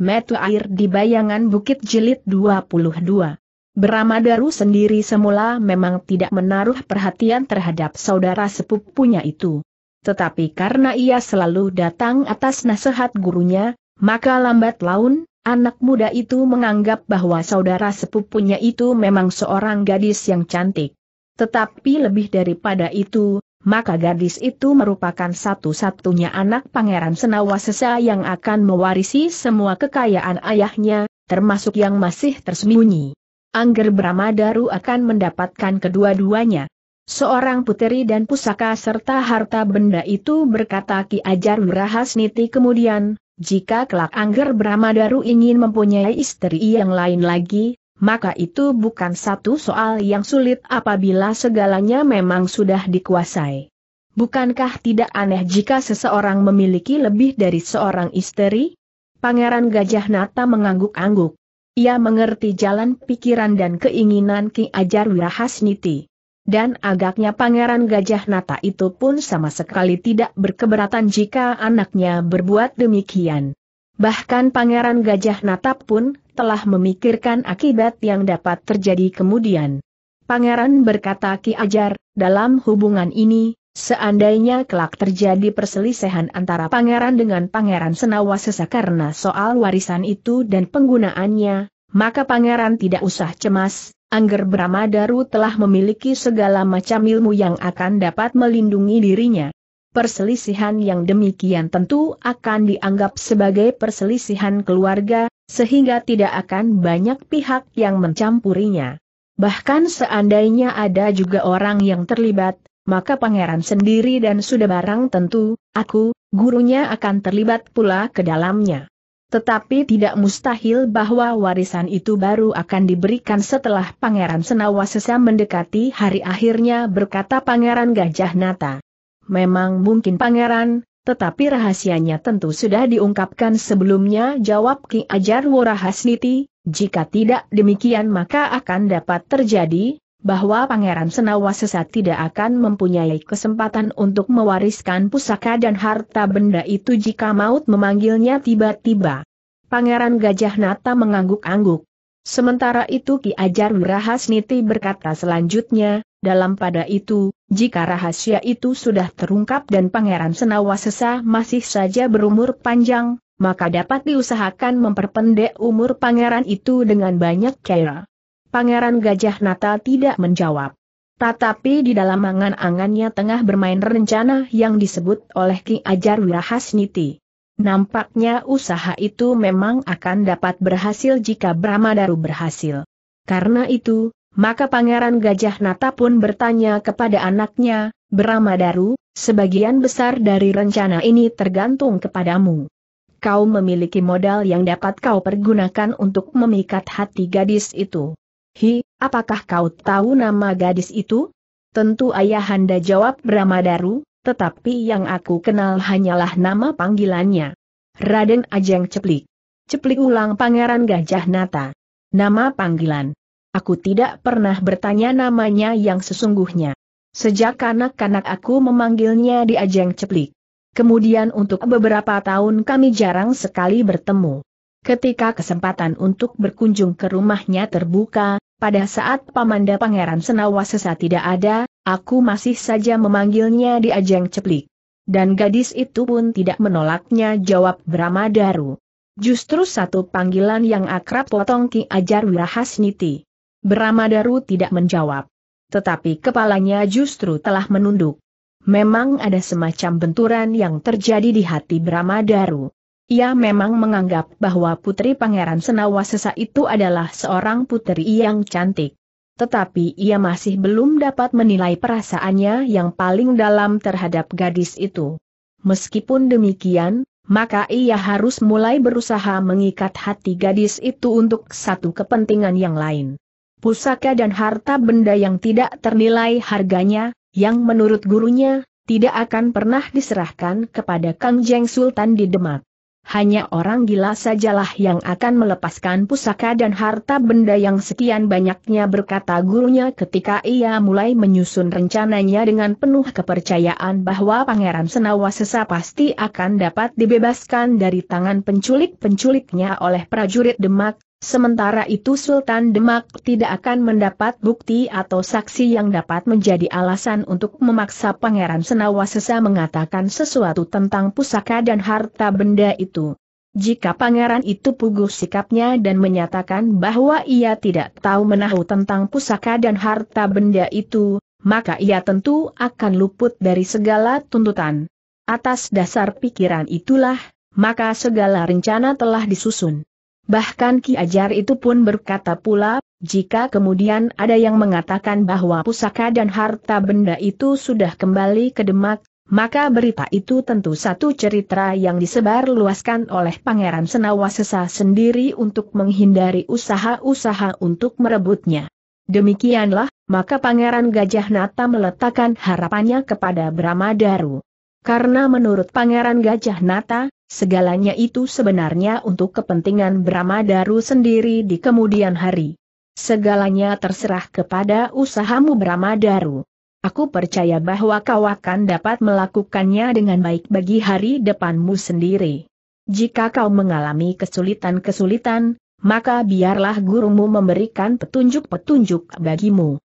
Metu air di bayangan bukit jilid 22. Beramadaru sendiri semula memang tidak menaruh perhatian terhadap saudara sepupunya itu. Tetapi karena ia selalu datang atas nasihat gurunya, maka lambat laun, anak muda itu menganggap bahwa saudara sepupunya itu memang seorang gadis yang cantik. Tetapi lebih daripada itu, maka gadis itu merupakan satu-satunya anak Pangeran Senawasesa yang akan mewarisi semua kekayaan ayahnya, termasuk yang masih tersembunyi. Angger Bramadaru akan mendapatkan kedua-duanya. Seorang puteri dan pusaka serta harta benda itu berkata Ki Ajar Wirahasniti kemudian, jika kelak Angger Bramadaru ingin mempunyai istri yang lain lagi, maka itu bukan satu soal yang sulit apabila segalanya memang sudah dikuasai. Bukankah tidak aneh jika seseorang memiliki lebih dari seorang istri? Pangeran Gajah Nata mengangguk-angguk. Ia mengerti jalan pikiran dan keinginan Ki Ajar Wirahasniti. Dan agaknya Pangeran Gajah Nata itu pun sama sekali tidak berkeberatan jika anaknya berbuat demikian. Bahkan Pangeran Gajah Natap pun telah memikirkan akibat yang dapat terjadi kemudian. Pangeran berkata Ki Ajar, dalam hubungan ini, seandainya kelak terjadi perselisihan antara pangeran dengan pangeran Senawasesa karena soal warisan itu dan penggunaannya, maka pangeran tidak usah cemas, Angger Bramadaru telah memiliki segala macam ilmu yang akan dapat melindungi dirinya. Perselisihan yang demikian tentu akan dianggap sebagai perselisihan keluarga, sehingga tidak akan banyak pihak yang mencampurinya. Bahkan seandainya ada juga orang yang terlibat, maka pangeran sendiri dan sudah barang tentu, aku, gurunya akan terlibat pula ke dalamnya. Tetapi tidak mustahil bahwa warisan itu baru akan diberikan setelah Pangeran Senawasesa mendekati hari akhirnya berkata Pangeran Gajah Nata memang mungkin pangeran, tetapi rahasianya tentu sudah diungkapkan sebelumnya jawab Ki Ajar Wurahasniti, jika tidak demikian maka akan dapat terjadi, bahwa Pangeran Senawa sesat tidak akan mempunyai kesempatan untuk mewariskan pusaka dan harta benda itu jika maut memanggilnya tiba-tiba. Pangeran Gajah Nata mengangguk-angguk. Sementara itu Ki Ajar Wurahasniti berkata selanjutnya, dalam pada itu, jika rahasia itu sudah terungkap dan Pangeran Senawa Sesa masih saja berumur panjang, maka dapat diusahakan memperpendek umur pangeran itu dengan banyak cara. Pangeran Gajah Nata tidak menjawab. Tetapi di dalam angan-angannya tengah bermain rencana yang disebut oleh Ki Ajar Wirahasniti. Nampaknya usaha itu memang akan dapat berhasil jika Brahma berhasil. Karena itu, maka Pangeran Gajah Nata pun bertanya kepada anaknya, Bramadaru, sebagian besar dari rencana ini tergantung kepadamu. Kau memiliki modal yang dapat kau pergunakan untuk memikat hati gadis itu. Hi, apakah kau tahu nama gadis itu? Tentu ayahanda jawab Bramadaru, tetapi yang aku kenal hanyalah nama panggilannya. Raden Ajeng Ceplik. Ceplik ulang Pangeran Gajah Nata. Nama panggilan. Aku tidak pernah bertanya namanya yang sesungguhnya. Sejak kanak-kanak aku memanggilnya di ajeng ceplik. Kemudian untuk beberapa tahun kami jarang sekali bertemu. Ketika kesempatan untuk berkunjung ke rumahnya terbuka, pada saat Pamanda Pangeran Senawasesa tidak ada, aku masih saja memanggilnya di ajeng ceplik. Dan gadis itu pun tidak menolaknya jawab Bramadaru. Justru satu panggilan yang akrab potong Ki Ajar Wirahasniti. Beramadaru tidak menjawab. Tetapi kepalanya justru telah menunduk. Memang ada semacam benturan yang terjadi di hati Beramadaru. Ia memang menganggap bahwa putri Pangeran Senawa Sesa itu adalah seorang putri yang cantik. Tetapi ia masih belum dapat menilai perasaannya yang paling dalam terhadap gadis itu. Meskipun demikian, maka ia harus mulai berusaha mengikat hati gadis itu untuk satu kepentingan yang lain pusaka dan harta benda yang tidak ternilai harganya, yang menurut gurunya, tidak akan pernah diserahkan kepada Kangjeng Sultan di Demak. Hanya orang gila sajalah yang akan melepaskan pusaka dan harta benda yang sekian banyaknya berkata gurunya ketika ia mulai menyusun rencananya dengan penuh kepercayaan bahwa Pangeran Senawasesa pasti akan dapat dibebaskan dari tangan penculik-penculiknya oleh prajurit Demak, Sementara itu Sultan Demak tidak akan mendapat bukti atau saksi yang dapat menjadi alasan untuk memaksa Pangeran Senawasesa mengatakan sesuatu tentang pusaka dan harta benda itu. Jika pangeran itu puguh sikapnya dan menyatakan bahwa ia tidak tahu menahu tentang pusaka dan harta benda itu, maka ia tentu akan luput dari segala tuntutan. Atas dasar pikiran itulah, maka segala rencana telah disusun. Bahkan Ki Ajar itu pun berkata pula, jika kemudian ada yang mengatakan bahwa pusaka dan harta benda itu sudah kembali ke Demak, maka berita itu tentu satu cerita yang disebar luaskan oleh Pangeran Senawasesa sendiri untuk menghindari usaha-usaha untuk merebutnya. Demikianlah, maka Pangeran Gajah Nata meletakkan harapannya kepada Brahma Daru. Karena menurut Pangeran Gajah Nata, segalanya itu sebenarnya untuk kepentingan Brahma Daru sendiri di kemudian hari. Segalanya terserah kepada usahamu Brahma Daru. Aku percaya bahwa kau akan dapat melakukannya dengan baik bagi hari depanmu sendiri. Jika kau mengalami kesulitan-kesulitan, maka biarlah gurumu memberikan petunjuk-petunjuk bagimu.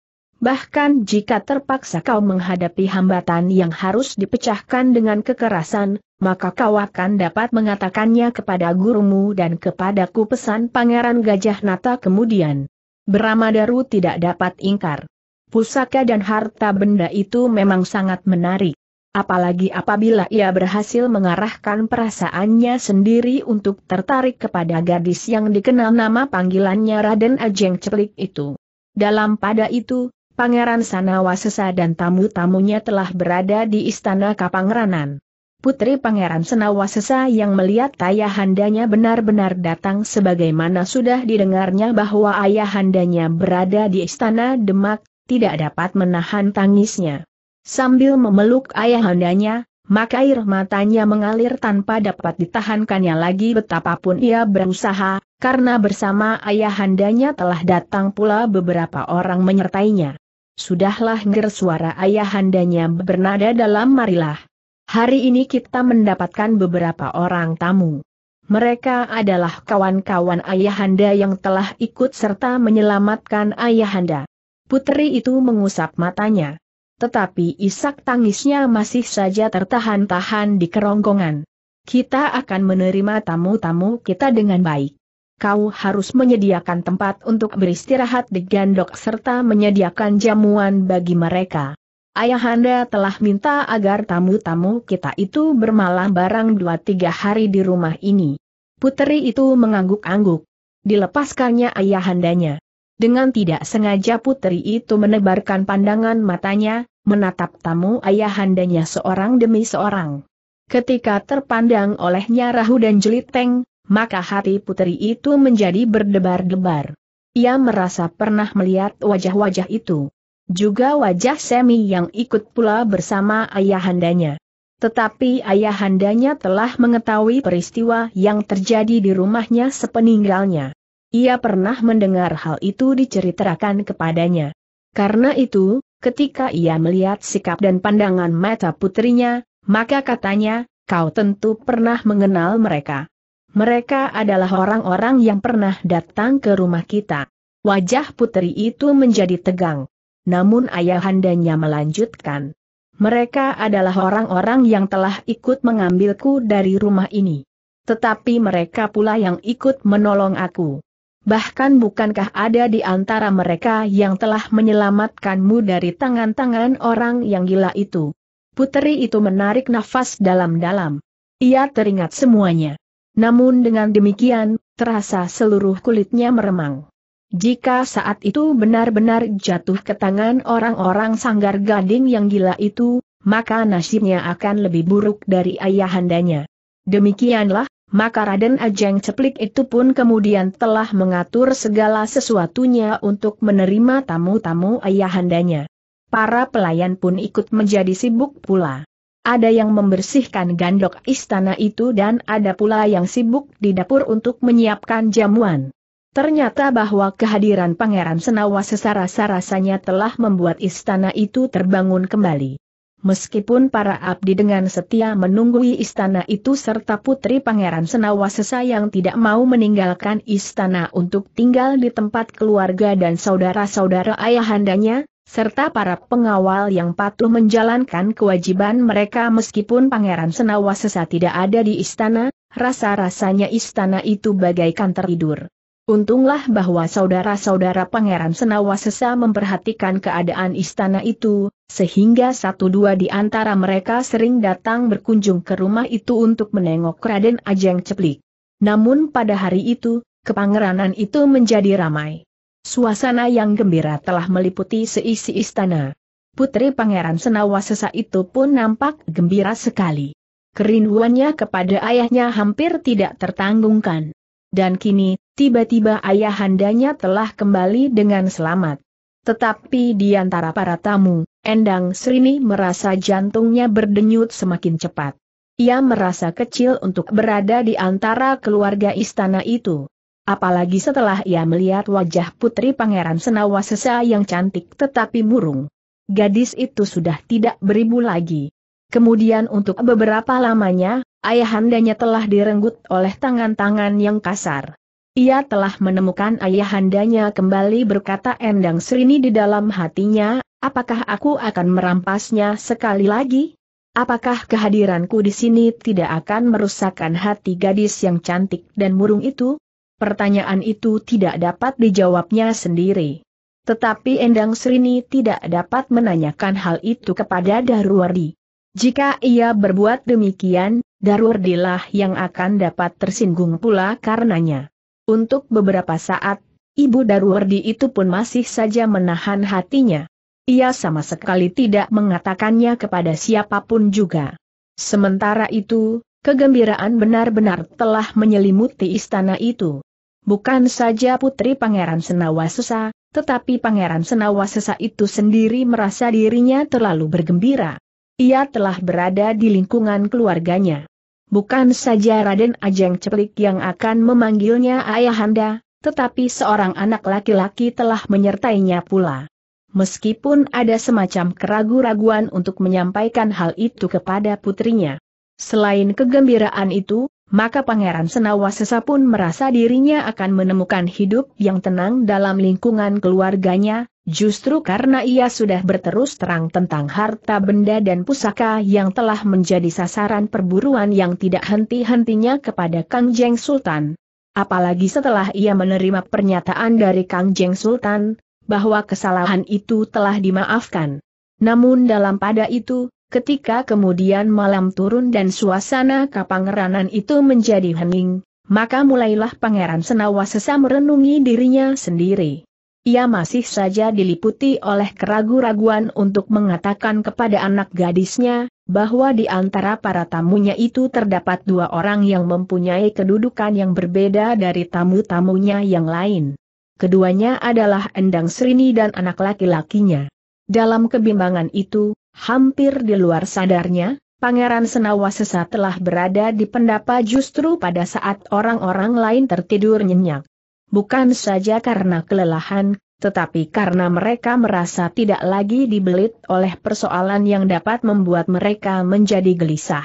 Bahkan jika terpaksa kau menghadapi hambatan yang harus dipecahkan dengan kekerasan, maka kau akan dapat mengatakannya kepada gurumu dan kepadaku pesan Pangeran Gajah Nata kemudian. Bramadaru tidak dapat ingkar. Pusaka dan harta benda itu memang sangat menarik. Apalagi apabila ia berhasil mengarahkan perasaannya sendiri untuk tertarik kepada gadis yang dikenal nama panggilannya Raden Ajeng Celik itu. Dalam pada itu, Pangeran Sanawasesa dan tamu-tamunya telah berada di istana Kapangeranan. Putri Pangeran Sanawasesa yang melihat ayahandanya benar-benar datang sebagaimana sudah didengarnya bahwa ayahandanya berada di istana Demak, tidak dapat menahan tangisnya. Sambil memeluk ayahandanya, maka air matanya mengalir tanpa dapat ditahankannya lagi betapapun ia berusaha, karena bersama ayahandanya telah datang pula beberapa orang menyertainya. Sudahlah nger suara ayahandanya bernada dalam marilah. Hari ini kita mendapatkan beberapa orang tamu. Mereka adalah kawan-kawan ayahanda yang telah ikut serta menyelamatkan ayahanda. Putri itu mengusap matanya. Tetapi isak tangisnya masih saja tertahan-tahan di kerongkongan. Kita akan menerima tamu-tamu kita dengan baik kau harus menyediakan tempat untuk beristirahat di gandok serta menyediakan jamuan bagi mereka. Ayahanda telah minta agar tamu-tamu kita itu bermalam barang dua tiga hari di rumah ini. Putri itu mengangguk-angguk. Dilepaskannya ayahandanya. Dengan tidak sengaja putri itu menebarkan pandangan matanya, menatap tamu ayahandanya seorang demi seorang. Ketika terpandang olehnya Rahu dan Jeliteng, maka hati putri itu menjadi berdebar-debar. Ia merasa pernah melihat wajah-wajah itu. Juga wajah Semi yang ikut pula bersama ayahandanya. Tetapi ayahandanya telah mengetahui peristiwa yang terjadi di rumahnya sepeninggalnya. Ia pernah mendengar hal itu diceritakan kepadanya. Karena itu, ketika ia melihat sikap dan pandangan mata putrinya, maka katanya, kau tentu pernah mengenal mereka. Mereka adalah orang-orang yang pernah datang ke rumah kita. Wajah putri itu menjadi tegang. Namun ayahandanya melanjutkan. Mereka adalah orang-orang yang telah ikut mengambilku dari rumah ini. Tetapi mereka pula yang ikut menolong aku. Bahkan bukankah ada di antara mereka yang telah menyelamatkanmu dari tangan-tangan orang yang gila itu? Putri itu menarik nafas dalam-dalam. Ia teringat semuanya. Namun dengan demikian, terasa seluruh kulitnya meremang. Jika saat itu benar-benar jatuh ke tangan orang-orang sanggar gading yang gila itu, maka nasibnya akan lebih buruk dari ayahandanya. Demikianlah, maka Raden Ajeng Ceplik itu pun kemudian telah mengatur segala sesuatunya untuk menerima tamu-tamu ayahandanya. Para pelayan pun ikut menjadi sibuk pula. Ada yang membersihkan gandok istana itu dan ada pula yang sibuk di dapur untuk menyiapkan jamuan. Ternyata bahwa kehadiran Pangeran Senawa sesara rasanya telah membuat istana itu terbangun kembali. Meskipun para abdi dengan setia menunggui istana itu serta putri Pangeran Senawa sesayang tidak mau meninggalkan istana untuk tinggal di tempat keluarga dan saudara-saudara ayahandanya, serta para pengawal yang patuh menjalankan kewajiban mereka meskipun Pangeran Senawasesa tidak ada di istana, rasa-rasanya istana itu bagaikan tertidur. Untunglah bahwa saudara-saudara Pangeran Senawasesa memperhatikan keadaan istana itu, sehingga satu dua di antara mereka sering datang berkunjung ke rumah itu untuk menengok Raden Ajeng Ceplik. Namun pada hari itu, kepangeranan itu menjadi ramai. Suasana yang gembira telah meliputi seisi istana. Putri Pangeran Senawa itu pun nampak gembira sekali. Kerinduannya kepada ayahnya hampir tidak tertanggungkan. Dan kini, tiba-tiba ayahandanya telah kembali dengan selamat. Tetapi di antara para tamu, Endang Srini merasa jantungnya berdenyut semakin cepat. Ia merasa kecil untuk berada di antara keluarga istana itu. Apalagi setelah ia melihat wajah putri pangeran Senawasesa yang cantik tetapi murung. Gadis itu sudah tidak beribu lagi. Kemudian untuk beberapa lamanya, ayahandanya telah direnggut oleh tangan-tangan yang kasar. Ia telah menemukan ayahandanya kembali berkata Endang serini di dalam hatinya, apakah aku akan merampasnya sekali lagi? Apakah kehadiranku di sini tidak akan merusakkan hati gadis yang cantik dan murung itu? Pertanyaan itu tidak dapat dijawabnya sendiri. Tetapi Endang Srini tidak dapat menanyakan hal itu kepada Darwardi. Jika ia berbuat demikian, Darwardilah yang akan dapat tersinggung pula karenanya. Untuk beberapa saat, Ibu Darwardi itu pun masih saja menahan hatinya. Ia sama sekali tidak mengatakannya kepada siapapun juga. Sementara itu, Kegembiraan benar-benar telah menyelimuti istana itu. Bukan saja putri Pangeran Senawasesa, tetapi Pangeran Senawasesa itu sendiri merasa dirinya terlalu bergembira. Ia telah berada di lingkungan keluarganya. Bukan saja Raden Ajeng Ceplik yang akan memanggilnya ayahanda, tetapi seorang anak laki-laki telah menyertainya pula. Meskipun ada semacam keraguan-raguan untuk menyampaikan hal itu kepada putrinya, Selain kegembiraan itu, maka Pangeran Senawasesa pun merasa dirinya akan menemukan hidup yang tenang dalam lingkungan keluarganya, justru karena ia sudah berterus terang tentang harta benda dan pusaka yang telah menjadi sasaran perburuan yang tidak henti-hentinya kepada Kang Jeng Sultan. Apalagi setelah ia menerima pernyataan dari Kang Jeng Sultan, bahwa kesalahan itu telah dimaafkan. Namun dalam pada itu, Ketika kemudian malam turun dan suasana kapangeranan itu menjadi hening, maka mulailah Pangeran Senawa sesa merenungi dirinya sendiri. Ia masih saja diliputi oleh keraguan-raguan untuk mengatakan kepada anak gadisnya, bahwa di antara para tamunya itu terdapat dua orang yang mempunyai kedudukan yang berbeda dari tamu-tamunya yang lain. Keduanya adalah Endang Srini dan anak laki-lakinya. Dalam kebimbangan itu, Hampir di luar sadarnya, Pangeran Senawa sesat telah berada di pendapa justru pada saat orang-orang lain tertidur nyenyak. Bukan saja karena kelelahan, tetapi karena mereka merasa tidak lagi dibelit oleh persoalan yang dapat membuat mereka menjadi gelisah.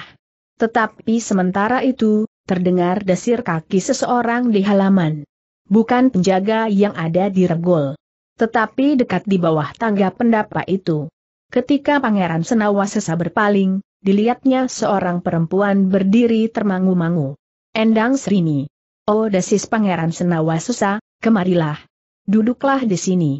Tetapi sementara itu, terdengar desir kaki seseorang di halaman. Bukan penjaga yang ada di regol. Tetapi dekat di bawah tangga pendapa itu. Ketika Pangeran Senawasesa berpaling, dilihatnya seorang perempuan berdiri termangu-mangu. Endang Srini. Oh desis Pangeran Senawasesa, kemarilah. Duduklah di sini.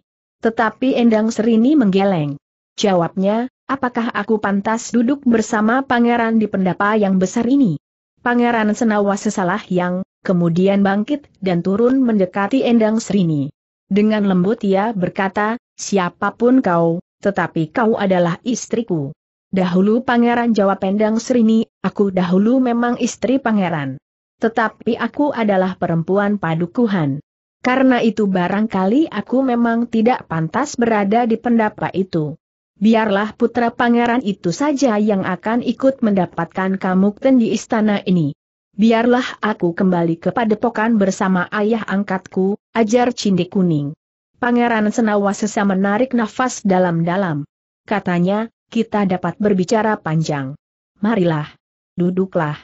Tetapi Endang Srini menggeleng. Jawabnya, apakah aku pantas duduk bersama pangeran di pendapa yang besar ini? Pangeran Senawa sesalah yang, kemudian bangkit dan turun mendekati Endang Srini. Dengan lembut ia berkata, siapapun kau, tetapi kau adalah istriku. Dahulu pangeran Jawa pendang Serini, aku dahulu memang istri pangeran. Tetapi aku adalah perempuan padukuhan. Karena itu barangkali aku memang tidak pantas berada di pendapa itu. Biarlah putra pangeran itu saja yang akan ikut mendapatkan kamukten di istana ini. Biarlah aku kembali ke padepokan bersama ayah angkatku, ajar cindik Kuning. Pangeran Senawasesa menarik nafas dalam-dalam. Katanya, kita dapat berbicara panjang. Marilah. Duduklah.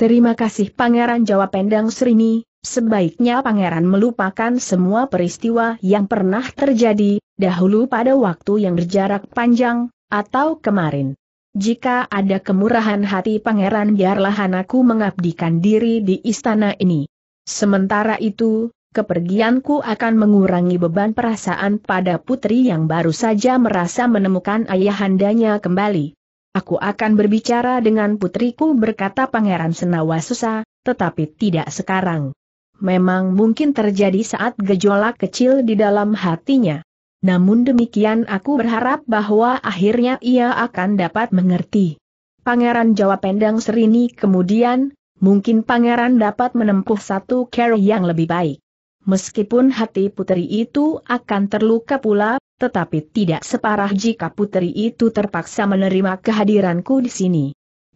Terima kasih Pangeran jawab Pendang Serini, sebaiknya Pangeran melupakan semua peristiwa yang pernah terjadi, dahulu pada waktu yang berjarak panjang, atau kemarin. Jika ada kemurahan hati pangeran biarlah anakku mengabdikan diri di istana ini. Sementara itu, kepergianku akan mengurangi beban perasaan pada putri yang baru saja merasa menemukan ayahandanya kembali. Aku akan berbicara dengan putriku berkata Pangeran Senawa tetapi tidak sekarang. Memang mungkin terjadi saat gejolak kecil di dalam hatinya. Namun demikian aku berharap bahwa akhirnya ia akan dapat mengerti. Pangeran jawab pendang serini kemudian, mungkin pangeran dapat menempuh satu care yang lebih baik. Meskipun hati putri itu akan terluka pula, tetapi tidak separah jika putri itu terpaksa menerima kehadiranku di sini.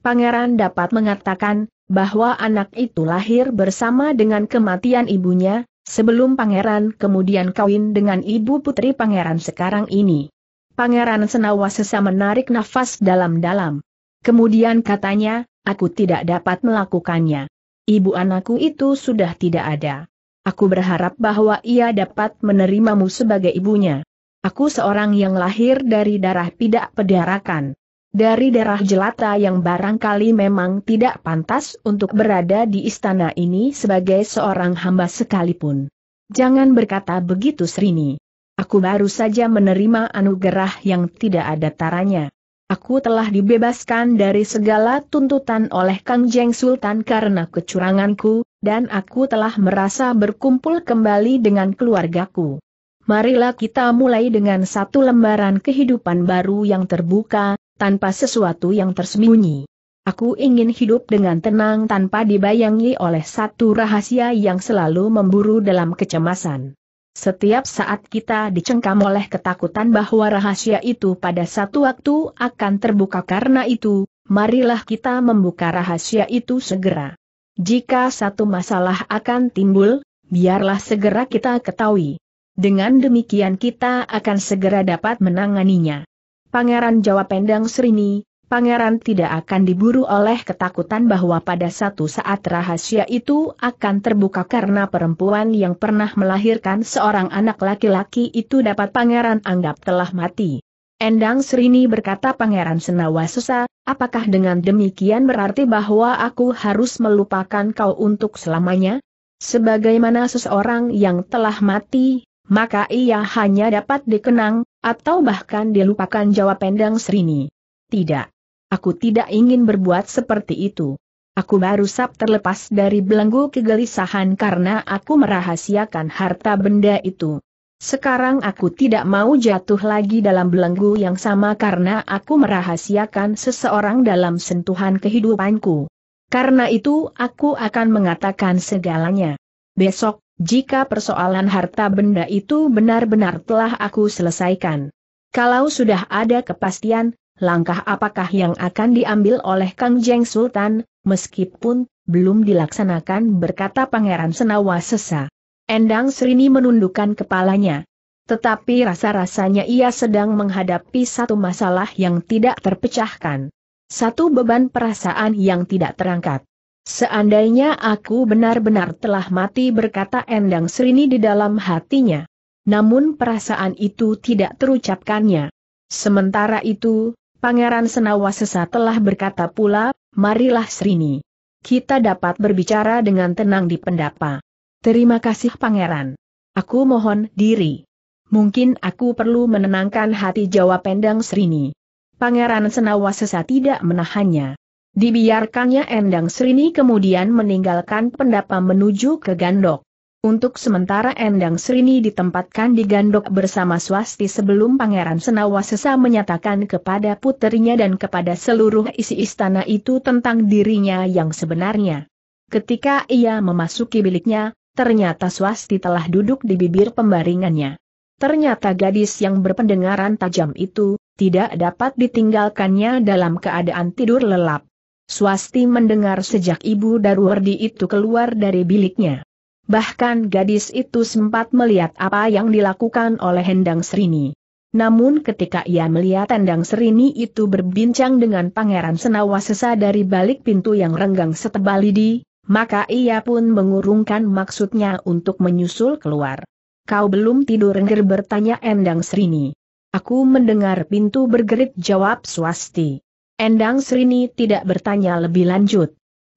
Pangeran dapat mengatakan bahwa anak itu lahir bersama dengan kematian ibunya, sebelum pangeran kemudian kawin dengan ibu putri pangeran sekarang ini. Pangeran Senawasesa menarik nafas dalam-dalam. Kemudian katanya, aku tidak dapat melakukannya. Ibu anakku itu sudah tidak ada. Aku berharap bahwa ia dapat menerimamu sebagai ibunya. Aku seorang yang lahir dari darah tidak pedarakan. Dari darah jelata yang barangkali memang tidak pantas untuk berada di istana ini sebagai seorang hamba sekalipun. Jangan berkata begitu Srini. Aku baru saja menerima anugerah yang tidak ada taranya. Aku telah dibebaskan dari segala tuntutan oleh Kang Jeng Sultan karena kecuranganku, dan aku telah merasa berkumpul kembali dengan keluargaku. Marilah kita mulai dengan satu lembaran kehidupan baru yang terbuka, tanpa sesuatu yang tersembunyi. Aku ingin hidup dengan tenang tanpa dibayangi oleh satu rahasia yang selalu memburu dalam kecemasan. Setiap saat kita dicengkam oleh ketakutan bahwa rahasia itu pada satu waktu akan terbuka karena itu, marilah kita membuka rahasia itu segera. Jika satu masalah akan timbul, biarlah segera kita ketahui. Dengan demikian kita akan segera dapat menanganinya. Pangeran Jawa Pendang Serini, pangeran tidak akan diburu oleh ketakutan bahwa pada satu saat rahasia itu akan terbuka karena perempuan yang pernah melahirkan seorang anak laki-laki itu dapat pangeran anggap telah mati. Endang Srini berkata Pangeran Senawa Sesa, apakah dengan demikian berarti bahwa aku harus melupakan kau untuk selamanya? Sebagaimana seseorang yang telah mati, maka ia hanya dapat dikenang, atau bahkan dilupakan jawab Endang Srini. Tidak. Aku tidak ingin berbuat seperti itu. Aku baru sab terlepas dari belenggu kegelisahan karena aku merahasiakan harta benda itu. Sekarang aku tidak mau jatuh lagi dalam belenggu yang sama karena aku merahasiakan seseorang dalam sentuhan kehidupanku. Karena itu aku akan mengatakan segalanya. Besok, jika persoalan harta benda itu benar-benar telah aku selesaikan. Kalau sudah ada kepastian, langkah apakah yang akan diambil oleh Kang Jeng Sultan, meskipun belum dilaksanakan berkata Pangeran Senawa sesa. Endang Srini menundukkan kepalanya. Tetapi rasa-rasanya ia sedang menghadapi satu masalah yang tidak terpecahkan. Satu beban perasaan yang tidak terangkat. Seandainya aku benar-benar telah mati berkata Endang Srini di dalam hatinya. Namun perasaan itu tidak terucapkannya. Sementara itu, Pangeran Senawasesa telah berkata pula, marilah Srini. Kita dapat berbicara dengan tenang di pendapa. Terima kasih Pangeran. Aku mohon diri. Mungkin aku perlu menenangkan hati Jawa Pendang Srini. Pangeran Senawasesa tidak menahannya. Dibiarkannya Endang Srini kemudian meninggalkan pendapa menuju ke Gandok. Untuk sementara Endang Srini ditempatkan di Gandok bersama Swasti sebelum Pangeran Senawa Sesa menyatakan kepada puterinya dan kepada seluruh isi istana itu tentang dirinya yang sebenarnya. Ketika ia memasuki biliknya, ternyata Swasti telah duduk di bibir pembaringannya. Ternyata gadis yang berpendengaran tajam itu, tidak dapat ditinggalkannya dalam keadaan tidur lelap. Swasti mendengar sejak Ibu Darwardi itu keluar dari biliknya. Bahkan gadis itu sempat melihat apa yang dilakukan oleh Hendang Serini. Namun ketika ia melihat Hendang serini itu berbincang dengan Pangeran Senawasesa dari balik pintu yang renggang setebal lidi, maka ia pun mengurungkan maksudnya untuk menyusul keluar. Kau belum tidur enggir bertanya Endang Serini. Aku mendengar pintu bergerit. jawab swasti. Endang Serini tidak bertanya lebih lanjut.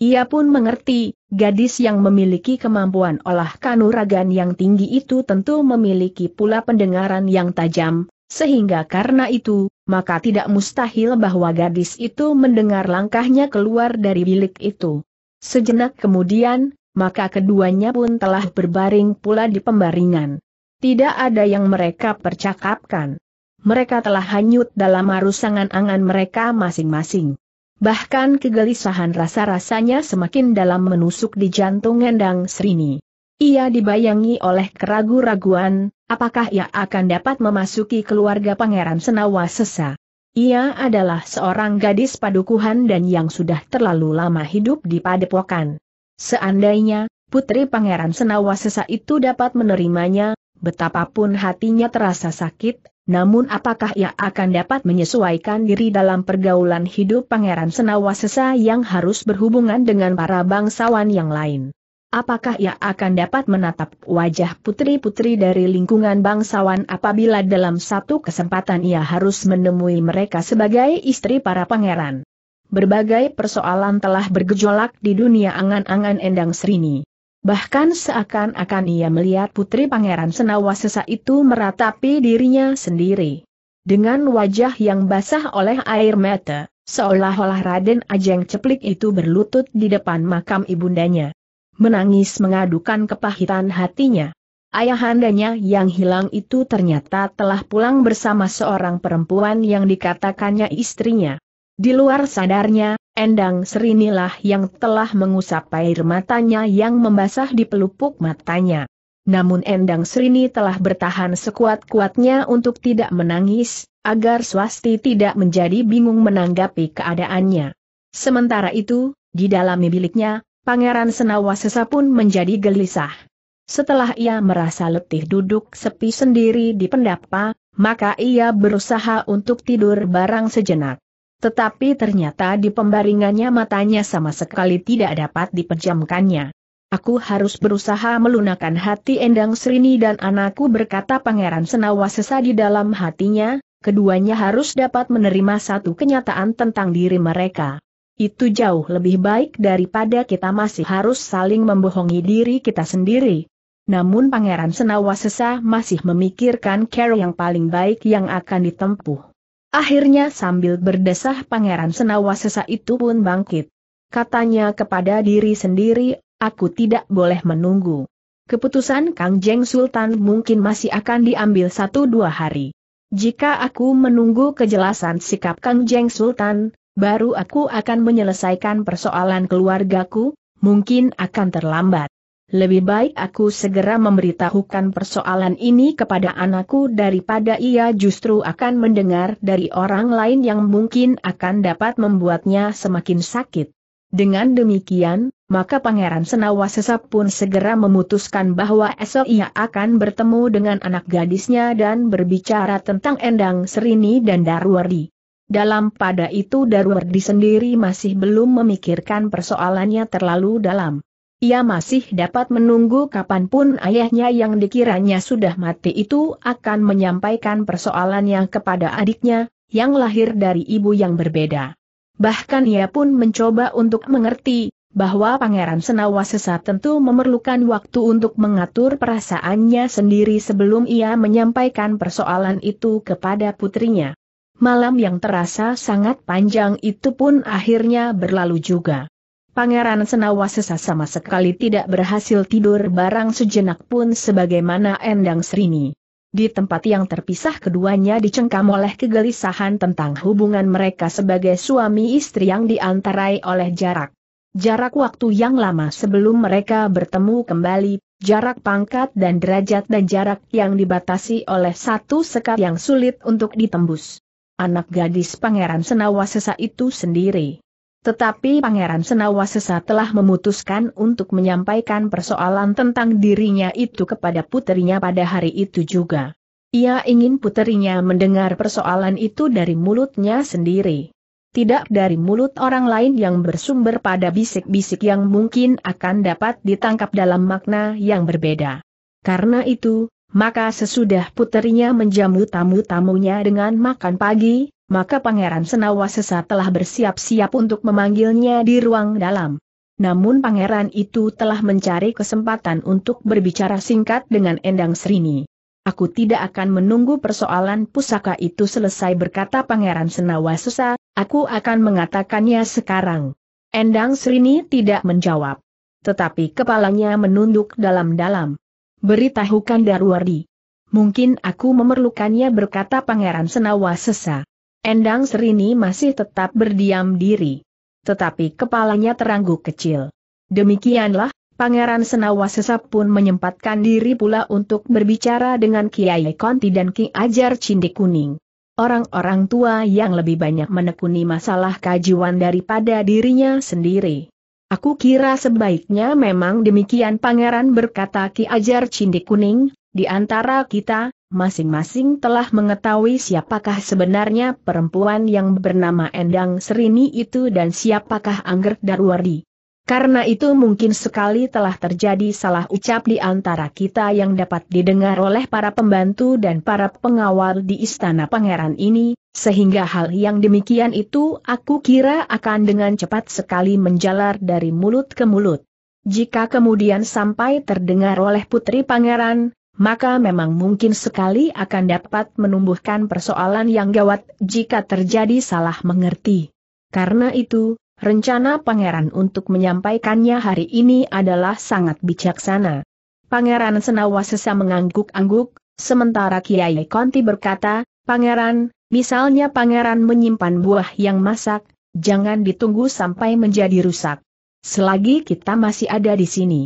Ia pun mengerti, gadis yang memiliki kemampuan olah kanuragan yang tinggi itu tentu memiliki pula pendengaran yang tajam, sehingga karena itu, maka tidak mustahil bahwa gadis itu mendengar langkahnya keluar dari bilik itu. Sejenak kemudian, maka keduanya pun telah berbaring pula di pembaringan. Tidak ada yang mereka percakapkan. Mereka telah hanyut dalam arus angan-angan mereka masing-masing. Bahkan kegelisahan rasa-rasanya semakin dalam menusuk di jantung Endang Srini. Ia dibayangi oleh keraguan, raguan apakah ia akan dapat memasuki keluarga Pangeran Senawa Sesa. Ia adalah seorang gadis padukuhan dan yang sudah terlalu lama hidup di padepokan. Seandainya, putri Pangeran Senawa Sesa itu dapat menerimanya, betapapun hatinya terasa sakit, namun apakah ia akan dapat menyesuaikan diri dalam pergaulan hidup Pangeran Senawasesa yang harus berhubungan dengan para bangsawan yang lain? Apakah ia akan dapat menatap wajah putri-putri dari lingkungan bangsawan apabila dalam satu kesempatan ia harus menemui mereka sebagai istri para pangeran? Berbagai persoalan telah bergejolak di dunia angan-angan Endang Srini. Bahkan seakan-akan ia melihat putri pangeran Senawa sesa itu meratapi dirinya sendiri. Dengan wajah yang basah oleh air mata, seolah-olah Raden Ajeng Ceplik itu berlutut di depan makam ibundanya. Menangis mengadukan kepahitan hatinya. Ayahandanya yang hilang itu ternyata telah pulang bersama seorang perempuan yang dikatakannya istrinya. Di luar sadarnya, Endang Serinilah yang telah mengusap air matanya yang membasah di pelupuk matanya. Namun Endang Serini telah bertahan sekuat-kuatnya untuk tidak menangis, agar swasti tidak menjadi bingung menanggapi keadaannya. Sementara itu, di dalam biliknya, Pangeran Senawa Sesa pun menjadi gelisah. Setelah ia merasa letih duduk sepi sendiri di pendapa, maka ia berusaha untuk tidur barang sejenak. Tetapi ternyata di pembaringannya matanya sama sekali tidak dapat dipejamkannya. Aku harus berusaha melunakan hati Endang Srini dan anakku berkata Pangeran Senawa sesa di dalam hatinya, keduanya harus dapat menerima satu kenyataan tentang diri mereka. Itu jauh lebih baik daripada kita masih harus saling membohongi diri kita sendiri. Namun Pangeran Senawa sesa masih memikirkan cara yang paling baik yang akan ditempuh. Akhirnya sambil berdesah Pangeran Senawasesa itu pun bangkit. Katanya kepada diri sendiri, aku tidak boleh menunggu. Keputusan Kang Jeng Sultan mungkin masih akan diambil satu dua hari. Jika aku menunggu kejelasan sikap Kang Jeng Sultan, baru aku akan menyelesaikan persoalan keluargaku, mungkin akan terlambat lebih baik aku segera memberitahukan persoalan ini kepada anakku daripada ia justru akan mendengar dari orang lain yang mungkin akan dapat membuatnya semakin sakit. Dengan demikian, maka Pangeran Sesap pun segera memutuskan bahwa esok ia akan bertemu dengan anak gadisnya dan berbicara tentang Endang Serini dan Darwardi. Dalam pada itu Darwardi sendiri masih belum memikirkan persoalannya terlalu dalam. Ia masih dapat menunggu kapanpun ayahnya yang dikiranya sudah mati itu akan menyampaikan persoalannya kepada adiknya, yang lahir dari ibu yang berbeda. Bahkan ia pun mencoba untuk mengerti, bahwa Pangeran Senawa sesat tentu memerlukan waktu untuk mengatur perasaannya sendiri sebelum ia menyampaikan persoalan itu kepada putrinya. Malam yang terasa sangat panjang itu pun akhirnya berlalu juga. Pangeran Senawa sesa sama sekali tidak berhasil tidur barang sejenak pun sebagaimana Endang Srini. Di tempat yang terpisah keduanya dicengkam oleh kegelisahan tentang hubungan mereka sebagai suami istri yang diantarai oleh jarak. Jarak waktu yang lama sebelum mereka bertemu kembali, jarak pangkat dan derajat dan jarak yang dibatasi oleh satu sekat yang sulit untuk ditembus. Anak gadis pangeran Senawa sesa itu sendiri tetapi Pangeran Senawa telah memutuskan untuk menyampaikan persoalan tentang dirinya itu kepada puterinya pada hari itu juga. Ia ingin puterinya mendengar persoalan itu dari mulutnya sendiri. Tidak dari mulut orang lain yang bersumber pada bisik-bisik yang mungkin akan dapat ditangkap dalam makna yang berbeda. Karena itu, maka sesudah puterinya menjamu tamu-tamunya dengan makan pagi, maka Pangeran Senawasesa telah bersiap-siap untuk memanggilnya di ruang dalam. Namun pangeran itu telah mencari kesempatan untuk berbicara singkat dengan Endang Srini. Aku tidak akan menunggu persoalan pusaka itu selesai berkata pangeran Senawasesa, aku akan mengatakannya sekarang. Endang Srini tidak menjawab. Tetapi kepalanya menunduk dalam-dalam. Beritahukan Darwardi. Mungkin aku memerlukannya berkata pangeran Senawasesa. Endang Serini masih tetap berdiam diri. Tetapi kepalanya terangguk kecil. Demikianlah, Pangeran Senawa Sesap pun menyempatkan diri pula untuk berbicara dengan Kiai Konti dan Ki Ajar Cindik Kuning. Orang-orang tua yang lebih banyak menekuni masalah kajiwan daripada dirinya sendiri. Aku kira sebaiknya memang demikian Pangeran berkata Ki Ajar Cindik Kuning, di antara kita, masing-masing telah mengetahui siapakah sebenarnya perempuan yang bernama Endang Serini itu dan siapakah Angger Darwardi. Karena itu mungkin sekali telah terjadi salah ucap di antara kita yang dapat didengar oleh para pembantu dan para pengawal di istana pangeran ini, sehingga hal yang demikian itu aku kira akan dengan cepat sekali menjalar dari mulut ke mulut. Jika kemudian sampai terdengar oleh putri pangeran, maka memang mungkin sekali akan dapat menumbuhkan persoalan yang gawat jika terjadi salah mengerti. Karena itu, rencana pangeran untuk menyampaikannya hari ini adalah sangat bijaksana. Pangeran Senawa sesa mengangguk-angguk, sementara Kiai Konti berkata, Pangeran, misalnya pangeran menyimpan buah yang masak, jangan ditunggu sampai menjadi rusak. Selagi kita masih ada di sini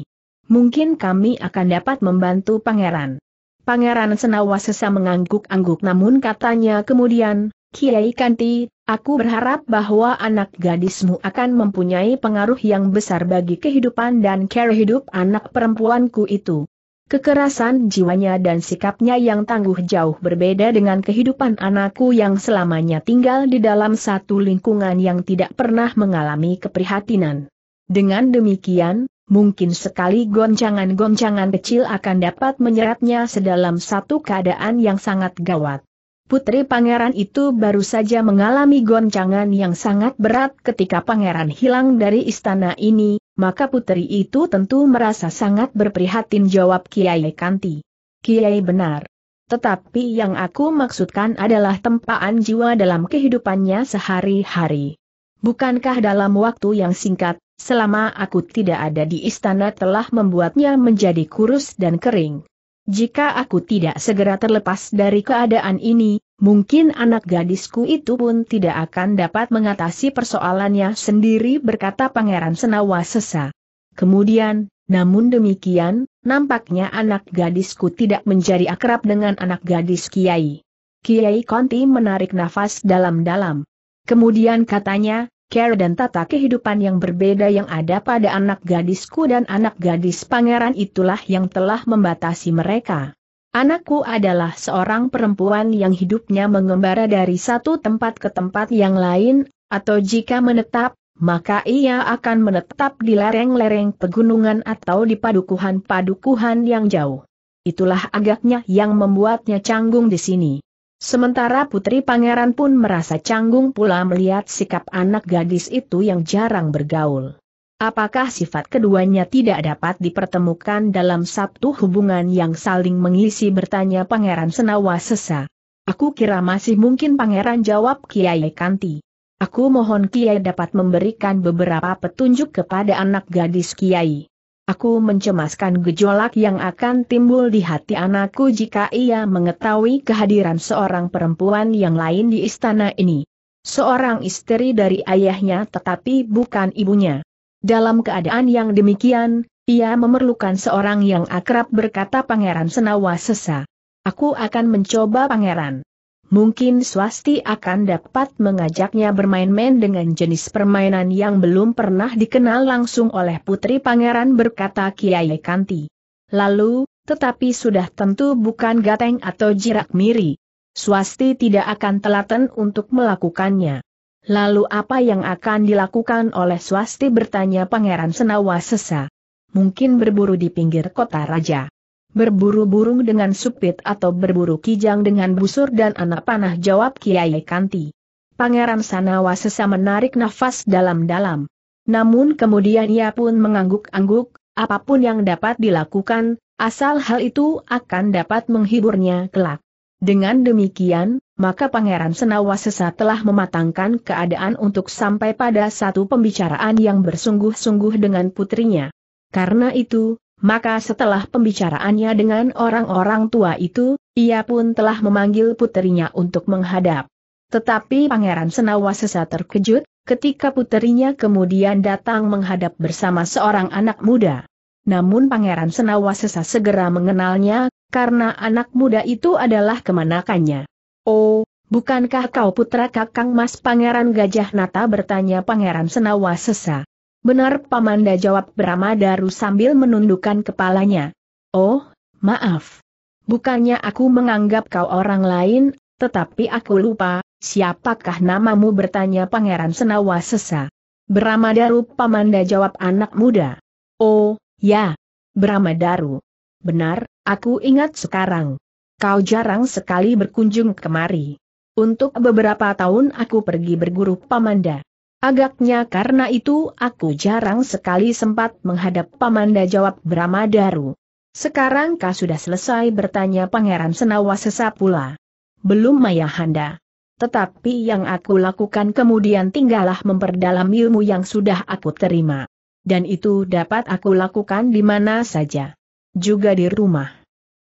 Mungkin kami akan dapat membantu pangeran. Pangeran Senawa sesa mengangguk-angguk namun katanya kemudian, Kiai Kanti, aku berharap bahwa anak gadismu akan mempunyai pengaruh yang besar bagi kehidupan dan care hidup anak perempuanku itu. Kekerasan jiwanya dan sikapnya yang tangguh jauh berbeda dengan kehidupan anakku yang selamanya tinggal di dalam satu lingkungan yang tidak pernah mengalami keprihatinan. Dengan demikian, mungkin sekali goncangan-goncangan kecil akan dapat menyeratnya sedalam satu keadaan yang sangat gawat. Putri pangeran itu baru saja mengalami goncangan yang sangat berat ketika pangeran hilang dari istana ini, maka putri itu tentu merasa sangat berprihatin jawab Kiai Kanti. Kiai benar. Tetapi yang aku maksudkan adalah tempaan jiwa dalam kehidupannya sehari-hari. Bukankah dalam waktu yang singkat, selama aku tidak ada di istana telah membuatnya menjadi kurus dan kering. Jika aku tidak segera terlepas dari keadaan ini, mungkin anak gadisku itu pun tidak akan dapat mengatasi persoalannya sendiri berkata Pangeran Senawa sesa. Kemudian, namun demikian, nampaknya anak gadisku tidak menjadi akrab dengan anak gadis Kiai. Kiai Konti menarik nafas dalam-dalam. Kemudian katanya, Care dan tata kehidupan yang berbeda yang ada pada anak gadisku dan anak gadis pangeran itulah yang telah membatasi mereka. Anakku adalah seorang perempuan yang hidupnya mengembara dari satu tempat ke tempat yang lain, atau jika menetap, maka ia akan menetap di lereng-lereng pegunungan atau di padukuhan-padukuhan yang jauh. Itulah agaknya yang membuatnya canggung di sini. Sementara putri pangeran pun merasa canggung pula melihat sikap anak gadis itu yang jarang bergaul. Apakah sifat keduanya tidak dapat dipertemukan dalam satu hubungan yang saling mengisi bertanya Pangeran Senawa Sesa? Aku kira masih mungkin Pangeran jawab Kiai Kanti. Aku mohon Kiai dapat memberikan beberapa petunjuk kepada anak gadis Kiai. Aku mencemaskan gejolak yang akan timbul di hati anakku jika ia mengetahui kehadiran seorang perempuan yang lain di istana ini. Seorang istri dari ayahnya tetapi bukan ibunya. Dalam keadaan yang demikian, ia memerlukan seorang yang akrab berkata Pangeran Senawa Sesa. Aku akan mencoba Pangeran. Mungkin swasti akan dapat mengajaknya bermain-main dengan jenis permainan yang belum pernah dikenal langsung oleh Putri Pangeran berkata Kiai Kanti. Lalu, tetapi sudah tentu bukan gateng atau jirak miri. Swasti tidak akan telaten untuk melakukannya. Lalu apa yang akan dilakukan oleh swasti bertanya Pangeran Senawa sesa. Mungkin berburu di pinggir kota raja. Berburu burung dengan supit atau berburu kijang dengan busur dan anak panah jawab Kiai Kanti. Pangeran Sanawa sesa menarik nafas dalam-dalam. Namun kemudian ia pun mengangguk-angguk, apapun yang dapat dilakukan, asal hal itu akan dapat menghiburnya kelak. Dengan demikian, maka Pangeran Senawa sesa telah mematangkan keadaan untuk sampai pada satu pembicaraan yang bersungguh-sungguh dengan putrinya. Karena itu, maka setelah pembicaraannya dengan orang-orang tua itu, ia pun telah memanggil puterinya untuk menghadap. Tetapi Pangeran Senawasesa terkejut, ketika puterinya kemudian datang menghadap bersama seorang anak muda. Namun Pangeran Senawasesa segera mengenalnya, karena anak muda itu adalah kemanakannya. Oh, bukankah kau putra kakang mas Pangeran Gajah Nata bertanya Pangeran Senawasesa. Benar Pamanda jawab Bramadaru sambil menundukkan kepalanya. Oh, maaf. Bukannya aku menganggap kau orang lain, tetapi aku lupa, siapakah namamu bertanya Pangeran Senawa Sesa. Bramadaru Pamanda jawab anak muda. Oh, ya. Bramadaru. Benar, aku ingat sekarang. Kau jarang sekali berkunjung kemari. Untuk beberapa tahun aku pergi berguru Pamanda. Agaknya karena itu aku jarang sekali sempat menghadap Pamanda jawab Brahma Daru. Sekarang kau sudah selesai bertanya Pangeran Senawa pula. Belum Mayahanda. Tetapi yang aku lakukan kemudian tinggallah memperdalam ilmu yang sudah aku terima. Dan itu dapat aku lakukan di mana saja. Juga di rumah.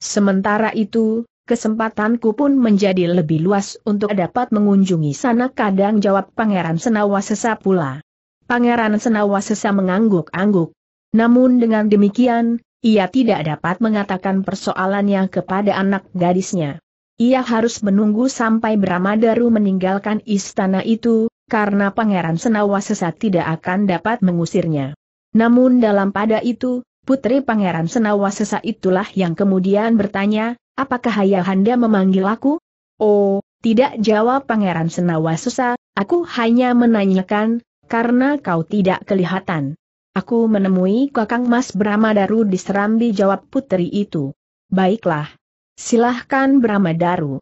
Sementara itu, kesempatanku pun menjadi lebih luas untuk dapat mengunjungi sana kadang jawab Pangeran Senawasesa pula. Pangeran Senawasesa mengangguk-angguk. Namun dengan demikian, ia tidak dapat mengatakan persoalannya kepada anak gadisnya. Ia harus menunggu sampai Bramadaru meninggalkan istana itu, karena Pangeran Senawasesa tidak akan dapat mengusirnya. Namun dalam pada itu, putri Pangeran Senawasesa itulah yang kemudian bertanya, Apakah Ayahanda memanggil aku? Oh, tidak jawab Pangeran Senawa Susa, aku hanya menanyakan, karena kau tidak kelihatan. Aku menemui kakang Mas Bramadaru di Serambi jawab putri itu. Baiklah. Silahkan Bramadaru.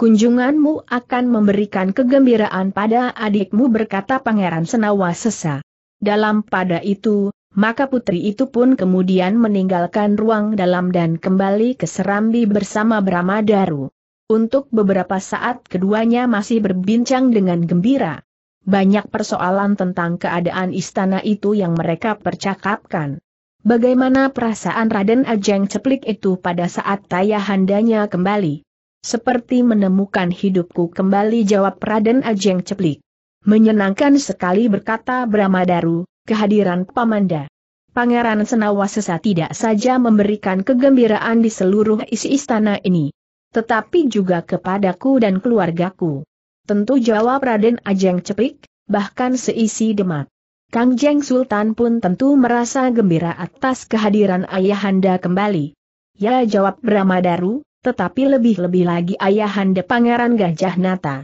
Kunjunganmu akan memberikan kegembiraan pada adikmu berkata Pangeran Senawa sesa. Dalam pada itu, maka putri itu pun kemudian meninggalkan ruang dalam dan kembali ke Serambi bersama Bramadaru. Untuk beberapa saat keduanya masih berbincang dengan gembira. Banyak persoalan tentang keadaan istana itu yang mereka percakapkan. Bagaimana perasaan Raden Ajeng Ceplik itu pada saat tayahandanya kembali? Seperti menemukan hidupku kembali jawab Raden Ajeng Ceplik. Menyenangkan sekali berkata Bramadaru, kehadiran Pamanda. Pangeran Senawasesa tidak saja memberikan kegembiraan di seluruh isi istana ini, tetapi juga kepadaku dan keluargaku. Tentu jawab Raden Ajeng Cepik, bahkan seisi demak. Kang Jeng Sultan pun tentu merasa gembira atas kehadiran Ayahanda kembali. Ya jawab Brahmadaru, tetapi lebih-lebih lagi Ayahanda Pangeran Gajah Nata.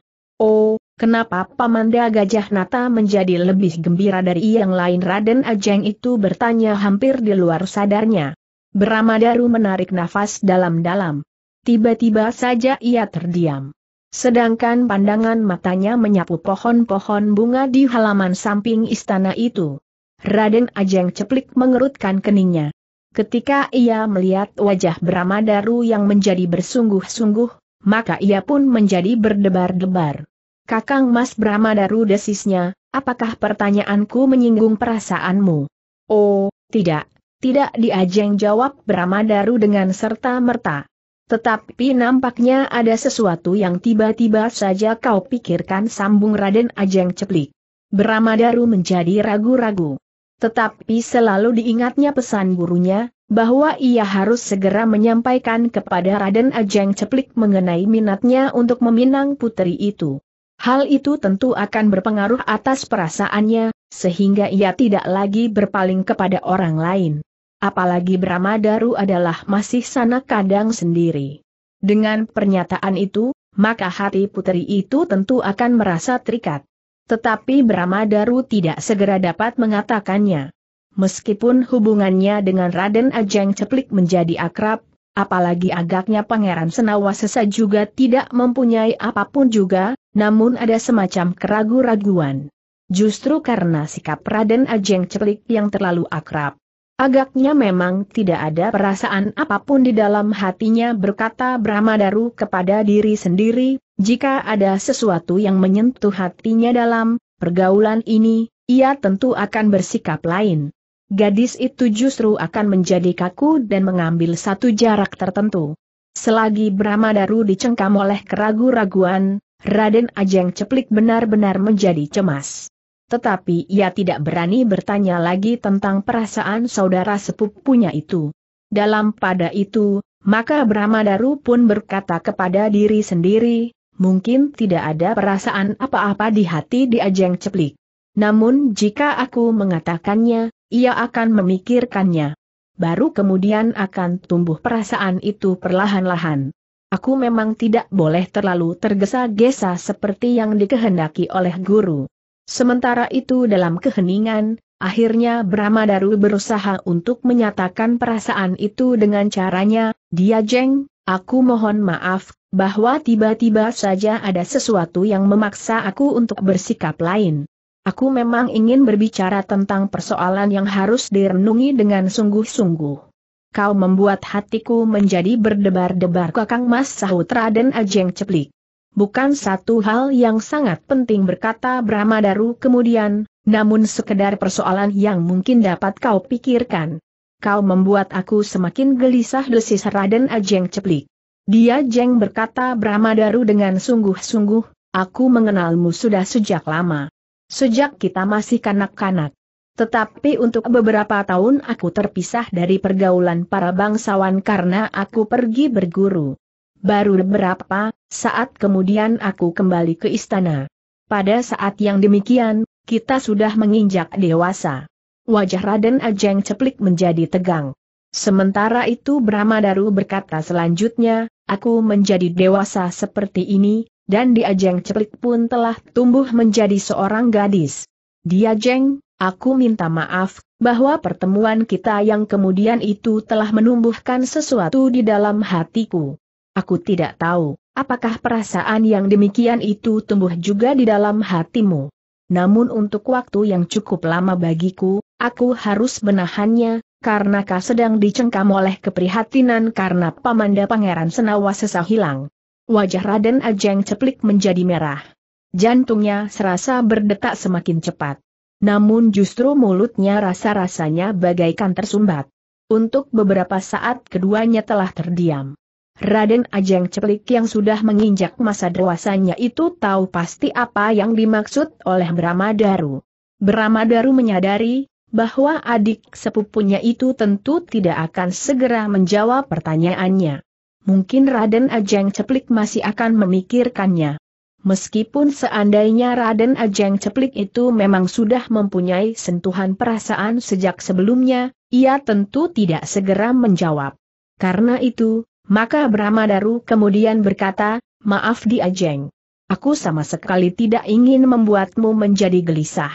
Oh, Kenapa Pamanda Gajah Nata menjadi lebih gembira dari yang lain Raden Ajeng itu bertanya hampir di luar sadarnya. Beramadaru menarik nafas dalam-dalam. Tiba-tiba saja ia terdiam. Sedangkan pandangan matanya menyapu pohon-pohon bunga di halaman samping istana itu. Raden Ajeng ceplik mengerutkan keningnya. Ketika ia melihat wajah Beramadaru yang menjadi bersungguh-sungguh, maka ia pun menjadi berdebar-debar. Kakang Mas Brahma Daru desisnya, apakah pertanyaanku menyinggung perasaanmu? Oh, tidak, tidak diajeng jawab Brahma Daru dengan serta-merta. Tetapi nampaknya ada sesuatu yang tiba-tiba saja kau pikirkan sambung Raden Ajeng Ceplik. Brahma Daru menjadi ragu-ragu. Tetapi selalu diingatnya pesan gurunya, bahwa ia harus segera menyampaikan kepada Raden Ajeng Ceplik mengenai minatnya untuk meminang putri itu. Hal itu tentu akan berpengaruh atas perasaannya, sehingga ia tidak lagi berpaling kepada orang lain. Apalagi Bramadaru adalah masih sana kadang sendiri. Dengan pernyataan itu, maka hati putri itu tentu akan merasa terikat. Tetapi Bramadaru tidak segera dapat mengatakannya. Meskipun hubungannya dengan Raden Ajeng Ceplik menjadi akrab, apalagi agaknya Pangeran Senawasesa juga tidak mempunyai apapun juga, namun ada semacam keragu-raguan. Justru karena sikap Raden Ajeng Celik yang terlalu akrab. Agaknya memang tidak ada perasaan apapun di dalam hatinya berkata Brahmadaru kepada diri sendiri, jika ada sesuatu yang menyentuh hatinya dalam pergaulan ini, ia tentu akan bersikap lain gadis itu justru akan menjadi kaku dan mengambil satu jarak tertentu. Selagi Brahma Daru dicengkam oleh keragu-raguan, Raden Ajeng Ceplik benar-benar menjadi cemas. Tetapi ia tidak berani bertanya lagi tentang perasaan saudara sepupunya itu. Dalam pada itu, maka Brahma Daru pun berkata kepada diri sendiri, mungkin tidak ada perasaan apa-apa di hati di Ajeng Ceplik. Namun jika aku mengatakannya, ia akan memikirkannya. Baru kemudian akan tumbuh perasaan itu perlahan-lahan. Aku memang tidak boleh terlalu tergesa-gesa seperti yang dikehendaki oleh guru. Sementara itu dalam keheningan, akhirnya Brahma Daru berusaha untuk menyatakan perasaan itu dengan caranya, dia jeng, aku mohon maaf, bahwa tiba-tiba saja ada sesuatu yang memaksa aku untuk bersikap lain. Aku memang ingin berbicara tentang persoalan yang harus direnungi dengan sungguh-sungguh. Kau membuat hatiku menjadi berdebar-debar kakang mas sahut Raden Ajeng Ceplik. Bukan satu hal yang sangat penting berkata Brahma Daru kemudian, namun sekedar persoalan yang mungkin dapat kau pikirkan. Kau membuat aku semakin gelisah desis Raden Ajeng Ceplik. Dia jeng berkata Brahma Daru dengan sungguh-sungguh, aku mengenalmu sudah sejak lama. Sejak kita masih kanak-kanak. Tetapi untuk beberapa tahun aku terpisah dari pergaulan para bangsawan karena aku pergi berguru. Baru beberapa saat kemudian aku kembali ke istana. Pada saat yang demikian, kita sudah menginjak dewasa. Wajah Raden Ajeng Ceplik menjadi tegang. Sementara itu Brahma Daru berkata selanjutnya, aku menjadi dewasa seperti ini, dan Diajeng Ceplik pun telah tumbuh menjadi seorang gadis. Diajeng, aku minta maaf, bahwa pertemuan kita yang kemudian itu telah menumbuhkan sesuatu di dalam hatiku. Aku tidak tahu, apakah perasaan yang demikian itu tumbuh juga di dalam hatimu. Namun untuk waktu yang cukup lama bagiku, aku harus menahannya, karena kau sedang dicengkam oleh keprihatinan karena pamanda Pangeran Senawa sesah hilang. Wajah Raden Ajeng Ceplik menjadi merah. Jantungnya serasa berdetak semakin cepat. Namun justru mulutnya rasa-rasanya bagaikan tersumbat. Untuk beberapa saat keduanya telah terdiam. Raden Ajeng Ceplik yang sudah menginjak masa dewasanya itu tahu pasti apa yang dimaksud oleh Bramadaru. Bramadaru menyadari bahwa adik sepupunya itu tentu tidak akan segera menjawab pertanyaannya mungkin Raden Ajeng Ceplik masih akan memikirkannya. Meskipun seandainya Raden Ajeng Ceplik itu memang sudah mempunyai sentuhan perasaan sejak sebelumnya, ia tentu tidak segera menjawab. Karena itu, maka Brahma kemudian berkata, maaf Di Ajeng. Aku sama sekali tidak ingin membuatmu menjadi gelisah.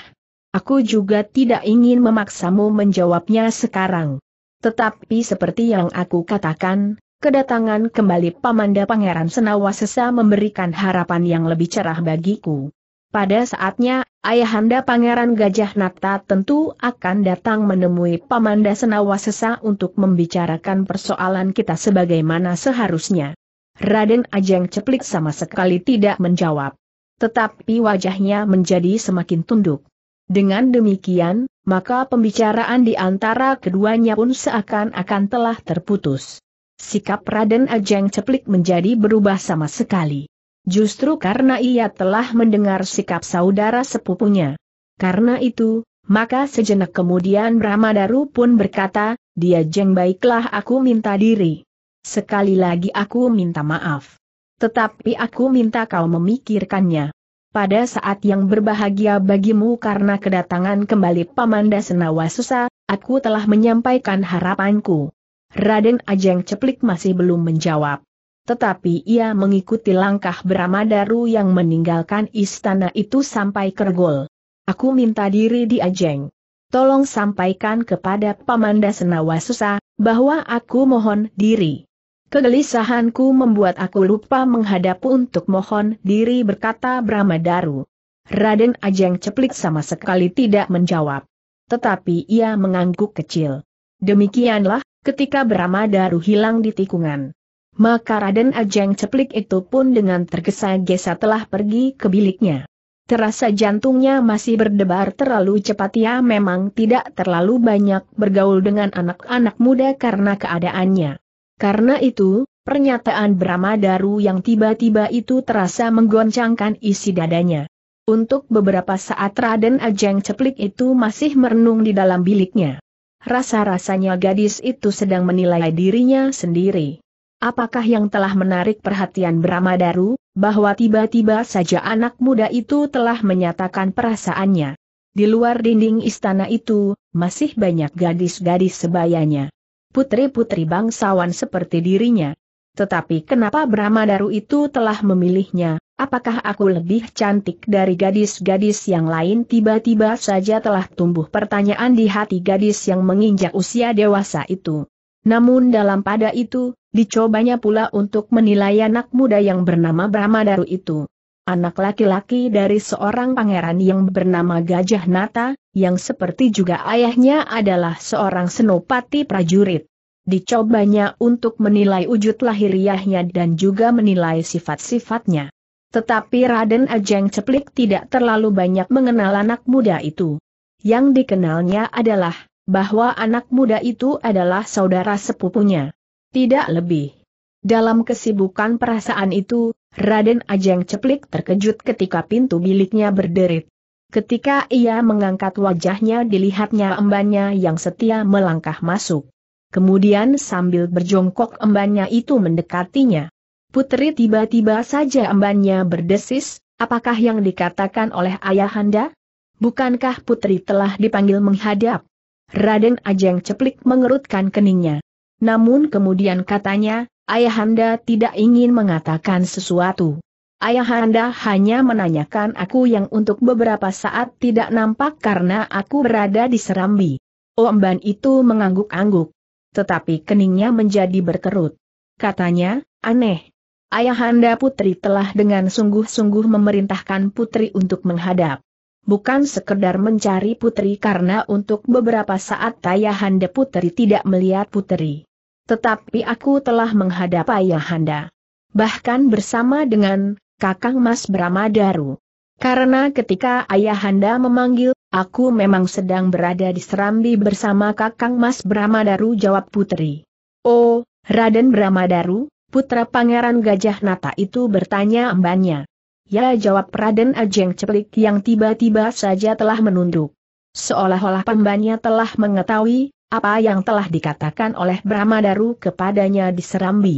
Aku juga tidak ingin memaksamu menjawabnya sekarang. Tetapi seperti yang aku katakan, Kedatangan kembali Pamanda Pangeran Senawa memberikan harapan yang lebih cerah bagiku. Pada saatnya, Ayahanda Pangeran Gajah Nata tentu akan datang menemui Pamanda Senawa Sesa untuk membicarakan persoalan kita sebagaimana seharusnya. Raden Ajeng Ceplik sama sekali tidak menjawab. Tetapi wajahnya menjadi semakin tunduk. Dengan demikian, maka pembicaraan di antara keduanya pun seakan-akan telah terputus sikap Raden Ajeng Ceplik menjadi berubah sama sekali. Justru karena ia telah mendengar sikap saudara sepupunya. Karena itu, maka sejenak kemudian Ramadaru pun berkata, dia jeng baiklah aku minta diri. Sekali lagi aku minta maaf. Tetapi aku minta kau memikirkannya. Pada saat yang berbahagia bagimu karena kedatangan kembali Pamanda Senawa Susa, aku telah menyampaikan harapanku. Raden Ajeng Ceplik masih belum menjawab. Tetapi ia mengikuti langkah Bramadaru yang meninggalkan istana itu sampai Kergol. Aku minta diri di Ajeng. Tolong sampaikan kepada Pamanda Senawa Susa, bahwa aku mohon diri. Kegelisahanku membuat aku lupa menghadap untuk mohon diri berkata Bramadaru. Raden Ajeng Ceplik sama sekali tidak menjawab. Tetapi ia mengangguk kecil. Demikianlah ketika Brahma Daru hilang di tikungan. Maka Raden Ajeng Ceplik itu pun dengan tergesa-gesa telah pergi ke biliknya. Terasa jantungnya masih berdebar terlalu cepat ia memang tidak terlalu banyak bergaul dengan anak-anak muda karena keadaannya. Karena itu, pernyataan Brahma Daru yang tiba-tiba itu terasa menggoncangkan isi dadanya. Untuk beberapa saat Raden Ajeng Ceplik itu masih merenung di dalam biliknya. Rasa-rasanya gadis itu sedang menilai dirinya sendiri. Apakah yang telah menarik perhatian Bramadaru, bahwa tiba-tiba saja anak muda itu telah menyatakan perasaannya. Di luar dinding istana itu, masih banyak gadis-gadis sebayanya. Putri-putri bangsawan seperti dirinya. Tetapi kenapa Bramadaru itu telah memilihnya, apakah aku lebih cantik dari gadis-gadis yang lain tiba-tiba saja telah tumbuh pertanyaan di hati gadis yang menginjak usia dewasa itu. Namun dalam pada itu, dicobanya pula untuk menilai anak muda yang bernama Brahmadaru itu. Anak laki-laki dari seorang pangeran yang bernama Gajah Nata, yang seperti juga ayahnya adalah seorang senopati prajurit. Dicobanya untuk menilai wujud lahiriahnya dan juga menilai sifat-sifatnya. Tetapi Raden Ajeng Ceplik tidak terlalu banyak mengenal anak muda itu. Yang dikenalnya adalah, bahwa anak muda itu adalah saudara sepupunya. Tidak lebih. Dalam kesibukan perasaan itu, Raden Ajeng Ceplik terkejut ketika pintu biliknya berderit. Ketika ia mengangkat wajahnya dilihatnya embannya yang setia melangkah masuk. Kemudian sambil berjongkok embannya itu mendekatinya. Putri tiba-tiba saja embannya berdesis, apakah yang dikatakan oleh ayahanda? Bukankah putri telah dipanggil menghadap? Raden Ajeng Ceplik mengerutkan keningnya. Namun kemudian katanya, ayahanda tidak ingin mengatakan sesuatu. Ayahanda hanya menanyakan aku yang untuk beberapa saat tidak nampak karena aku berada di Serambi. Omban oh, itu mengangguk-angguk. Tetapi keningnya menjadi berkerut. Katanya, aneh, Ayahanda Putri telah dengan sungguh-sungguh memerintahkan Putri untuk menghadap. Bukan sekedar mencari Putri karena untuk beberapa saat Ayahanda Putri tidak melihat Putri. Tetapi aku telah menghadap Ayahanda. Bahkan bersama dengan Kakang Mas Bramadaru. Karena ketika Ayahanda memanggil, aku memang sedang berada di Serambi bersama Kakang Mas Bramadaru jawab Putri. Oh, Raden Bramadaru, Putra Pangeran Gajah Nata itu bertanya embannya. Ya jawab Raden Ajeng Ceplik yang tiba-tiba saja telah menunduk. Seolah-olah pembannya telah mengetahui, apa yang telah dikatakan oleh Bramadaru kepadanya di Serambi.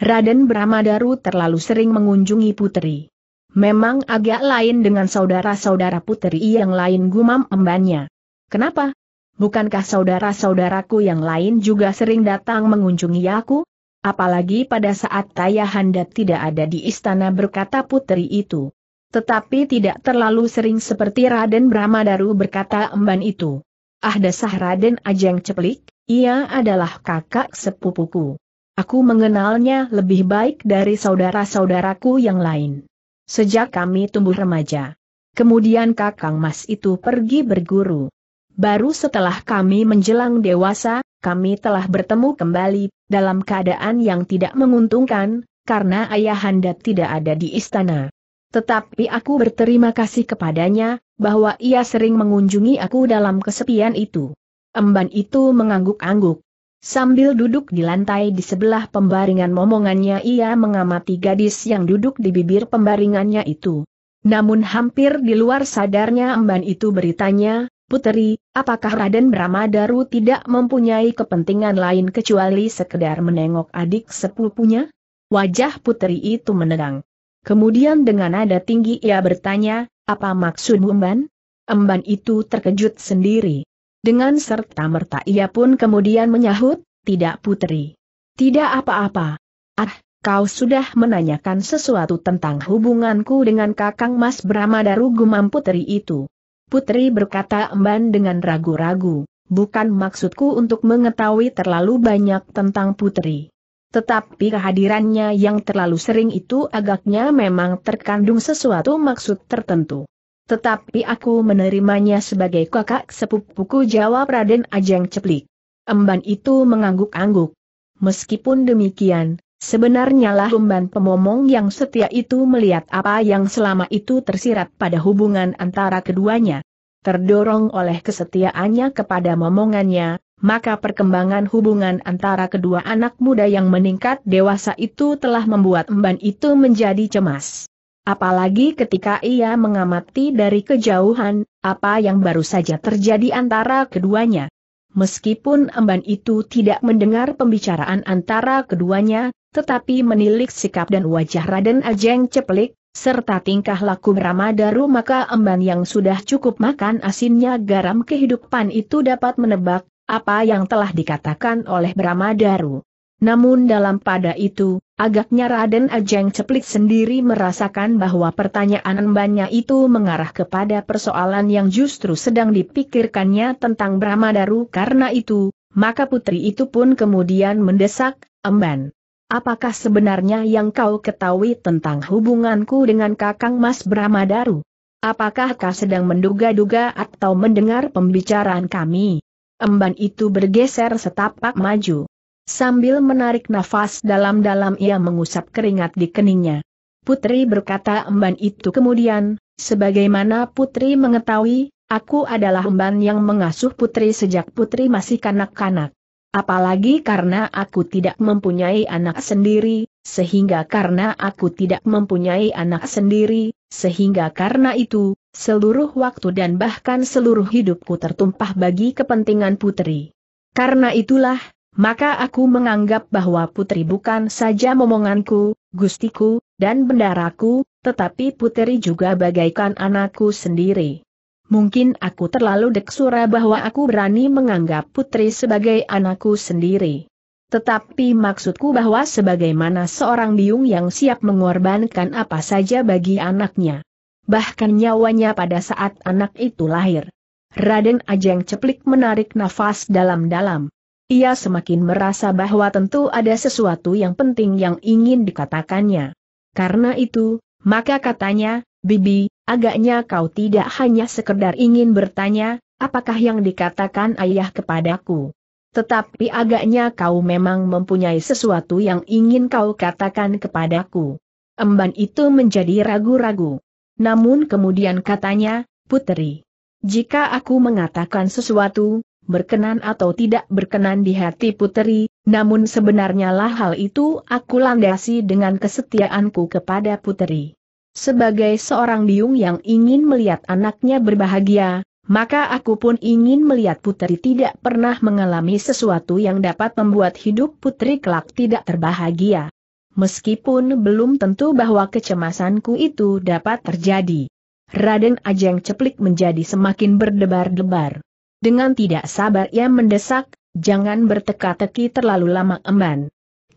Raden Bramadaru terlalu sering mengunjungi putri. Memang agak lain dengan saudara-saudara putri yang lain gumam embannya. Kenapa? Bukankah saudara-saudaraku yang lain juga sering datang mengunjungi aku? Apalagi pada saat Tayahanda tidak ada di istana berkata putri itu. Tetapi tidak terlalu sering seperti Raden Bramadaru berkata emban itu. Ah dasah Raden Ajeng Ceplik, ia adalah kakak sepupuku. Aku mengenalnya lebih baik dari saudara-saudaraku yang lain. Sejak kami tumbuh remaja. Kemudian kakang mas itu pergi berguru. Baru setelah kami menjelang dewasa, kami telah bertemu kembali, dalam keadaan yang tidak menguntungkan, karena ayahanda tidak ada di istana. Tetapi aku berterima kasih kepadanya, bahwa ia sering mengunjungi aku dalam kesepian itu. Emban itu mengangguk-angguk. Sambil duduk di lantai di sebelah pembaringan momongannya ia mengamati gadis yang duduk di bibir pembaringannya itu. Namun hampir di luar sadarnya emban itu beritanya, Puteri, apakah Raden Bramadaru tidak mempunyai kepentingan lain kecuali sekedar menengok adik sepupunya? Wajah puteri itu menerang. Kemudian dengan nada tinggi ia bertanya, apa maksudmu Mban? Emban itu terkejut sendiri. Dengan serta-merta ia pun kemudian menyahut, tidak puteri. Tidak apa-apa. Ah, kau sudah menanyakan sesuatu tentang hubunganku dengan kakang Mas Bramadaru gumam puteri itu. Putri berkata emban dengan ragu-ragu, bukan maksudku untuk mengetahui terlalu banyak tentang Putri. Tetapi kehadirannya yang terlalu sering itu agaknya memang terkandung sesuatu maksud tertentu. Tetapi aku menerimanya sebagai kakak sepupuku jawab Raden Ajeng Ceplik. Emban itu mengangguk-angguk. Meskipun demikian, Sebenarnya lah umban pemomong yang setia itu melihat apa yang selama itu tersirat pada hubungan antara keduanya. Terdorong oleh kesetiaannya kepada momongannya, maka perkembangan hubungan antara kedua anak muda yang meningkat dewasa itu telah membuat emban itu menjadi cemas. Apalagi ketika ia mengamati dari kejauhan, apa yang baru saja terjadi antara keduanya. Meskipun emban itu tidak mendengar pembicaraan antara keduanya, tetapi menilik sikap dan wajah Raden Ajeng Ceplik, serta tingkah laku Ramadaru maka emban yang sudah cukup makan asinnya garam kehidupan itu dapat menebak, apa yang telah dikatakan oleh Ramadaru. Namun dalam pada itu, agaknya Raden Ajeng Ceplik sendiri merasakan bahwa pertanyaan embannya itu mengarah kepada persoalan yang justru sedang dipikirkannya tentang Ramadaru karena itu, maka putri itu pun kemudian mendesak, emban. Apakah sebenarnya yang kau ketahui tentang hubunganku dengan Kakang Mas Bramadaru? Apakah kau sedang menduga-duga atau mendengar pembicaraan kami? Emban itu bergeser setapak maju. Sambil menarik nafas dalam-dalam ia mengusap keringat di keningnya. Putri berkata emban itu kemudian, sebagaimana putri mengetahui, aku adalah emban yang mengasuh putri sejak putri masih kanak-kanak. Apalagi karena aku tidak mempunyai anak sendiri, sehingga karena aku tidak mempunyai anak sendiri, sehingga karena itu, seluruh waktu dan bahkan seluruh hidupku tertumpah bagi kepentingan putri. Karena itulah, maka aku menganggap bahwa putri bukan saja momonganku, gustiku, dan bendaraku, tetapi putri juga bagaikan anakku sendiri mungkin aku terlalu deksura bahwa aku berani menganggap putri sebagai anakku sendiri. Tetapi maksudku bahwa sebagaimana seorang biung yang siap mengorbankan apa saja bagi anaknya. Bahkan nyawanya pada saat anak itu lahir. Raden Ajeng Ceplik menarik nafas dalam-dalam. Ia semakin merasa bahwa tentu ada sesuatu yang penting yang ingin dikatakannya. Karena itu, maka katanya, Bibi, agaknya kau tidak hanya sekedar ingin bertanya, apakah yang dikatakan ayah kepadaku. Tetapi agaknya kau memang mempunyai sesuatu yang ingin kau katakan kepadaku. Emban itu menjadi ragu-ragu. Namun kemudian katanya, Putri, jika aku mengatakan sesuatu, berkenan atau tidak berkenan di hati puteri, namun sebenarnya lah hal itu aku landasi dengan kesetiaanku kepada puteri. Sebagai seorang biung yang ingin melihat anaknya berbahagia, maka aku pun ingin melihat putri tidak pernah mengalami sesuatu yang dapat membuat hidup putri kelak tidak terbahagia. Meskipun belum tentu bahwa kecemasanku itu dapat terjadi. Raden Ajeng Ceplik menjadi semakin berdebar-debar. Dengan tidak sabar ia mendesak, jangan berteka-teki terlalu lama emban.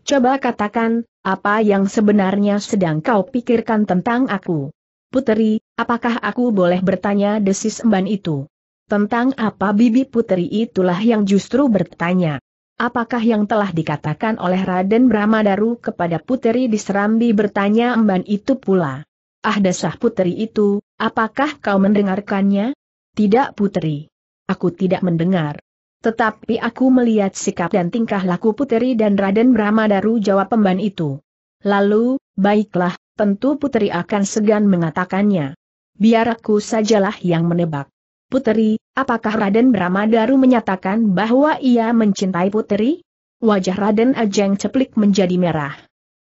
Coba katakan, apa yang sebenarnya sedang kau pikirkan tentang aku? Puteri, apakah aku boleh bertanya desis emban itu? Tentang apa bibi puteri itulah yang justru bertanya. Apakah yang telah dikatakan oleh Raden Bramadaru kepada puteri di Serambi bertanya emban itu pula? Ah dasah puteri itu, apakah kau mendengarkannya? Tidak puteri. Aku tidak mendengar. Tetapi aku melihat sikap dan tingkah laku Puteri dan Raden Bramadaru jawab pemban itu. Lalu, baiklah, tentu Puteri akan segan mengatakannya. Biar aku sajalah yang menebak. Puteri, apakah Raden Bramadaru menyatakan bahwa ia mencintai Puteri? Wajah Raden Ajeng Ceplik menjadi merah.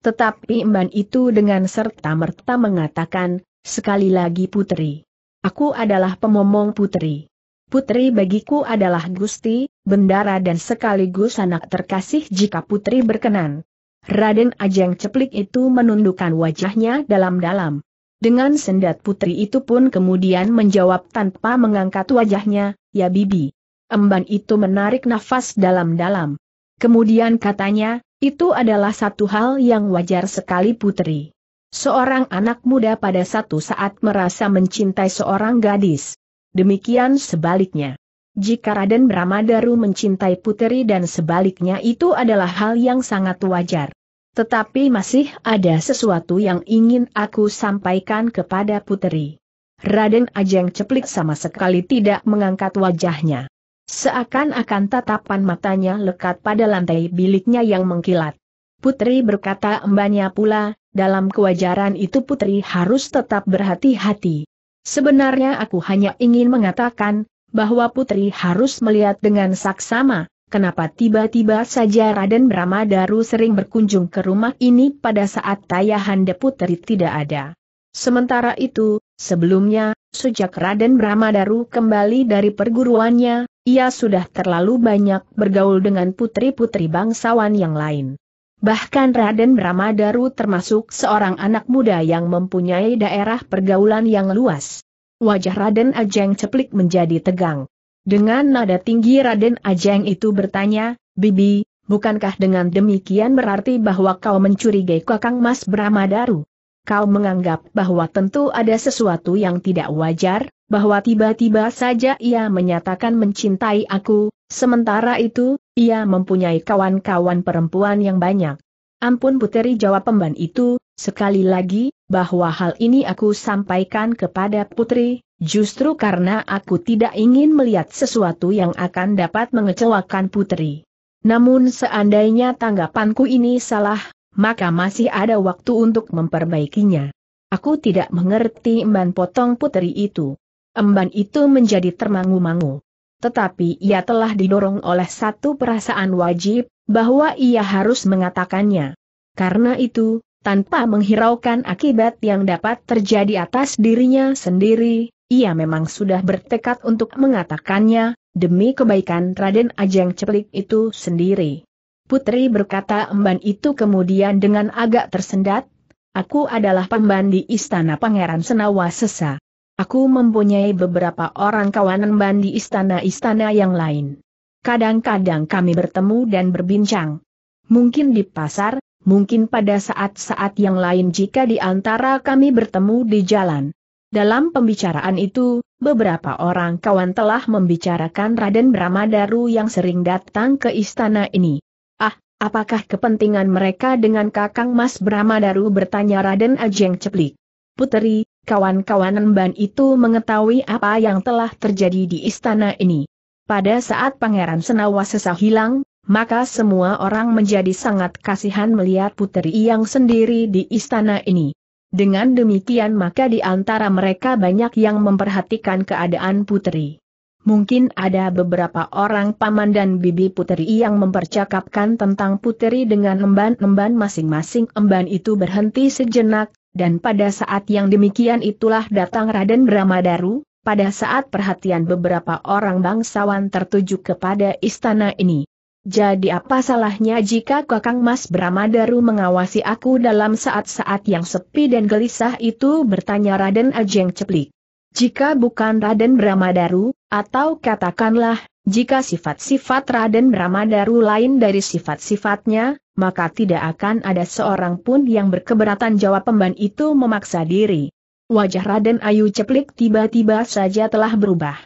Tetapi Mban itu dengan serta-merta mengatakan, sekali lagi Puteri. Aku adalah pemomong Puteri. Putri bagiku adalah Gusti, bendara dan sekaligus anak terkasih jika putri berkenan. Raden Ajeng Ceplik itu menundukkan wajahnya dalam-dalam. Dengan sendat putri itu pun kemudian menjawab tanpa mengangkat wajahnya, ya bibi. Emban itu menarik nafas dalam-dalam. Kemudian katanya, itu adalah satu hal yang wajar sekali putri. Seorang anak muda pada satu saat merasa mencintai seorang gadis demikian sebaliknya. Jika Raden Bramadaru mencintai Putri dan sebaliknya itu adalah hal yang sangat wajar. Tetapi masih ada sesuatu yang ingin aku sampaikan kepada Putri. Raden Ajeng Ceplik sama sekali tidak mengangkat wajahnya. Seakan-akan tatapan matanya lekat pada lantai biliknya yang mengkilat. Putri berkata embanya pula, dalam kewajaran itu putri harus tetap berhati-hati. Sebenarnya aku hanya ingin mengatakan, bahwa putri harus melihat dengan saksama, kenapa tiba-tiba saja Raden Bramadaru sering berkunjung ke rumah ini pada saat Tayahanda putri tidak ada. Sementara itu, sebelumnya, sejak Raden Bramadaru kembali dari perguruannya, ia sudah terlalu banyak bergaul dengan putri-putri bangsawan yang lain. Bahkan Raden Bramadaru termasuk seorang anak muda yang mempunyai daerah pergaulan yang luas. Wajah Raden Ajeng Ceplik menjadi tegang. Dengan nada tinggi Raden Ajeng itu bertanya, Bibi, bukankah dengan demikian berarti bahwa kau mencurigai kakang Mas Bramadaru? Kau menganggap bahwa tentu ada sesuatu yang tidak wajar, bahwa tiba-tiba saja ia menyatakan mencintai aku, sementara itu, ia mempunyai kawan-kawan perempuan yang banyak. Ampun puteri jawab pemban itu, sekali lagi, bahwa hal ini aku sampaikan kepada putri, justru karena aku tidak ingin melihat sesuatu yang akan dapat mengecewakan putri. Namun seandainya tanggapanku ini salah, maka masih ada waktu untuk memperbaikinya. Aku tidak mengerti emban potong putri itu. Emban itu menjadi termangu-mangu tetapi ia telah didorong oleh satu perasaan wajib, bahwa ia harus mengatakannya. Karena itu, tanpa menghiraukan akibat yang dapat terjadi atas dirinya sendiri, ia memang sudah bertekad untuk mengatakannya, demi kebaikan Raden Ajeng Ceplik itu sendiri. Putri berkata emban itu kemudian dengan agak tersendat, Aku adalah pemban di istana Pangeran Senawa Sesa. Aku mempunyai beberapa orang kawanan ban di istana-istana yang lain. Kadang-kadang kami bertemu dan berbincang. Mungkin di pasar, mungkin pada saat-saat yang lain jika di antara kami bertemu di jalan. Dalam pembicaraan itu, beberapa orang kawan telah membicarakan Raden Bramadaru yang sering datang ke istana ini. Ah, apakah kepentingan mereka dengan Kakang Mas Bramadaru bertanya Raden Ajeng Ceplik. Puteri, kawan-kawan Emban itu mengetahui apa yang telah terjadi di istana ini. Pada saat Pangeran Senawa sesah hilang, maka semua orang menjadi sangat kasihan melihat puteri yang sendiri di istana ini. Dengan demikian maka di antara mereka banyak yang memperhatikan keadaan puteri. Mungkin ada beberapa orang paman dan bibi puteri yang mempercakapkan tentang puteri dengan emban-emban masing-masing emban itu berhenti sejenak, dan pada saat yang demikian itulah datang Raden Bramadaru, pada saat perhatian beberapa orang bangsawan tertuju kepada istana ini. Jadi apa salahnya jika Kakang Mas Bramadaru mengawasi aku dalam saat-saat yang sepi dan gelisah itu bertanya Raden Ajeng Ceplik. Jika bukan Raden Bramadaru, atau katakanlah jika sifat-sifat Raden Bramadaru lain dari sifat-sifatnya, maka tidak akan ada seorang pun yang berkeberatan jawab pemban itu memaksa diri. Wajah Raden Ayu Ceplik tiba-tiba saja telah berubah.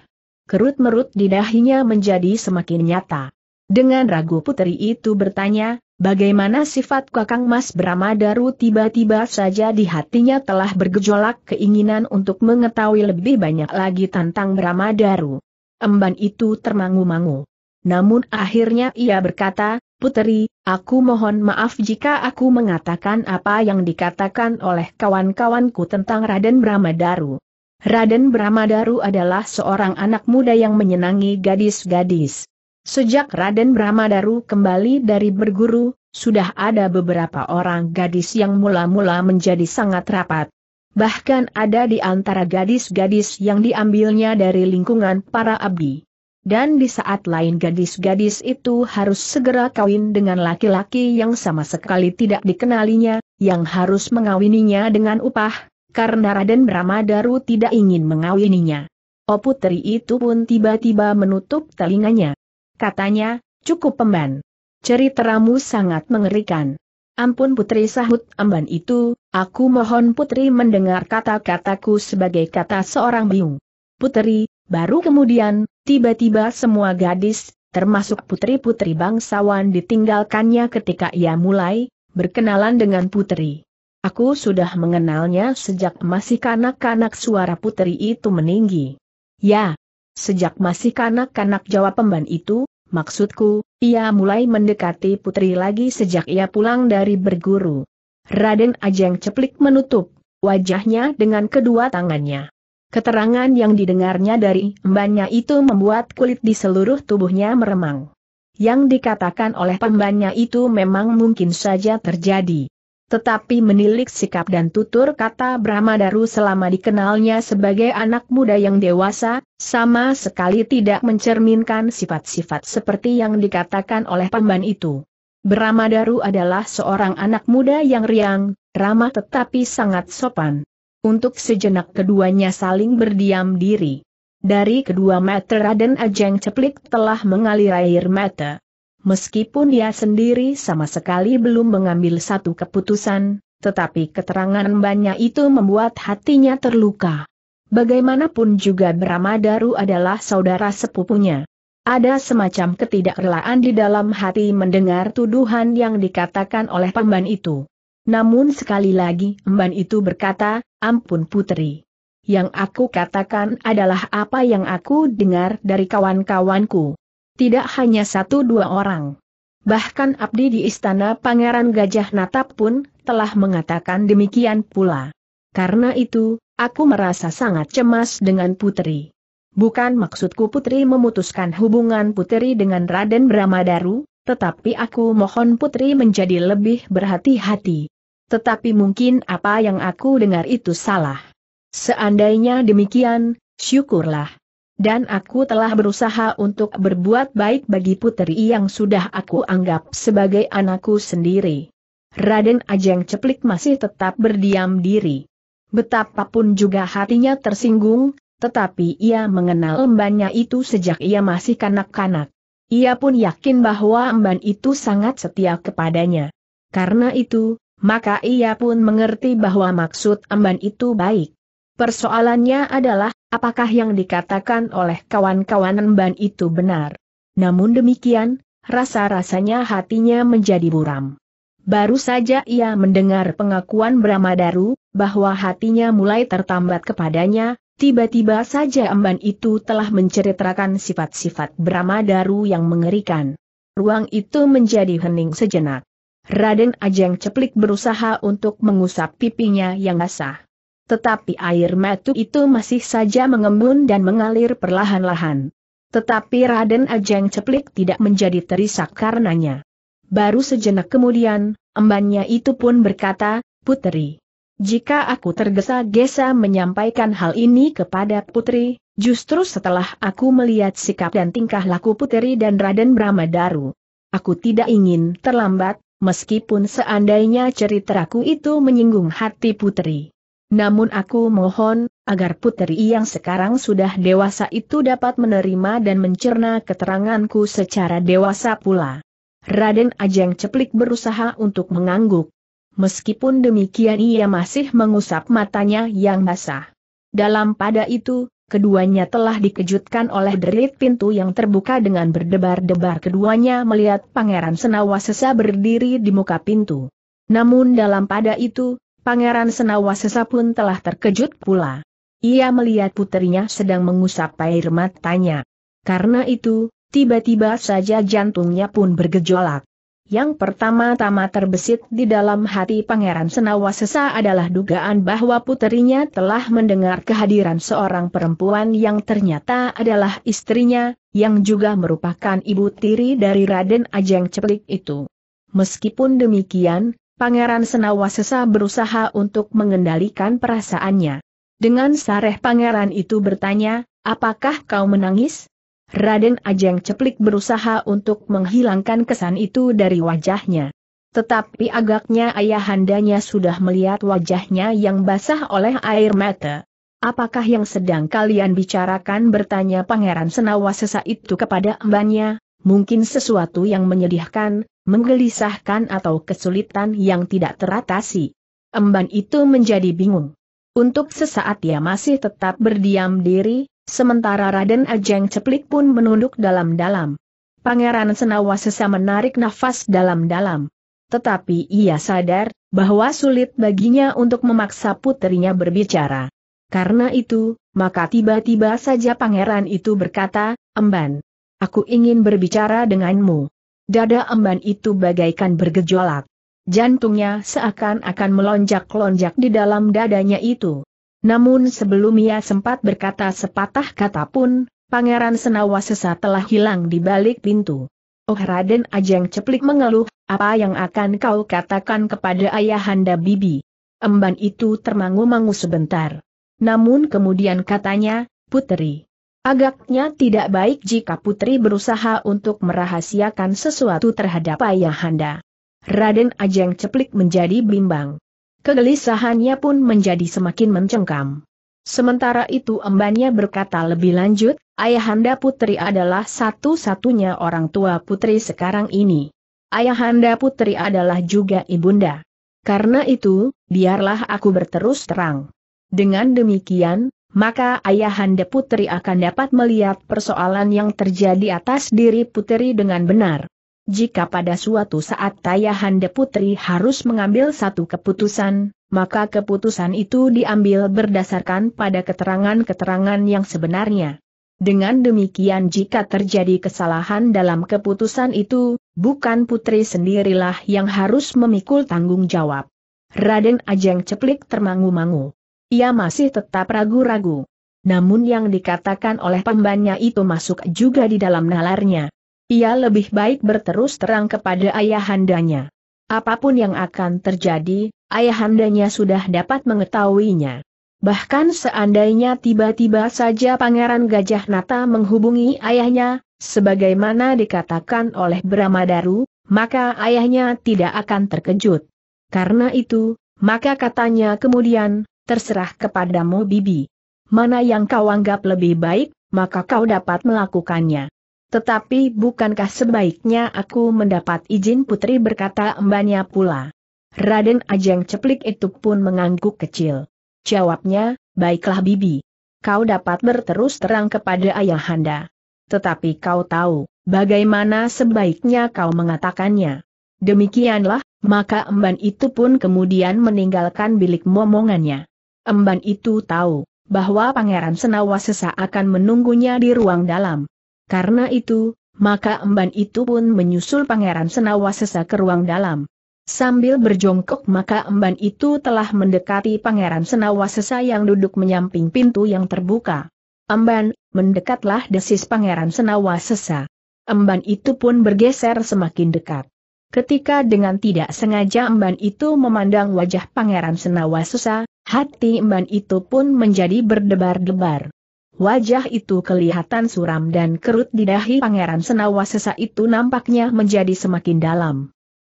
Kerut merut di dahinya menjadi semakin nyata. Dengan ragu putri itu bertanya, bagaimana sifat kakang Mas Bramadaru tiba-tiba saja di hatinya telah bergejolak keinginan untuk mengetahui lebih banyak lagi tentang Bramadaru emban itu termangu-mangu. Namun akhirnya ia berkata, Puteri, aku mohon maaf jika aku mengatakan apa yang dikatakan oleh kawan-kawanku tentang Raden Bramadaru. Raden Bramadaru adalah seorang anak muda yang menyenangi gadis-gadis. Sejak Raden Bramadaru kembali dari berguru, sudah ada beberapa orang gadis yang mula-mula menjadi sangat rapat. Bahkan ada di antara gadis-gadis yang diambilnya dari lingkungan para abdi. Dan di saat lain gadis-gadis itu harus segera kawin dengan laki-laki yang sama sekali tidak dikenalinya, yang harus mengawininya dengan upah, karena Raden Bramadaru tidak ingin mengawininya. putri itu pun tiba-tiba menutup telinganya. Katanya, cukup pemban. Ceritamu sangat mengerikan. Ampun putri sahut emban itu, Aku mohon putri mendengar kata-kataku sebagai kata seorang biung. Putri, baru kemudian, tiba-tiba semua gadis, termasuk putri-putri bangsawan ditinggalkannya ketika ia mulai, berkenalan dengan putri. Aku sudah mengenalnya sejak masih kanak-kanak suara putri itu meninggi. Ya, sejak masih kanak-kanak jawab pemban itu, maksudku, ia mulai mendekati putri lagi sejak ia pulang dari berguru. Raden Ajeng Ceplik menutup wajahnya dengan kedua tangannya. Keterangan yang didengarnya dari embannya itu membuat kulit di seluruh tubuhnya meremang. Yang dikatakan oleh pembannya itu memang mungkin saja terjadi. Tetapi menilik sikap dan tutur kata Brahma selama dikenalnya sebagai anak muda yang dewasa, sama sekali tidak mencerminkan sifat-sifat seperti yang dikatakan oleh pemban itu. Beramadaru adalah seorang anak muda yang riang, ramah tetapi sangat sopan. Untuk sejenak keduanya saling berdiam diri. Dari kedua mata Raden Ajeng Ceplik telah mengalir air mata. Meskipun dia sendiri sama sekali belum mengambil satu keputusan, tetapi keterangan banyak itu membuat hatinya terluka. Bagaimanapun juga Bramadaru adalah saudara sepupunya. Ada semacam ketidakrelaan di dalam hati mendengar tuduhan yang dikatakan oleh Pemban itu. Namun sekali lagi Emban itu berkata, ampun putri. Yang aku katakan adalah apa yang aku dengar dari kawan-kawanku. Tidak hanya satu dua orang. Bahkan abdi di istana Pangeran Gajah Natap pun telah mengatakan demikian pula. Karena itu, aku merasa sangat cemas dengan putri. Bukan maksudku putri memutuskan hubungan putri dengan Raden Bramadaru, tetapi aku mohon putri menjadi lebih berhati-hati. Tetapi mungkin apa yang aku dengar itu salah. Seandainya demikian, syukurlah. Dan aku telah berusaha untuk berbuat baik bagi putri yang sudah aku anggap sebagai anakku sendiri. Raden Ajeng Ceplik masih tetap berdiam diri. Betapapun juga hatinya tersinggung, tetapi ia mengenal embannya itu sejak ia masih kanak-kanak. Ia pun yakin bahwa emban itu sangat setia kepadanya. Karena itu, maka ia pun mengerti bahwa maksud emban itu baik. Persoalannya adalah, apakah yang dikatakan oleh kawan-kawan emban itu benar? Namun demikian, rasa-rasanya hatinya menjadi buram. Baru saja ia mendengar pengakuan Bramadaru, bahwa hatinya mulai tertambat kepadanya, Tiba-tiba saja emban itu telah menceritakan sifat-sifat Brahma Daru yang mengerikan. Ruang itu menjadi hening sejenak. Raden Ajeng Ceplik berusaha untuk mengusap pipinya yang basah. Tetapi air matu itu masih saja mengembun dan mengalir perlahan-lahan. Tetapi Raden Ajeng Ceplik tidak menjadi terisak karenanya. Baru sejenak kemudian, embannya itu pun berkata, Puteri, jika aku tergesa-gesa menyampaikan hal ini kepada putri, justru setelah aku melihat sikap dan tingkah laku putri dan Raden Bramadaru, aku tidak ingin terlambat, meskipun seandainya ceritaku itu menyinggung hati putri. Namun aku mohon, agar putri yang sekarang sudah dewasa itu dapat menerima dan mencerna keteranganku secara dewasa pula. Raden Ajeng Ceplik berusaha untuk mengangguk, Meskipun demikian ia masih mengusap matanya yang basah. Dalam pada itu, keduanya telah dikejutkan oleh derit pintu yang terbuka dengan berdebar-debar keduanya melihat Pangeran Senawasesa berdiri di muka pintu. Namun dalam pada itu, Pangeran Senawasesa pun telah terkejut pula. Ia melihat putrinya sedang mengusap air matanya. Karena itu, tiba-tiba saja jantungnya pun bergejolak. Yang pertama-tama terbesit di dalam hati Pangeran Senawasesa adalah dugaan bahwa puterinya telah mendengar kehadiran seorang perempuan yang ternyata adalah istrinya, yang juga merupakan ibu tiri dari Raden Ajeng Ceplik itu. Meskipun demikian, Pangeran Senawasesa berusaha untuk mengendalikan perasaannya. Dengan sareh pangeran itu bertanya, apakah kau menangis? Raden Ajeng Ceplik berusaha untuk menghilangkan kesan itu dari wajahnya. Tetapi agaknya ayahandanya sudah melihat wajahnya yang basah oleh air mata. Apakah yang sedang kalian bicarakan bertanya Pangeran Senawasesa itu kepada embannya, mungkin sesuatu yang menyedihkan, menggelisahkan atau kesulitan yang tidak teratasi. Emban itu menjadi bingung. Untuk sesaat ia masih tetap berdiam diri, Sementara Raden Ajeng Ceplik pun menunduk dalam-dalam. Pangeran Senawa sesa menarik nafas dalam-dalam. Tetapi ia sadar, bahwa sulit baginya untuk memaksa putrinya berbicara. Karena itu, maka tiba-tiba saja pangeran itu berkata, Emban, aku ingin berbicara denganmu. Dada Emban itu bagaikan bergejolak. Jantungnya seakan-akan melonjak-lonjak di dalam dadanya itu. Namun sebelum ia sempat berkata sepatah kata pun, Pangeran Senawa sesa telah hilang di balik pintu. Oh Raden Ajeng Ceplik mengeluh, apa yang akan kau katakan kepada ayahanda Bibi? Emban itu termangu-mangu sebentar. Namun kemudian katanya, Putri. Agaknya tidak baik jika Putri berusaha untuk merahasiakan sesuatu terhadap ayahanda. Raden Ajeng Ceplik menjadi bimbang. Kegelisahannya pun menjadi semakin mencengkam. Sementara itu embannya berkata lebih lanjut, Ayahanda Putri adalah satu-satunya orang tua Putri sekarang ini. Ayahanda Putri adalah juga ibunda. Karena itu, biarlah aku berterus terang. Dengan demikian, maka Ayahanda Putri akan dapat melihat persoalan yang terjadi atas diri Putri dengan benar. Jika pada suatu saat Tayahanda Putri harus mengambil satu keputusan, maka keputusan itu diambil berdasarkan pada keterangan-keterangan yang sebenarnya. Dengan demikian jika terjadi kesalahan dalam keputusan itu, bukan putri sendirilah yang harus memikul tanggung jawab. Raden Ajeng Ceplik termangu-mangu. Ia masih tetap ragu-ragu. Namun yang dikatakan oleh pembannya itu masuk juga di dalam nalarnya. Ia lebih baik berterus terang kepada ayahandanya. Apapun yang akan terjadi, ayahandanya sudah dapat mengetahuinya. Bahkan seandainya tiba-tiba saja Pangeran Gajah Nata menghubungi ayahnya, sebagaimana dikatakan oleh Bramadaru, maka ayahnya tidak akan terkejut. Karena itu, maka katanya kemudian, terserah kepadamu bibi. Mana yang kau anggap lebih baik, maka kau dapat melakukannya. Tetapi bukankah sebaiknya aku mendapat izin putri berkata embanya pula. Raden Ajeng Ceplik itu pun mengangguk kecil. Jawabnya, baiklah bibi. Kau dapat berterus terang kepada ayahanda. Tetapi kau tahu, bagaimana sebaiknya kau mengatakannya. Demikianlah, maka emban itu pun kemudian meninggalkan bilik momongannya. Emban itu tahu, bahwa Pangeran Senawasesa akan menunggunya di ruang dalam. Karena itu, maka emban itu pun menyusul Pangeran Senawasesa ke ruang dalam. Sambil berjongkok maka emban itu telah mendekati Pangeran Senawasesa yang duduk menyamping pintu yang terbuka. Emban, mendekatlah desis Pangeran Senawasesa. Emban itu pun bergeser semakin dekat. Ketika dengan tidak sengaja emban itu memandang wajah Pangeran Senawasesa, hati emban itu pun menjadi berdebar-debar. Wajah itu kelihatan suram dan kerut di dahi Pangeran Senawa sesa itu nampaknya menjadi semakin dalam.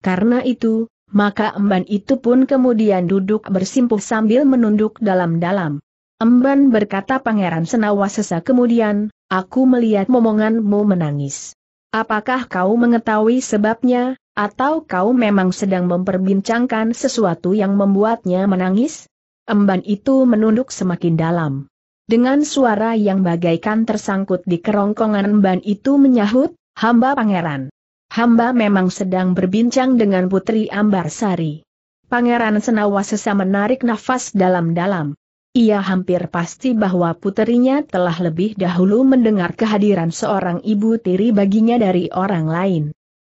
Karena itu, maka emban itu pun kemudian duduk bersimpuh sambil menunduk dalam-dalam. Emban berkata Pangeran Senawa sesa kemudian, aku melihat momonganmu menangis. Apakah kau mengetahui sebabnya, atau kau memang sedang memperbincangkan sesuatu yang membuatnya menangis? Emban itu menunduk semakin dalam. Dengan suara yang bagaikan tersangkut di kerongkongan ban itu menyahut, hamba pangeran. Hamba memang sedang berbincang dengan Putri Ambar Sari. Pangeran Senawa menarik nafas dalam-dalam. Ia hampir pasti bahwa puterinya telah lebih dahulu mendengar kehadiran seorang ibu tiri baginya dari orang lain.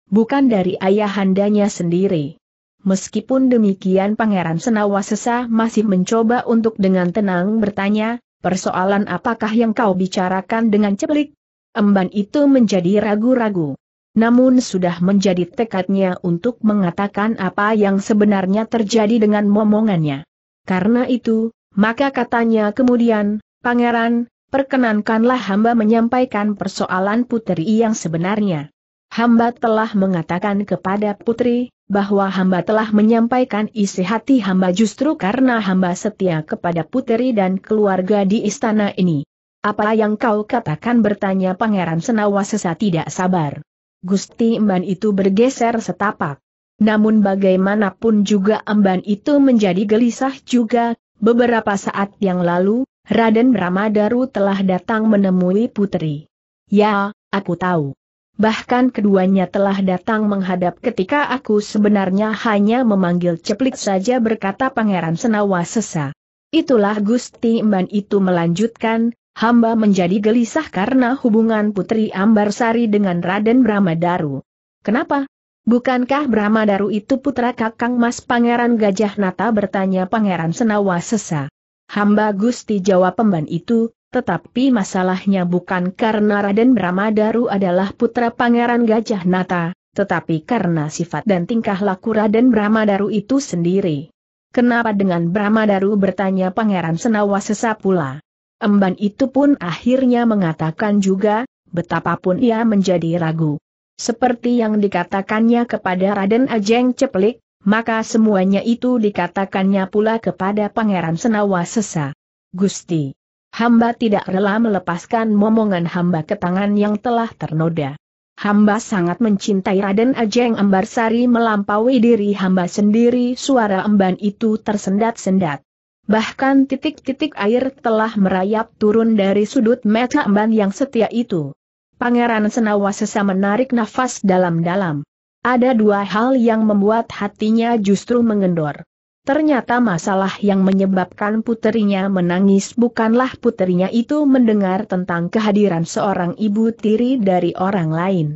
Bukan dari ayahandanya sendiri. Meskipun demikian Pangeran Senawa masih mencoba untuk dengan tenang bertanya, Persoalan apakah yang kau bicarakan dengan ceplik, Emban itu menjadi ragu-ragu. Namun sudah menjadi tekadnya untuk mengatakan apa yang sebenarnya terjadi dengan momongannya. Karena itu, maka katanya kemudian, Pangeran, perkenankanlah hamba menyampaikan persoalan puteri yang sebenarnya hamba telah mengatakan kepada putri, bahwa hamba telah menyampaikan isi hati hamba justru karena hamba setia kepada putri dan keluarga di istana ini. Apa yang kau katakan bertanya Pangeran Senawa sesa tidak sabar. Gusti Emban itu bergeser setapak. Namun bagaimanapun juga Emban itu menjadi gelisah juga, beberapa saat yang lalu, Raden Ramadaru telah datang menemui putri. Ya, aku tahu bahkan keduanya telah datang menghadap ketika aku sebenarnya hanya memanggil ceplik saja berkata Pangeran Senawa sesa. Itulah Gusti Mban itu melanjutkan, hamba menjadi gelisah karena hubungan Putri Ambarsari dengan Raden Bramadaru. Kenapa? Bukankah Bramadaru itu putra kakang mas Pangeran Gajah Nata bertanya Pangeran Senawa sesa. Hamba Gusti jawab pemban itu, tetapi masalahnya bukan karena Raden Bramadaru adalah putra Pangeran Gajah Nata, tetapi karena sifat dan tingkah laku Raden Bramadaru itu sendiri. Kenapa dengan Bramadaru bertanya Pangeran Senawa pula? Emban itu pun akhirnya mengatakan juga, betapapun ia menjadi ragu. Seperti yang dikatakannya kepada Raden Ajeng Ceplik, maka semuanya itu dikatakannya pula kepada Pangeran Senawa Sesa. Gusti. Hamba tidak rela melepaskan momongan hamba ke tangan yang telah ternoda. Hamba sangat mencintai Raden Ajeng Ambarsari melampaui diri hamba sendiri suara emban itu tersendat-sendat. Bahkan titik-titik air telah merayap turun dari sudut mata emban yang setia itu. Pangeran Senawa sesa menarik nafas dalam-dalam. Ada dua hal yang membuat hatinya justru mengendor. Ternyata masalah yang menyebabkan puterinya menangis bukanlah puterinya itu mendengar tentang kehadiran seorang ibu tiri dari orang lain.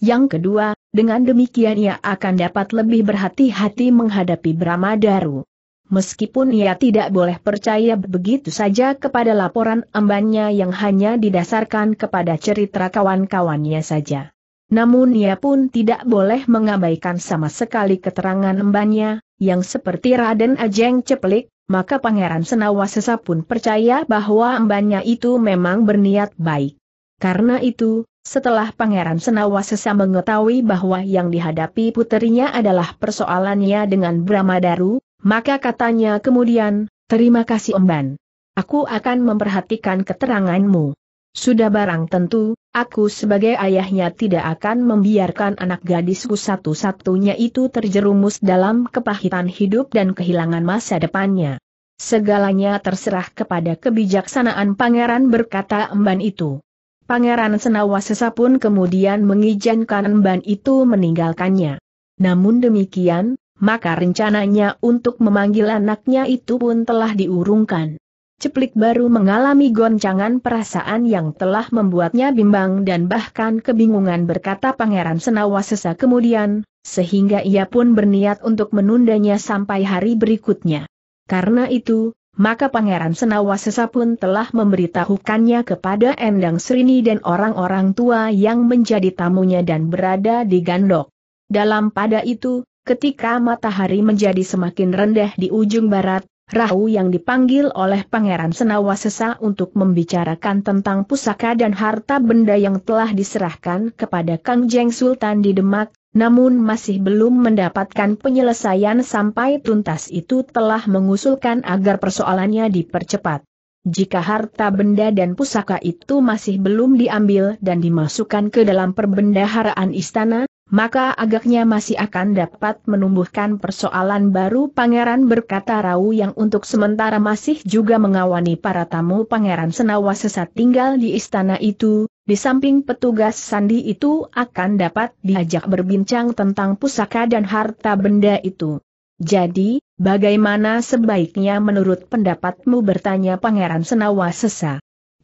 Yang kedua, dengan demikian ia akan dapat lebih berhati-hati menghadapi Brahma Daru. Meskipun ia tidak boleh percaya begitu saja kepada laporan embannya yang hanya didasarkan kepada cerita kawan-kawannya saja. Namun ia pun tidak boleh mengabaikan sama sekali keterangan embannya, yang seperti Raden Ajeng Ceplik, maka Pangeran Senawasesa pun percaya bahwa embannya itu memang berniat baik. Karena itu, setelah Pangeran Senawasesa mengetahui bahwa yang dihadapi puterinya adalah persoalannya dengan Bramadaru, maka katanya kemudian, terima kasih emban. Aku akan memperhatikan keteranganmu. Sudah barang tentu, Aku sebagai ayahnya tidak akan membiarkan anak gadisku satu-satunya itu terjerumus dalam kepahitan hidup dan kehilangan masa depannya. Segalanya terserah kepada kebijaksanaan pangeran berkata emban itu. Pangeran Senawasesa pun kemudian mengizinkan emban itu meninggalkannya. Namun demikian, maka rencananya untuk memanggil anaknya itu pun telah diurungkan. Ceplik baru mengalami goncangan perasaan yang telah membuatnya bimbang dan bahkan kebingungan berkata Pangeran Senawa sesa kemudian, sehingga ia pun berniat untuk menundanya sampai hari berikutnya. Karena itu, maka Pangeran Senawasesa pun telah memberitahukannya kepada Endang Srini dan orang-orang tua yang menjadi tamunya dan berada di Gandok. Dalam pada itu, ketika matahari menjadi semakin rendah di ujung barat, Rahu yang dipanggil oleh Pangeran Senawasesa untuk membicarakan tentang pusaka dan harta benda yang telah diserahkan kepada Kang Jeng Sultan di Demak, namun masih belum mendapatkan penyelesaian sampai tuntas itu telah mengusulkan agar persoalannya dipercepat. Jika harta benda dan pusaka itu masih belum diambil dan dimasukkan ke dalam perbendaharaan istana, maka agaknya masih akan dapat menumbuhkan persoalan baru pangeran berkata Rau yang untuk sementara masih juga mengawani para tamu pangeran Senawa sesat tinggal di istana itu, di samping petugas sandi itu akan dapat diajak berbincang tentang pusaka dan harta benda itu. Jadi, bagaimana sebaiknya menurut pendapatmu bertanya pangeran Senawa sesat?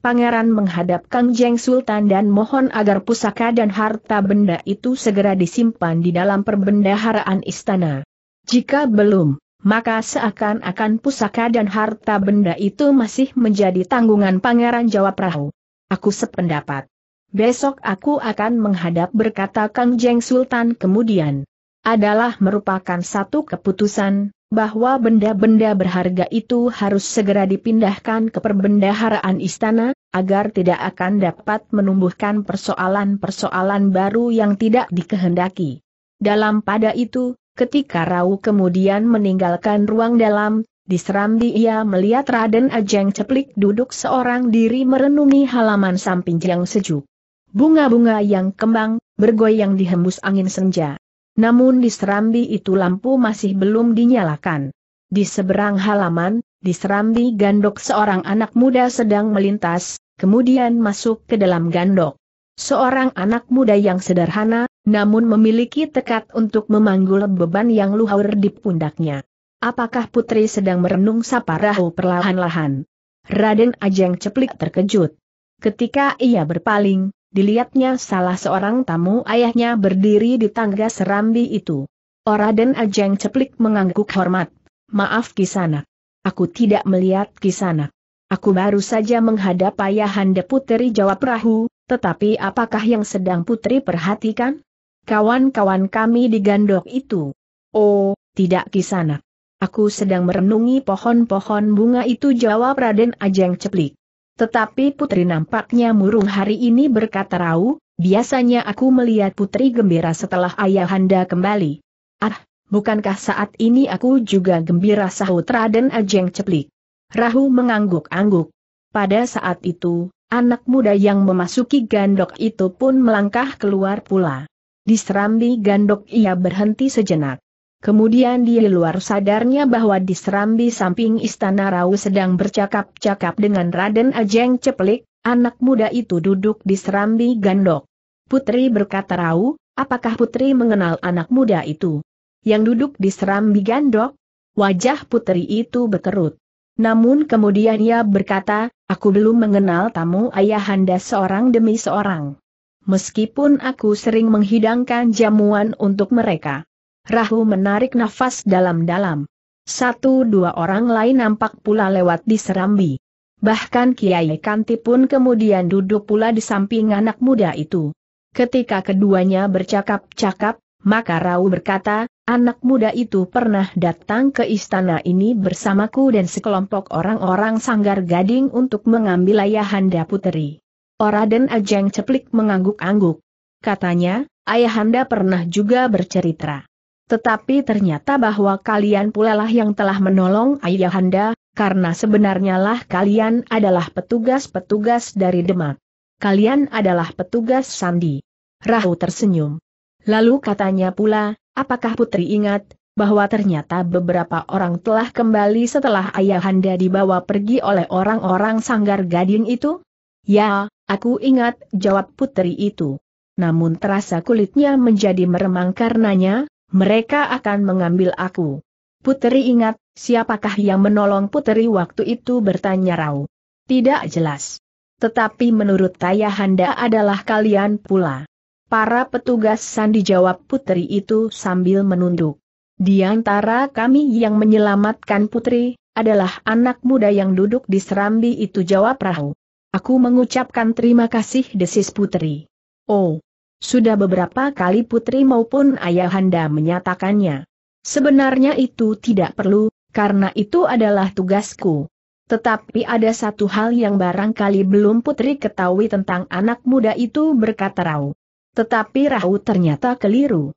pangeran menghadap Kang Jeng Sultan dan mohon agar pusaka dan harta benda itu segera disimpan di dalam perbendaharaan istana. Jika belum, maka seakan-akan pusaka dan harta benda itu masih menjadi tanggungan pangeran jawab perahu. Aku sependapat. Besok aku akan menghadap berkata Kang Jeng Sultan kemudian. Adalah merupakan satu keputusan, bahwa benda-benda berharga itu harus segera dipindahkan ke perbendaharaan istana, agar tidak akan dapat menumbuhkan persoalan-persoalan baru yang tidak dikehendaki. Dalam pada itu, ketika Rau kemudian meninggalkan ruang dalam, Diserambi ia melihat Raden Ajeng Ceplik duduk seorang diri merenungi halaman samping yang sejuk. Bunga-bunga yang kembang, bergoyang dihembus angin senja. Namun di Serambi itu lampu masih belum dinyalakan. Di seberang halaman, di Serambi gandok seorang anak muda sedang melintas, kemudian masuk ke dalam gandok. Seorang anak muda yang sederhana, namun memiliki tekad untuk memanggul beban yang luhur di pundaknya. Apakah putri sedang merenung sapa perlahan-lahan? Raden Ajeng Ceplik terkejut. Ketika ia berpaling, dilihatnya salah seorang tamu ayahnya berdiri di tangga serambi itu. Oraden Ajeng Ceplik mengangguk hormat. Maaf kisana, Aku tidak melihat kisana. Aku baru saja menghadap ayahanda putri jawab Rahu, tetapi apakah yang sedang putri perhatikan? Kawan-kawan kami di gandok itu. Oh, tidak kisana. Aku sedang merenungi pohon-pohon bunga itu jawab Raden Ajeng Ceplik. Tetapi putri nampaknya murung hari ini berkata rau, biasanya aku melihat putri gembira setelah ayahanda kembali. Ah, bukankah saat ini aku juga gembira sahut Raden Ajeng Ceplik. Rahu mengangguk-angguk. Pada saat itu, anak muda yang memasuki gandok itu pun melangkah keluar pula. Di serambi gandok ia berhenti sejenak. Kemudian dia luar sadarnya bahwa di serambi samping istana Rau sedang bercakap-cakap dengan Raden Ajeng Ceplik, anak muda itu duduk di serambi gandok. Putri berkata Rau, apakah Putri mengenal anak muda itu? Yang duduk di serambi gandok? Wajah Putri itu berkerut. Namun kemudian ia berkata, aku belum mengenal tamu ayahanda seorang demi seorang. Meskipun aku sering menghidangkan jamuan untuk mereka. Rahu menarik nafas dalam-dalam. Satu dua orang lain nampak pula lewat di serambi. Bahkan Kiai Kanti pun kemudian duduk pula di samping anak muda itu. Ketika keduanya bercakap-cakap, maka Rahu berkata, anak muda itu pernah datang ke istana ini bersamaku dan sekelompok orang-orang sanggar gading untuk mengambil ayahanda puteri. dan Ajeng Ceplik mengangguk-angguk. Katanya, ayahanda pernah juga bercerita. Tetapi ternyata bahwa kalian pula lah yang telah menolong Ayahanda, karena sebenarnya lah kalian adalah petugas-petugas dari Demak. Kalian adalah petugas Sandi. Rahu tersenyum. Lalu katanya pula, apakah Putri ingat, bahwa ternyata beberapa orang telah kembali setelah Ayahanda dibawa pergi oleh orang-orang sanggar gading itu? Ya, aku ingat, jawab Putri itu. Namun terasa kulitnya menjadi meremang karenanya, mereka akan mengambil aku. Putri ingat, siapakah yang menolong putri waktu itu bertanya Rau. Tidak jelas. Tetapi menurut Taya Tayahanda adalah kalian pula. Para petugas sandi jawab putri itu sambil menunduk. Di antara kami yang menyelamatkan putri, adalah anak muda yang duduk di serambi itu jawab Rau. Aku mengucapkan terima kasih desis putri. Oh, sudah beberapa kali putri maupun ayahanda menyatakannya. Sebenarnya itu tidak perlu, karena itu adalah tugasku. Tetapi ada satu hal yang barangkali belum putri ketahui tentang anak muda itu berkata Rau. Tetapi Rau ternyata keliru.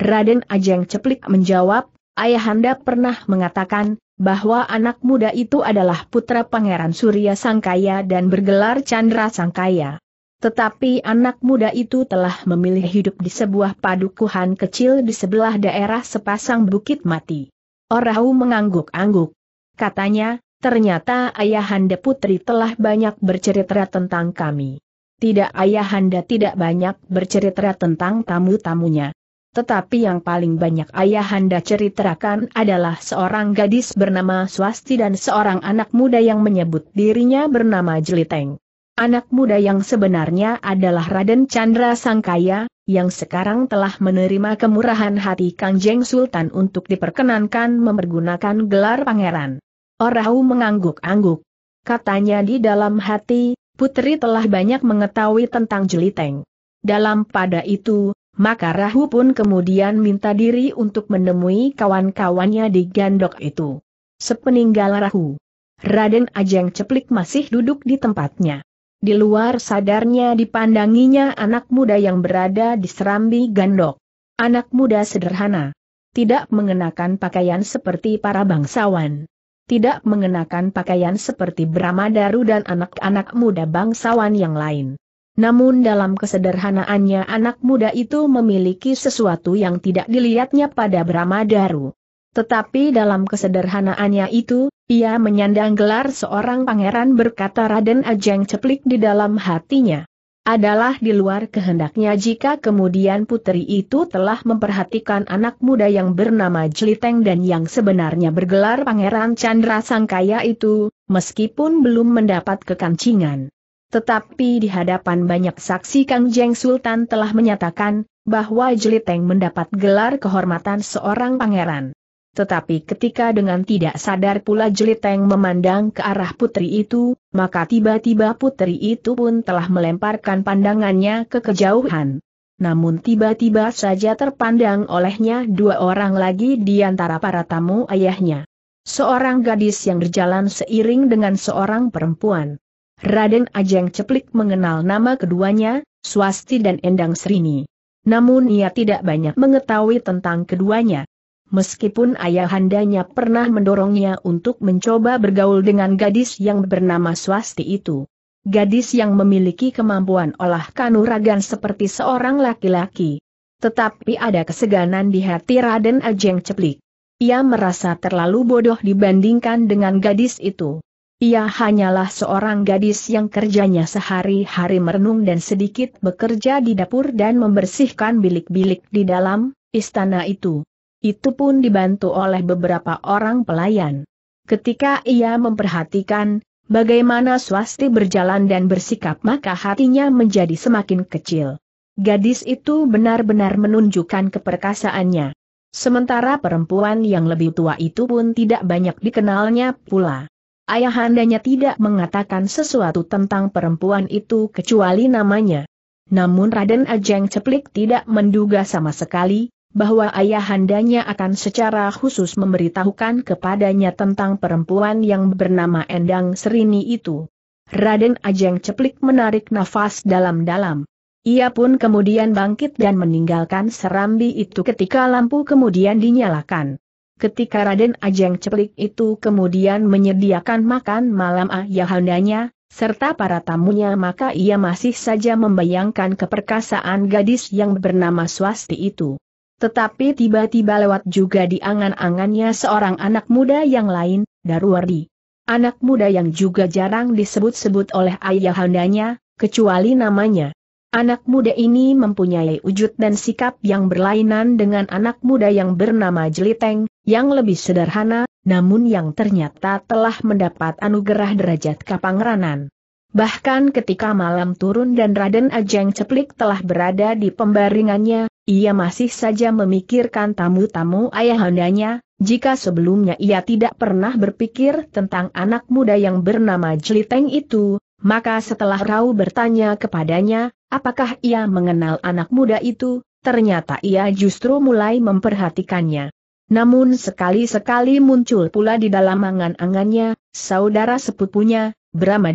Raden Ajeng Ceplik menjawab, ayahanda pernah mengatakan, bahwa anak muda itu adalah putra Pangeran Surya Sangkaya dan bergelar Chandra Sangkaya. Tetapi anak muda itu telah memilih hidup di sebuah padukuhan kecil di sebelah daerah sepasang bukit mati. Orahu mengangguk-angguk. Katanya, ternyata ayahanda putri telah banyak bercerita tentang kami. Tidak ayahanda tidak banyak bercerita tentang tamu-tamunya. Tetapi yang paling banyak ayahanda ceritakan adalah seorang gadis bernama Swasti dan seorang anak muda yang menyebut dirinya bernama Jeliteng. Anak muda yang sebenarnya adalah Raden Chandra Sangkaya, yang sekarang telah menerima kemurahan hati Kangjeng Sultan untuk diperkenankan mempergunakan gelar pangeran. Orahu mengangguk-angguk. Katanya di dalam hati, putri telah banyak mengetahui tentang Jeliteng. Dalam pada itu, maka Rahu pun kemudian minta diri untuk menemui kawan-kawannya di Gandok itu. Sepeninggal Rahu, Raden Ajeng Ceplik masih duduk di tempatnya di luar sadarnya dipandanginya anak muda yang berada di serambi gandok. Anak muda sederhana. Tidak mengenakan pakaian seperti para bangsawan. Tidak mengenakan pakaian seperti Bramadaru dan anak-anak muda bangsawan yang lain. Namun dalam kesederhanaannya anak muda itu memiliki sesuatu yang tidak dilihatnya pada Bramadaru. Tetapi dalam kesederhanaannya itu, ia menyandang gelar seorang pangeran berkata Raden Ajeng Ceplik di dalam hatinya. Adalah di luar kehendaknya jika kemudian putri itu telah memperhatikan anak muda yang bernama Jeliteng dan yang sebenarnya bergelar Pangeran Chandra Sangkaya itu, meskipun belum mendapat kekancingan. Tetapi di hadapan banyak saksi Kang Jeng Sultan telah menyatakan, bahwa Jeliteng mendapat gelar kehormatan seorang pangeran. Tetapi ketika dengan tidak sadar pula Jeliteng memandang ke arah putri itu, maka tiba-tiba putri itu pun telah melemparkan pandangannya ke kejauhan. Namun tiba-tiba saja terpandang olehnya dua orang lagi di antara para tamu ayahnya. Seorang gadis yang berjalan seiring dengan seorang perempuan. Raden Ajeng Ceplik mengenal nama keduanya, Swasti dan Endang Srini. Namun ia tidak banyak mengetahui tentang keduanya meskipun ayahandanya pernah mendorongnya untuk mencoba bergaul dengan gadis yang bernama Swasti itu. Gadis yang memiliki kemampuan olah kanuragan seperti seorang laki-laki. Tetapi ada keseganan di hati Raden Ajeng Ceplik. Ia merasa terlalu bodoh dibandingkan dengan gadis itu. Ia hanyalah seorang gadis yang kerjanya sehari-hari merenung dan sedikit bekerja di dapur dan membersihkan bilik-bilik di dalam istana itu. Itu pun dibantu oleh beberapa orang pelayan. Ketika ia memperhatikan bagaimana swasti berjalan dan bersikap maka hatinya menjadi semakin kecil. Gadis itu benar-benar menunjukkan keperkasaannya. Sementara perempuan yang lebih tua itu pun tidak banyak dikenalnya pula. Ayahandanya tidak mengatakan sesuatu tentang perempuan itu kecuali namanya. Namun Raden Ajeng Ceplik tidak menduga sama sekali, bahwa ayahandanya akan secara khusus memberitahukan kepadanya tentang perempuan yang bernama Endang Serini itu. Raden Ajeng Ceplik menarik nafas dalam-dalam. Ia pun kemudian bangkit dan meninggalkan serambi itu ketika lampu kemudian dinyalakan. Ketika Raden Ajeng Ceplik itu kemudian menyediakan makan malam ayahandanya, serta para tamunya maka ia masih saja membayangkan keperkasaan gadis yang bernama Swasti itu. Tetapi tiba-tiba lewat juga di angan-angannya seorang anak muda yang lain, Darwardi. Anak muda yang juga jarang disebut-sebut oleh ayahandanya, kecuali namanya. Anak muda ini mempunyai wujud dan sikap yang berlainan dengan anak muda yang bernama Jeliteng, yang lebih sederhana, namun yang ternyata telah mendapat anugerah derajat kapangranan. Bahkan ketika malam turun dan Raden Ajeng Ceplik telah berada di pembaringannya, ia masih saja memikirkan tamu-tamu ayahandanya, jika sebelumnya ia tidak pernah berpikir tentang anak muda yang bernama Jeliteng itu, maka setelah Rau bertanya kepadanya, apakah ia mengenal anak muda itu, ternyata ia justru mulai memperhatikannya. Namun sekali-sekali muncul pula di dalam angan-angannya, saudara sepupunya, Brahma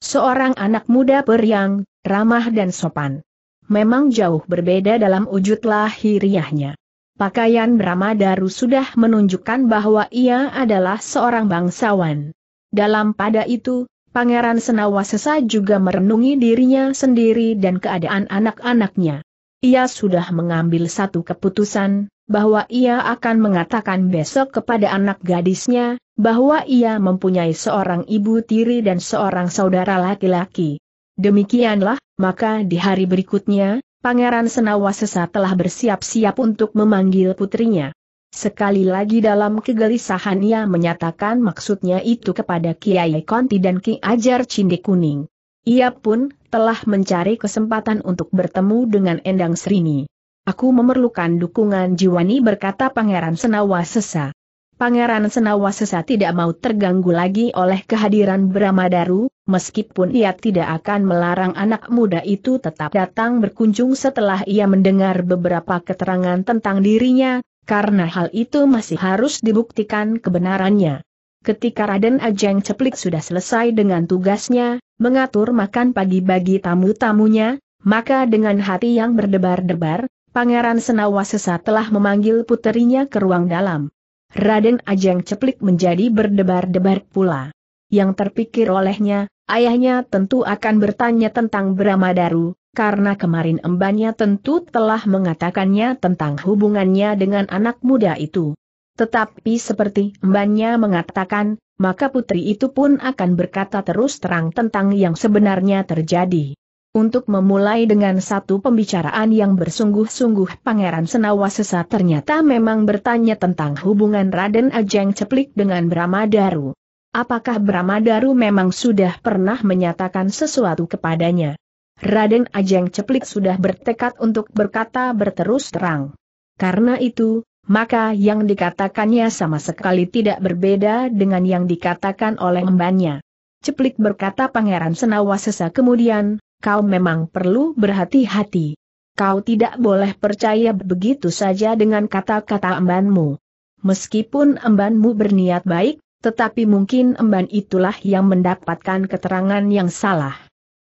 Seorang anak muda periang, ramah dan sopan memang jauh berbeda dalam wujud lahiriahnya. Pakaian Bramadaru sudah menunjukkan bahwa ia adalah seorang bangsawan. Dalam pada itu, Pangeran Senawasesa juga merenungi dirinya sendiri dan keadaan anak-anaknya. Ia sudah mengambil satu keputusan, bahwa ia akan mengatakan besok kepada anak gadisnya, bahwa ia mempunyai seorang ibu tiri dan seorang saudara laki-laki. Demikianlah, maka di hari berikutnya, Pangeran Senawasesa telah bersiap-siap untuk memanggil putrinya. Sekali lagi dalam kegelisahan ia menyatakan maksudnya itu kepada Kiai Konti dan Ki Ajar Cinde Kuning. Ia pun telah mencari kesempatan untuk bertemu dengan Endang Srini. Aku memerlukan dukungan Jiwani berkata Pangeran Senawasesa. Pangeran Senawasesa tidak mau terganggu lagi oleh kehadiran Brahmadaru, meskipun ia tidak akan melarang anak muda itu tetap datang berkunjung setelah ia mendengar beberapa keterangan tentang dirinya, karena hal itu masih harus dibuktikan kebenarannya. Ketika Raden Ajeng Ceplik sudah selesai dengan tugasnya, mengatur makan pagi bagi tamu-tamunya, maka dengan hati yang berdebar-debar, Pangeran Senawa sesat telah memanggil puterinya ke ruang dalam. Raden Ajeng Ceplik menjadi berdebar-debar pula. Yang terpikir olehnya, Ayahnya tentu akan bertanya tentang Bramadaru, karena kemarin embannya tentu telah mengatakannya tentang hubungannya dengan anak muda itu. Tetapi seperti embannya mengatakan, maka putri itu pun akan berkata terus terang tentang yang sebenarnya terjadi. Untuk memulai dengan satu pembicaraan yang bersungguh-sungguh Pangeran Senawa Sesa ternyata memang bertanya tentang hubungan Raden Ajeng Ceplik dengan Bramadaru apakah Bramadaru memang sudah pernah menyatakan sesuatu kepadanya. Raden Ajeng Ceplik sudah bertekad untuk berkata berterus terang. Karena itu, maka yang dikatakannya sama sekali tidak berbeda dengan yang dikatakan oleh embannya. Ceplik berkata Pangeran Senawasesa kemudian, kau memang perlu berhati-hati. Kau tidak boleh percaya begitu saja dengan kata-kata embanmu. Meskipun embanmu berniat baik, tetapi mungkin emban itulah yang mendapatkan keterangan yang salah.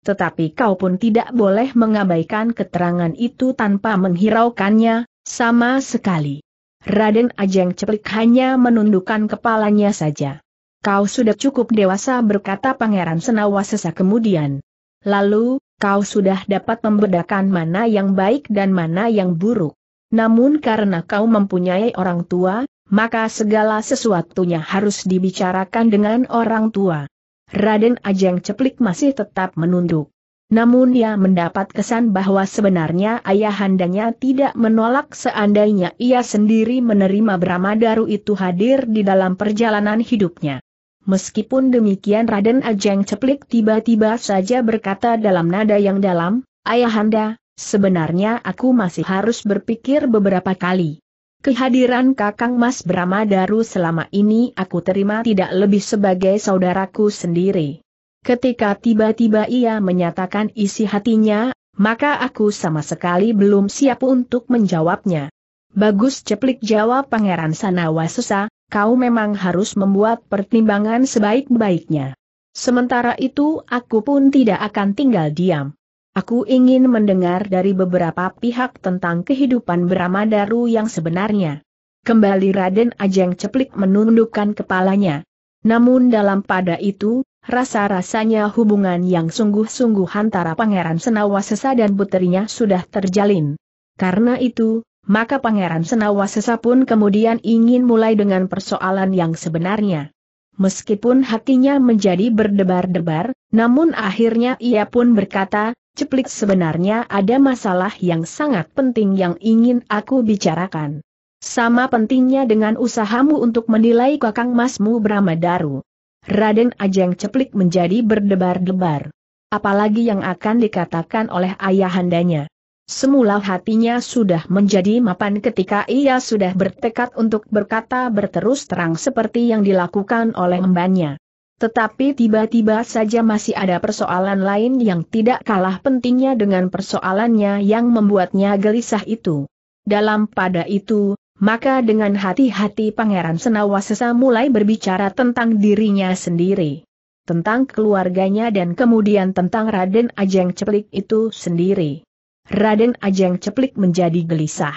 Tetapi kau pun tidak boleh mengabaikan keterangan itu tanpa menghiraukannya, sama sekali. Raden Ajeng Ceplik hanya menundukkan kepalanya saja. Kau sudah cukup dewasa berkata Pangeran Senawasesa kemudian. Lalu, kau sudah dapat membedakan mana yang baik dan mana yang buruk. Namun karena kau mempunyai orang tua, maka segala sesuatunya harus dibicarakan dengan orang tua. Raden Ajeng Ceplik masih tetap menunduk. Namun ia mendapat kesan bahwa sebenarnya ayahandanya tidak menolak seandainya ia sendiri menerima Bramadaru itu hadir di dalam perjalanan hidupnya. Meskipun demikian Raden Ajeng Ceplik tiba-tiba saja berkata dalam nada yang dalam, Ayahanda, sebenarnya aku masih harus berpikir beberapa kali. Kehadiran Kakang Mas Bramadaru selama ini aku terima tidak lebih sebagai saudaraku sendiri. Ketika tiba-tiba ia menyatakan isi hatinya, maka aku sama sekali belum siap untuk menjawabnya. Bagus ceplik jawab Pangeran Sanawasesa, kau memang harus membuat pertimbangan sebaik-baiknya. Sementara itu aku pun tidak akan tinggal diam. Aku ingin mendengar dari beberapa pihak tentang kehidupan Beramadaru yang sebenarnya. Kembali Raden Ajeng Ceplik menundukkan kepalanya. Namun dalam pada itu, rasa-rasanya hubungan yang sungguh-sungguh antara Pangeran Senawasesa dan puterinya sudah terjalin. Karena itu, maka Pangeran Senawasesa pun kemudian ingin mulai dengan persoalan yang sebenarnya. Meskipun hatinya menjadi berdebar-debar, namun akhirnya ia pun berkata, Ceplik, sebenarnya ada masalah yang sangat penting yang ingin aku bicarakan. Sama pentingnya dengan usahamu untuk menilai kakang masmu Bramadaru. Raden Ajeng Ceplik menjadi berdebar-debar. Apalagi yang akan dikatakan oleh ayahandanya. Semula hatinya sudah menjadi mapan ketika ia sudah bertekad untuk berkata berterus terang seperti yang dilakukan oleh embannya. Tetapi tiba-tiba saja masih ada persoalan lain yang tidak kalah pentingnya dengan persoalannya yang membuatnya gelisah itu. Dalam pada itu, maka dengan hati-hati Pangeran Senawasesa mulai berbicara tentang dirinya sendiri. Tentang keluarganya dan kemudian tentang Raden Ajeng Ceplik itu sendiri. Raden Ajeng Ceplik menjadi gelisah.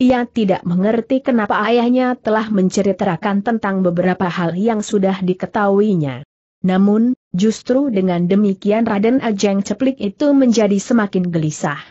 Ia tidak mengerti kenapa ayahnya telah menceritakan tentang beberapa hal yang sudah diketahuinya. Namun, justru dengan demikian Raden Ajeng Ceplik itu menjadi semakin gelisah.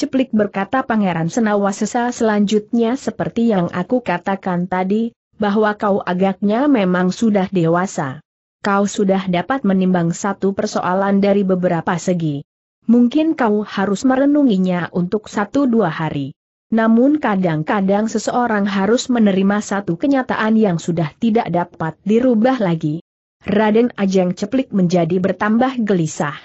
Ceplik berkata Pangeran Senawasesa selanjutnya seperti yang aku katakan tadi, bahwa kau agaknya memang sudah dewasa. Kau sudah dapat menimbang satu persoalan dari beberapa segi. Mungkin kau harus merenunginya untuk satu dua hari. Namun kadang-kadang seseorang harus menerima satu kenyataan yang sudah tidak dapat dirubah lagi. Raden Ajeng Ceplik menjadi bertambah gelisah.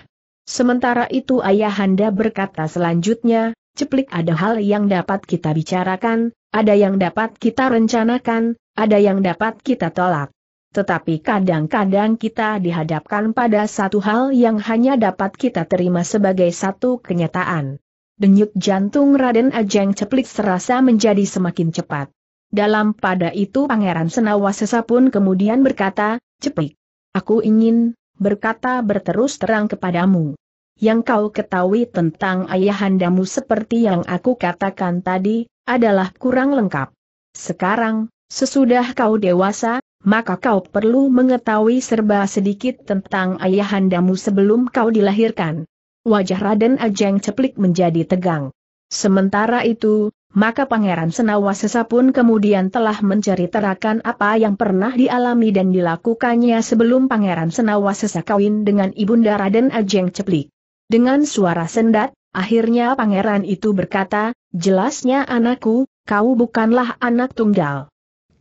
Sementara itu ayahanda berkata selanjutnya, Ceplik ada hal yang dapat kita bicarakan, ada yang dapat kita rencanakan, ada yang dapat kita tolak. Tetapi kadang-kadang kita dihadapkan pada satu hal yang hanya dapat kita terima sebagai satu kenyataan denyut jantung Raden Ajeng Ceplik serasa menjadi semakin cepat. Dalam pada itu Pangeran Senawasesa pun kemudian berkata, Ceplik, aku ingin berkata berterus terang kepadamu. Yang kau ketahui tentang ayahandamu seperti yang aku katakan tadi, adalah kurang lengkap. Sekarang, sesudah kau dewasa, maka kau perlu mengetahui serba sedikit tentang ayahandamu sebelum kau dilahirkan. Wajah Raden Ajeng Ceplik menjadi tegang. Sementara itu, maka Pangeran Senawasesa pun kemudian telah mencari terakan apa yang pernah dialami dan dilakukannya sebelum Pangeran Senawasesa kawin dengan Ibunda Raden Ajeng Ceplik. Dengan suara sendat, akhirnya pangeran itu berkata, jelasnya anakku, kau bukanlah anak tunggal.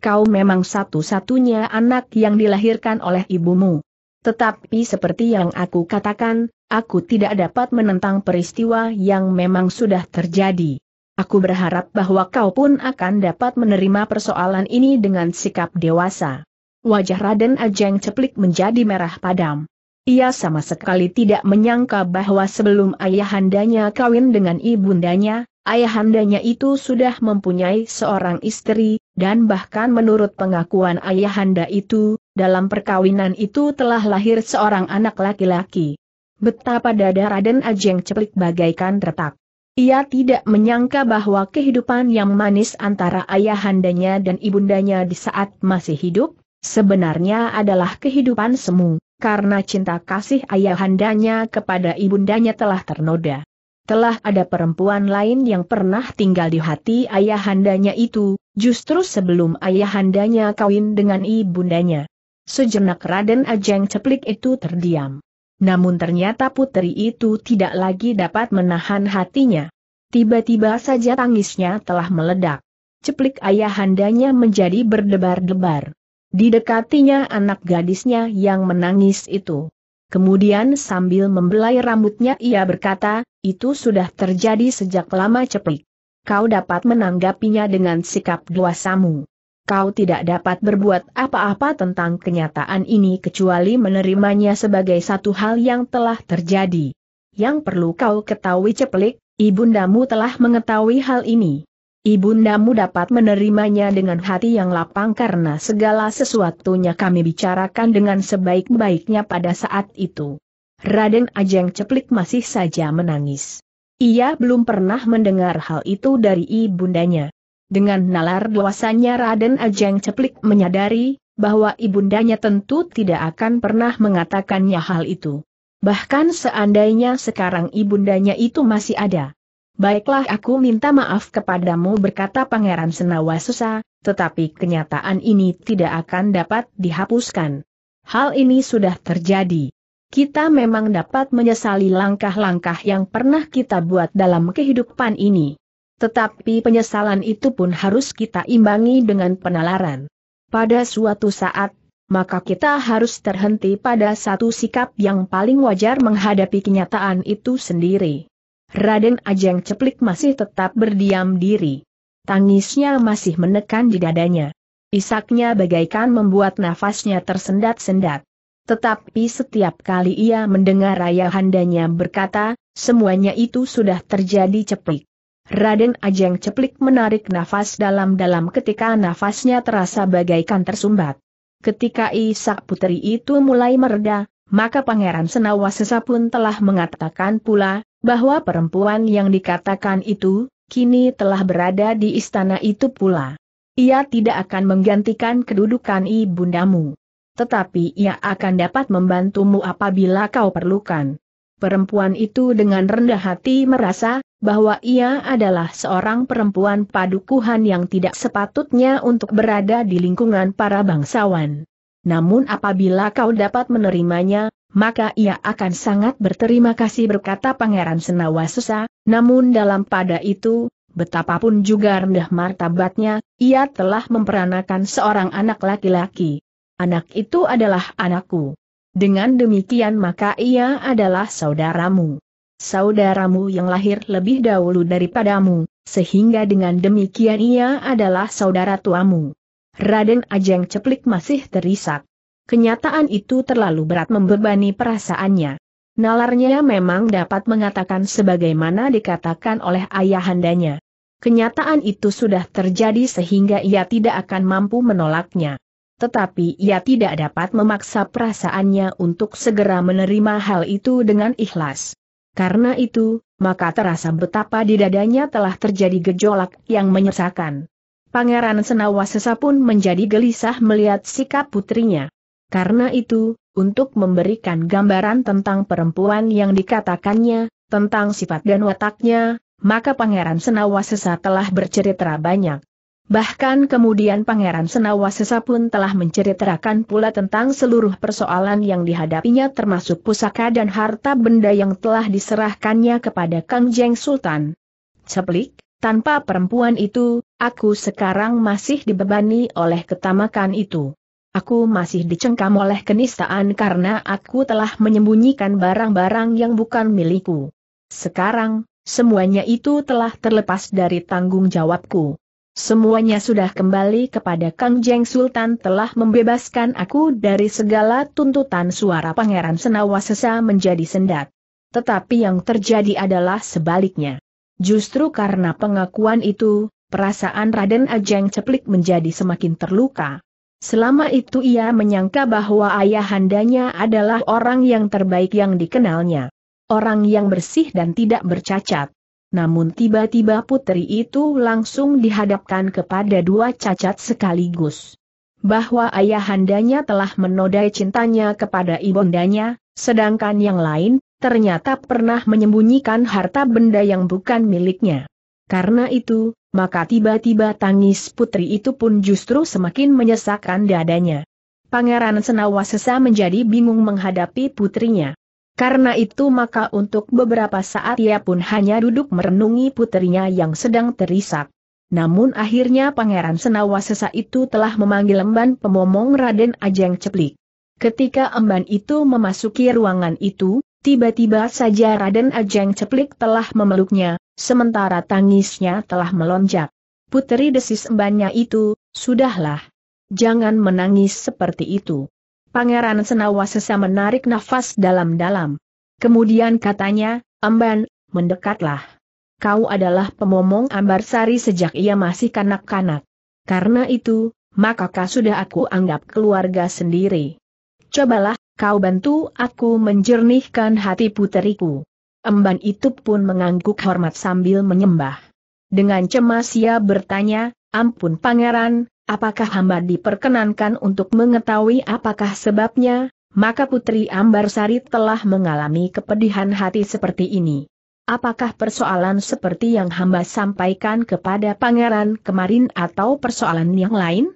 Kau memang satu-satunya anak yang dilahirkan oleh ibumu. Tetapi seperti yang aku katakan, aku tidak dapat menentang peristiwa yang memang sudah terjadi. Aku berharap bahwa kau pun akan dapat menerima persoalan ini dengan sikap dewasa. Wajah Raden Ajeng Ceplik menjadi merah padam. Ia sama sekali tidak menyangka bahwa sebelum ayahandanya kawin dengan ibundanya, Ayahandanya itu sudah mempunyai seorang istri, dan bahkan menurut pengakuan ayahanda itu, dalam perkawinan itu telah lahir seorang anak laki-laki. Betapa dada Raden Ajeng Ceplik bagaikan retak. Ia tidak menyangka bahwa kehidupan yang manis antara ayahandanya dan ibundanya di saat masih hidup, sebenarnya adalah kehidupan semu, karena cinta kasih ayahandanya kepada ibundanya telah ternoda telah ada perempuan lain yang pernah tinggal di hati ayahandanya itu, justru sebelum ayahandanya kawin dengan ibundanya. Sejenak Raden Ajeng Ceplik itu terdiam. Namun ternyata putri itu tidak lagi dapat menahan hatinya. Tiba-tiba saja tangisnya telah meledak. Ceplik ayahandanya menjadi berdebar-debar. Didekatinya anak gadisnya yang menangis itu. Kemudian sambil membelai rambutnya ia berkata, itu sudah terjadi sejak lama ceplik. Kau dapat menanggapinya dengan sikap duasamu. Kau tidak dapat berbuat apa-apa tentang kenyataan ini kecuali menerimanya sebagai satu hal yang telah terjadi. Yang perlu kau ketahui ceplik, ibundamu telah mengetahui hal ini. Ibundamu dapat menerimanya dengan hati yang lapang karena segala sesuatunya kami bicarakan dengan sebaik-baiknya pada saat itu. Raden Ajeng Ceplik masih saja menangis. Ia belum pernah mendengar hal itu dari ibundanya. Dengan nalar dewasanya Raden Ajeng Ceplik menyadari bahwa ibundanya tentu tidak akan pernah mengatakannya hal itu. Bahkan seandainya sekarang ibundanya itu masih ada Baiklah aku minta maaf kepadamu berkata Pangeran Senawa Susa, tetapi kenyataan ini tidak akan dapat dihapuskan. Hal ini sudah terjadi. Kita memang dapat menyesali langkah-langkah yang pernah kita buat dalam kehidupan ini. Tetapi penyesalan itu pun harus kita imbangi dengan penalaran. Pada suatu saat, maka kita harus terhenti pada satu sikap yang paling wajar menghadapi kenyataan itu sendiri. Raden Ajeng Ceplik masih tetap berdiam diri. Tangisnya masih menekan di dadanya. Isaknya bagaikan membuat nafasnya tersendat-sendat. Tetapi setiap kali ia mendengar ayahandanya berkata, semuanya itu sudah terjadi Ceplik. Raden Ajeng Ceplik menarik nafas dalam-dalam ketika nafasnya terasa bagaikan tersumbat. Ketika Isak Putri itu mulai mereda, maka Pangeran Senawasesa pun telah mengatakan pula, bahwa perempuan yang dikatakan itu, kini telah berada di istana itu pula. Ia tidak akan menggantikan kedudukan ibundamu. Tetapi ia akan dapat membantumu apabila kau perlukan. Perempuan itu dengan rendah hati merasa, bahwa ia adalah seorang perempuan padukuhan yang tidak sepatutnya untuk berada di lingkungan para bangsawan. Namun apabila kau dapat menerimanya, maka ia akan sangat berterima kasih berkata Pangeran Senawa Sesa, namun dalam pada itu, betapapun juga rendah martabatnya, ia telah memperanakan seorang anak laki-laki. Anak itu adalah anakku. Dengan demikian maka ia adalah saudaramu. Saudaramu yang lahir lebih dahulu daripadamu, sehingga dengan demikian ia adalah saudara tuamu. Raden Ajeng Ceplik masih terisak kenyataan itu terlalu berat membebani perasaannya. Nalarnya memang dapat mengatakan sebagaimana dikatakan oleh ayahandanya. Kenyataan itu sudah terjadi sehingga ia tidak akan mampu menolaknya. Tetapi ia tidak dapat memaksa perasaannya untuk segera menerima hal itu dengan ikhlas. Karena itu, maka terasa betapa di dadanya telah terjadi gejolak yang menyesakan. Pangeran Senawasesa pun menjadi gelisah melihat sikap putrinya. Karena itu, untuk memberikan gambaran tentang perempuan yang dikatakannya, tentang sifat dan wataknya, maka Pangeran Senawasesa telah bercerita banyak. Bahkan kemudian Pangeran Senawasesa pun telah menceritakan pula tentang seluruh persoalan yang dihadapinya termasuk pusaka dan harta benda yang telah diserahkannya kepada Kang Jeng Sultan. Ceplik, tanpa perempuan itu, aku sekarang masih dibebani oleh ketamakan itu. Aku masih dicengkam oleh kenistaan karena aku telah menyembunyikan barang-barang yang bukan milikku. Sekarang, semuanya itu telah terlepas dari tanggung jawabku. Semuanya sudah kembali kepada Kang Jeng Sultan telah membebaskan aku dari segala tuntutan suara Pangeran Senawasesa menjadi sendat. Tetapi yang terjadi adalah sebaliknya. Justru karena pengakuan itu, perasaan Raden Ajeng Ceplik menjadi semakin terluka. Selama itu ia menyangka bahwa ayahandanya adalah orang yang terbaik yang dikenalnya. Orang yang bersih dan tidak bercacat. Namun tiba-tiba putri itu langsung dihadapkan kepada dua cacat sekaligus. Bahwa ayahandanya telah menodai cintanya kepada ibundanya, sedangkan yang lain, ternyata pernah menyembunyikan harta benda yang bukan miliknya. Karena itu, maka tiba-tiba tangis putri itu pun justru semakin menyesakkan dadanya. Pangeran Senawa menjadi bingung menghadapi putrinya. Karena itu maka untuk beberapa saat ia pun hanya duduk merenungi putrinya yang sedang terisak. Namun akhirnya Pangeran Senawa itu telah memanggil emban pemomong Raden Ajeng Ceplik. Ketika emban itu memasuki ruangan itu, tiba-tiba saja Raden Ajeng Ceplik telah memeluknya, sementara tangisnya telah melonjak. putri desis embannya itu, sudahlah. Jangan menangis seperti itu. Pangeran Senawa sesa menarik nafas dalam-dalam. Kemudian katanya, amban, mendekatlah. Kau adalah pemomong Ambarsari sejak ia masih kanak-kanak. Karena itu, maka kau sudah aku anggap keluarga sendiri. Cobalah, kau bantu aku menjernihkan hati puteriku. Emban itu pun mengangguk hormat sambil menyembah. Dengan cemas ia bertanya, ampun pangeran, apakah hamba diperkenankan untuk mengetahui apakah sebabnya, maka Putri Ambar Ambarsari telah mengalami kepedihan hati seperti ini. Apakah persoalan seperti yang hamba sampaikan kepada pangeran kemarin atau persoalan yang lain?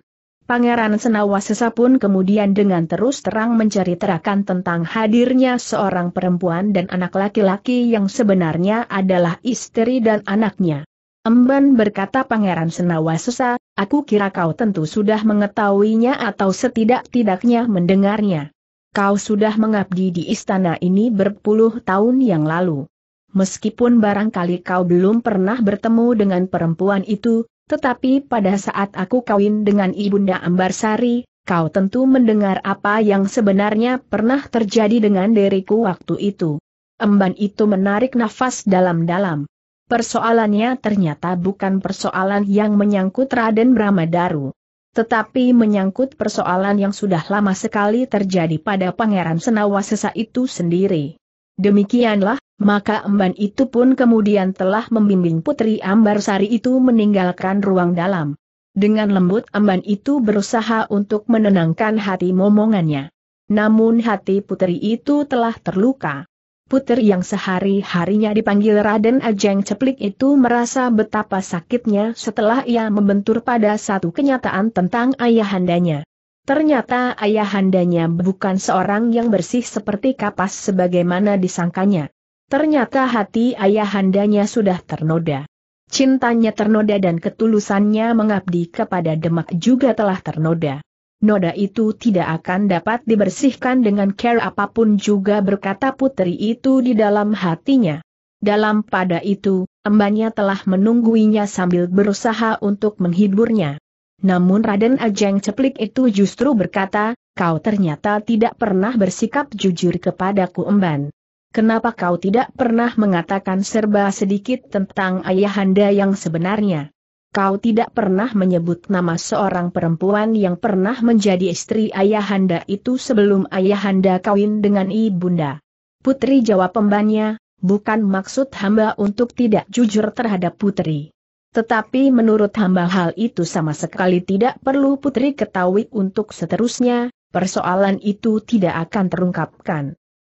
Pangeran Senawasesa pun kemudian dengan terus terang mencari terakan tentang hadirnya seorang perempuan dan anak laki-laki yang sebenarnya adalah istri dan anaknya. Emban berkata Pangeran Senawasesa, aku kira kau tentu sudah mengetahuinya atau setidak-tidaknya mendengarnya. Kau sudah mengabdi di istana ini berpuluh tahun yang lalu. Meskipun barangkali kau belum pernah bertemu dengan perempuan itu, tetapi pada saat aku kawin dengan Ibunda Ambarsari, kau tentu mendengar apa yang sebenarnya pernah terjadi dengan diriku waktu itu. Emban itu menarik nafas dalam-dalam. Persoalannya ternyata bukan persoalan yang menyangkut Raden Bramadaru tetapi menyangkut persoalan yang sudah lama sekali terjadi pada Pangeran Senawasesa itu sendiri. Demikianlah, maka emban itu pun kemudian telah membimbing Putri Ambarsari itu meninggalkan ruang dalam. Dengan lembut emban itu berusaha untuk menenangkan hati momongannya. Namun hati putri itu telah terluka. Putri yang sehari-harinya dipanggil Raden Ajeng Ceplik itu merasa betapa sakitnya setelah ia membentur pada satu kenyataan tentang ayahandanya. Ternyata ayahandanya bukan seorang yang bersih seperti kapas sebagaimana disangkanya. Ternyata hati ayahandanya sudah ternoda. Cintanya ternoda dan ketulusannya mengabdi kepada Demak juga telah ternoda. Noda itu tidak akan dapat dibersihkan dengan care apapun juga berkata putri itu di dalam hatinya. Dalam pada itu, embannya telah menungguinya sambil berusaha untuk menghiburnya. Namun Raden Ajeng Ceplik itu justru berkata, kau ternyata tidak pernah bersikap jujur kepadaku emban. Kenapa kau tidak pernah mengatakan serba sedikit tentang ayahanda yang sebenarnya? Kau tidak pernah menyebut nama seorang perempuan yang pernah menjadi istri ayahanda itu sebelum ayahanda kawin dengan ibunda. Putri jawab pembannya, bukan maksud hamba untuk tidak jujur terhadap putri. Tetapi menurut hamba hal itu sama sekali tidak perlu putri ketahui untuk seterusnya, persoalan itu tidak akan terungkapkan.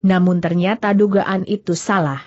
Namun ternyata dugaan itu salah.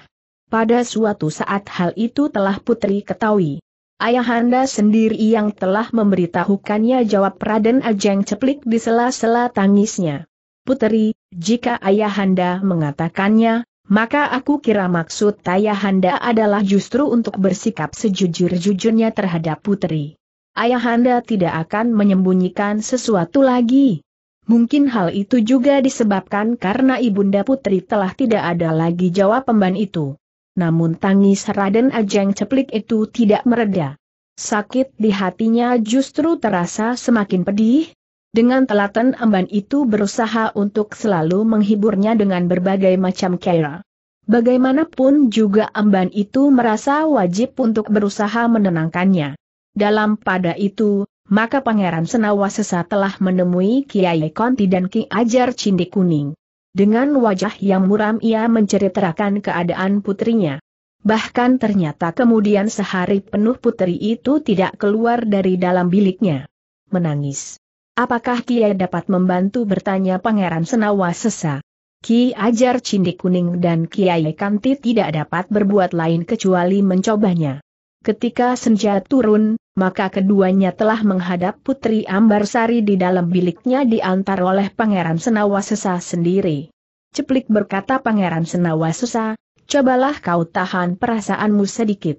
Pada suatu saat hal itu telah Putri ketahui. Ayahanda sendiri yang telah memberitahukannya jawab Raden Ajeng Ceplik di sela-sela tangisnya. Putri, jika Ayahanda mengatakannya, maka aku kira maksud Ayahanda adalah justru untuk bersikap sejujur-jujurnya terhadap Putri. Ayahanda tidak akan menyembunyikan sesuatu lagi. Mungkin hal itu juga disebabkan karena Ibunda Putri telah tidak ada lagi jawab pemban itu. Namun tangis Raden Ajeng Ceplik itu tidak mereda. Sakit di hatinya justru terasa semakin pedih. Dengan telaten emban itu berusaha untuk selalu menghiburnya dengan berbagai macam cara. Bagaimanapun juga emban itu merasa wajib untuk berusaha menenangkannya. Dalam pada itu, maka Pangeran Senawasesa telah menemui Kiai Konti dan Ki Ajar Cindi Kuning. Dengan wajah yang muram ia menceritakan keadaan putrinya. Bahkan ternyata kemudian sehari penuh putri itu tidak keluar dari dalam biliknya. Menangis. Apakah Kiai dapat membantu bertanya Pangeran Senawasesa? Ki Ajar Cindi Kuning dan Kiai Kanti tidak dapat berbuat lain kecuali mencobanya. Ketika senja turun, maka keduanya telah menghadap Putri Ambarsari di dalam biliknya diantar oleh Pangeran Senawasesa sendiri. Ceplik berkata Pangeran Senawasesa, cobalah kau tahan perasaanmu sedikit.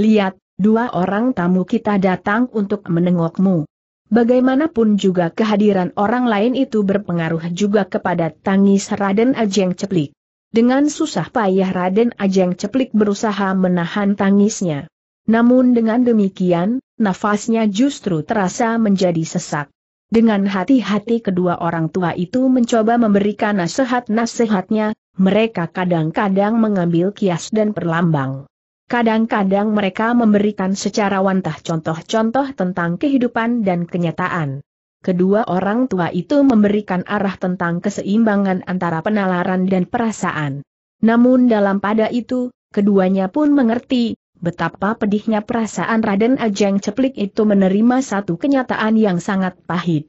Lihat, dua orang tamu kita datang untuk menengokmu. Bagaimanapun juga kehadiran orang lain itu berpengaruh juga kepada tangis Raden Ajeng Ceplik. Dengan susah payah Raden Ajeng Ceplik berusaha menahan tangisnya. Namun dengan demikian, nafasnya justru terasa menjadi sesak. Dengan hati-hati kedua orang tua itu mencoba memberikan nasihat-nasihatnya, mereka kadang-kadang mengambil kias dan perlambang. Kadang-kadang mereka memberikan secara wantah contoh-contoh tentang kehidupan dan kenyataan. Kedua orang tua itu memberikan arah tentang keseimbangan antara penalaran dan perasaan. Namun dalam pada itu, keduanya pun mengerti, Betapa pedihnya perasaan Raden Ajeng Ceplik itu menerima satu kenyataan yang sangat pahit.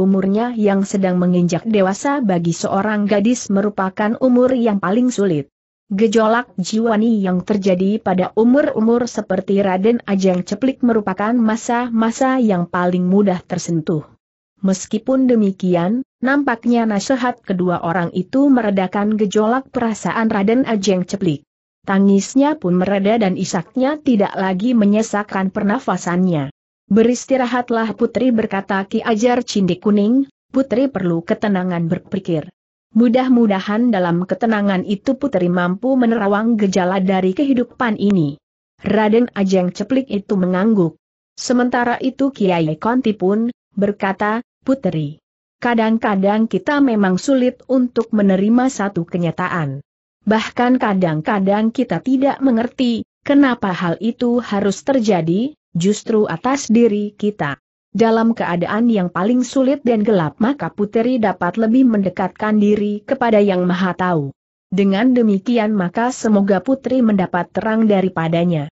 Umurnya yang sedang menginjak dewasa bagi seorang gadis merupakan umur yang paling sulit. Gejolak jiwani yang terjadi pada umur-umur seperti Raden Ajeng Ceplik merupakan masa-masa yang paling mudah tersentuh. Meskipun demikian, nampaknya nasihat kedua orang itu meredakan gejolak perasaan Raden Ajeng Ceplik. Tangisnya pun mereda dan isaknya tidak lagi menyesakkan pernafasannya. Beristirahatlah putri berkata Ki Ajar Cindik Kuning, putri perlu ketenangan berpikir. Mudah-mudahan dalam ketenangan itu putri mampu menerawang gejala dari kehidupan ini. Raden Ajeng Ceplik itu mengangguk. Sementara itu Kiai Konti pun, berkata, Putri, kadang-kadang kita memang sulit untuk menerima satu kenyataan bahkan kadang-kadang kita tidak mengerti, kenapa hal itu harus terjadi, justru atas diri kita. Dalam keadaan yang paling sulit dan gelap maka puteri dapat lebih mendekatkan diri kepada yang maha tahu. Dengan demikian maka semoga putri mendapat terang daripadanya.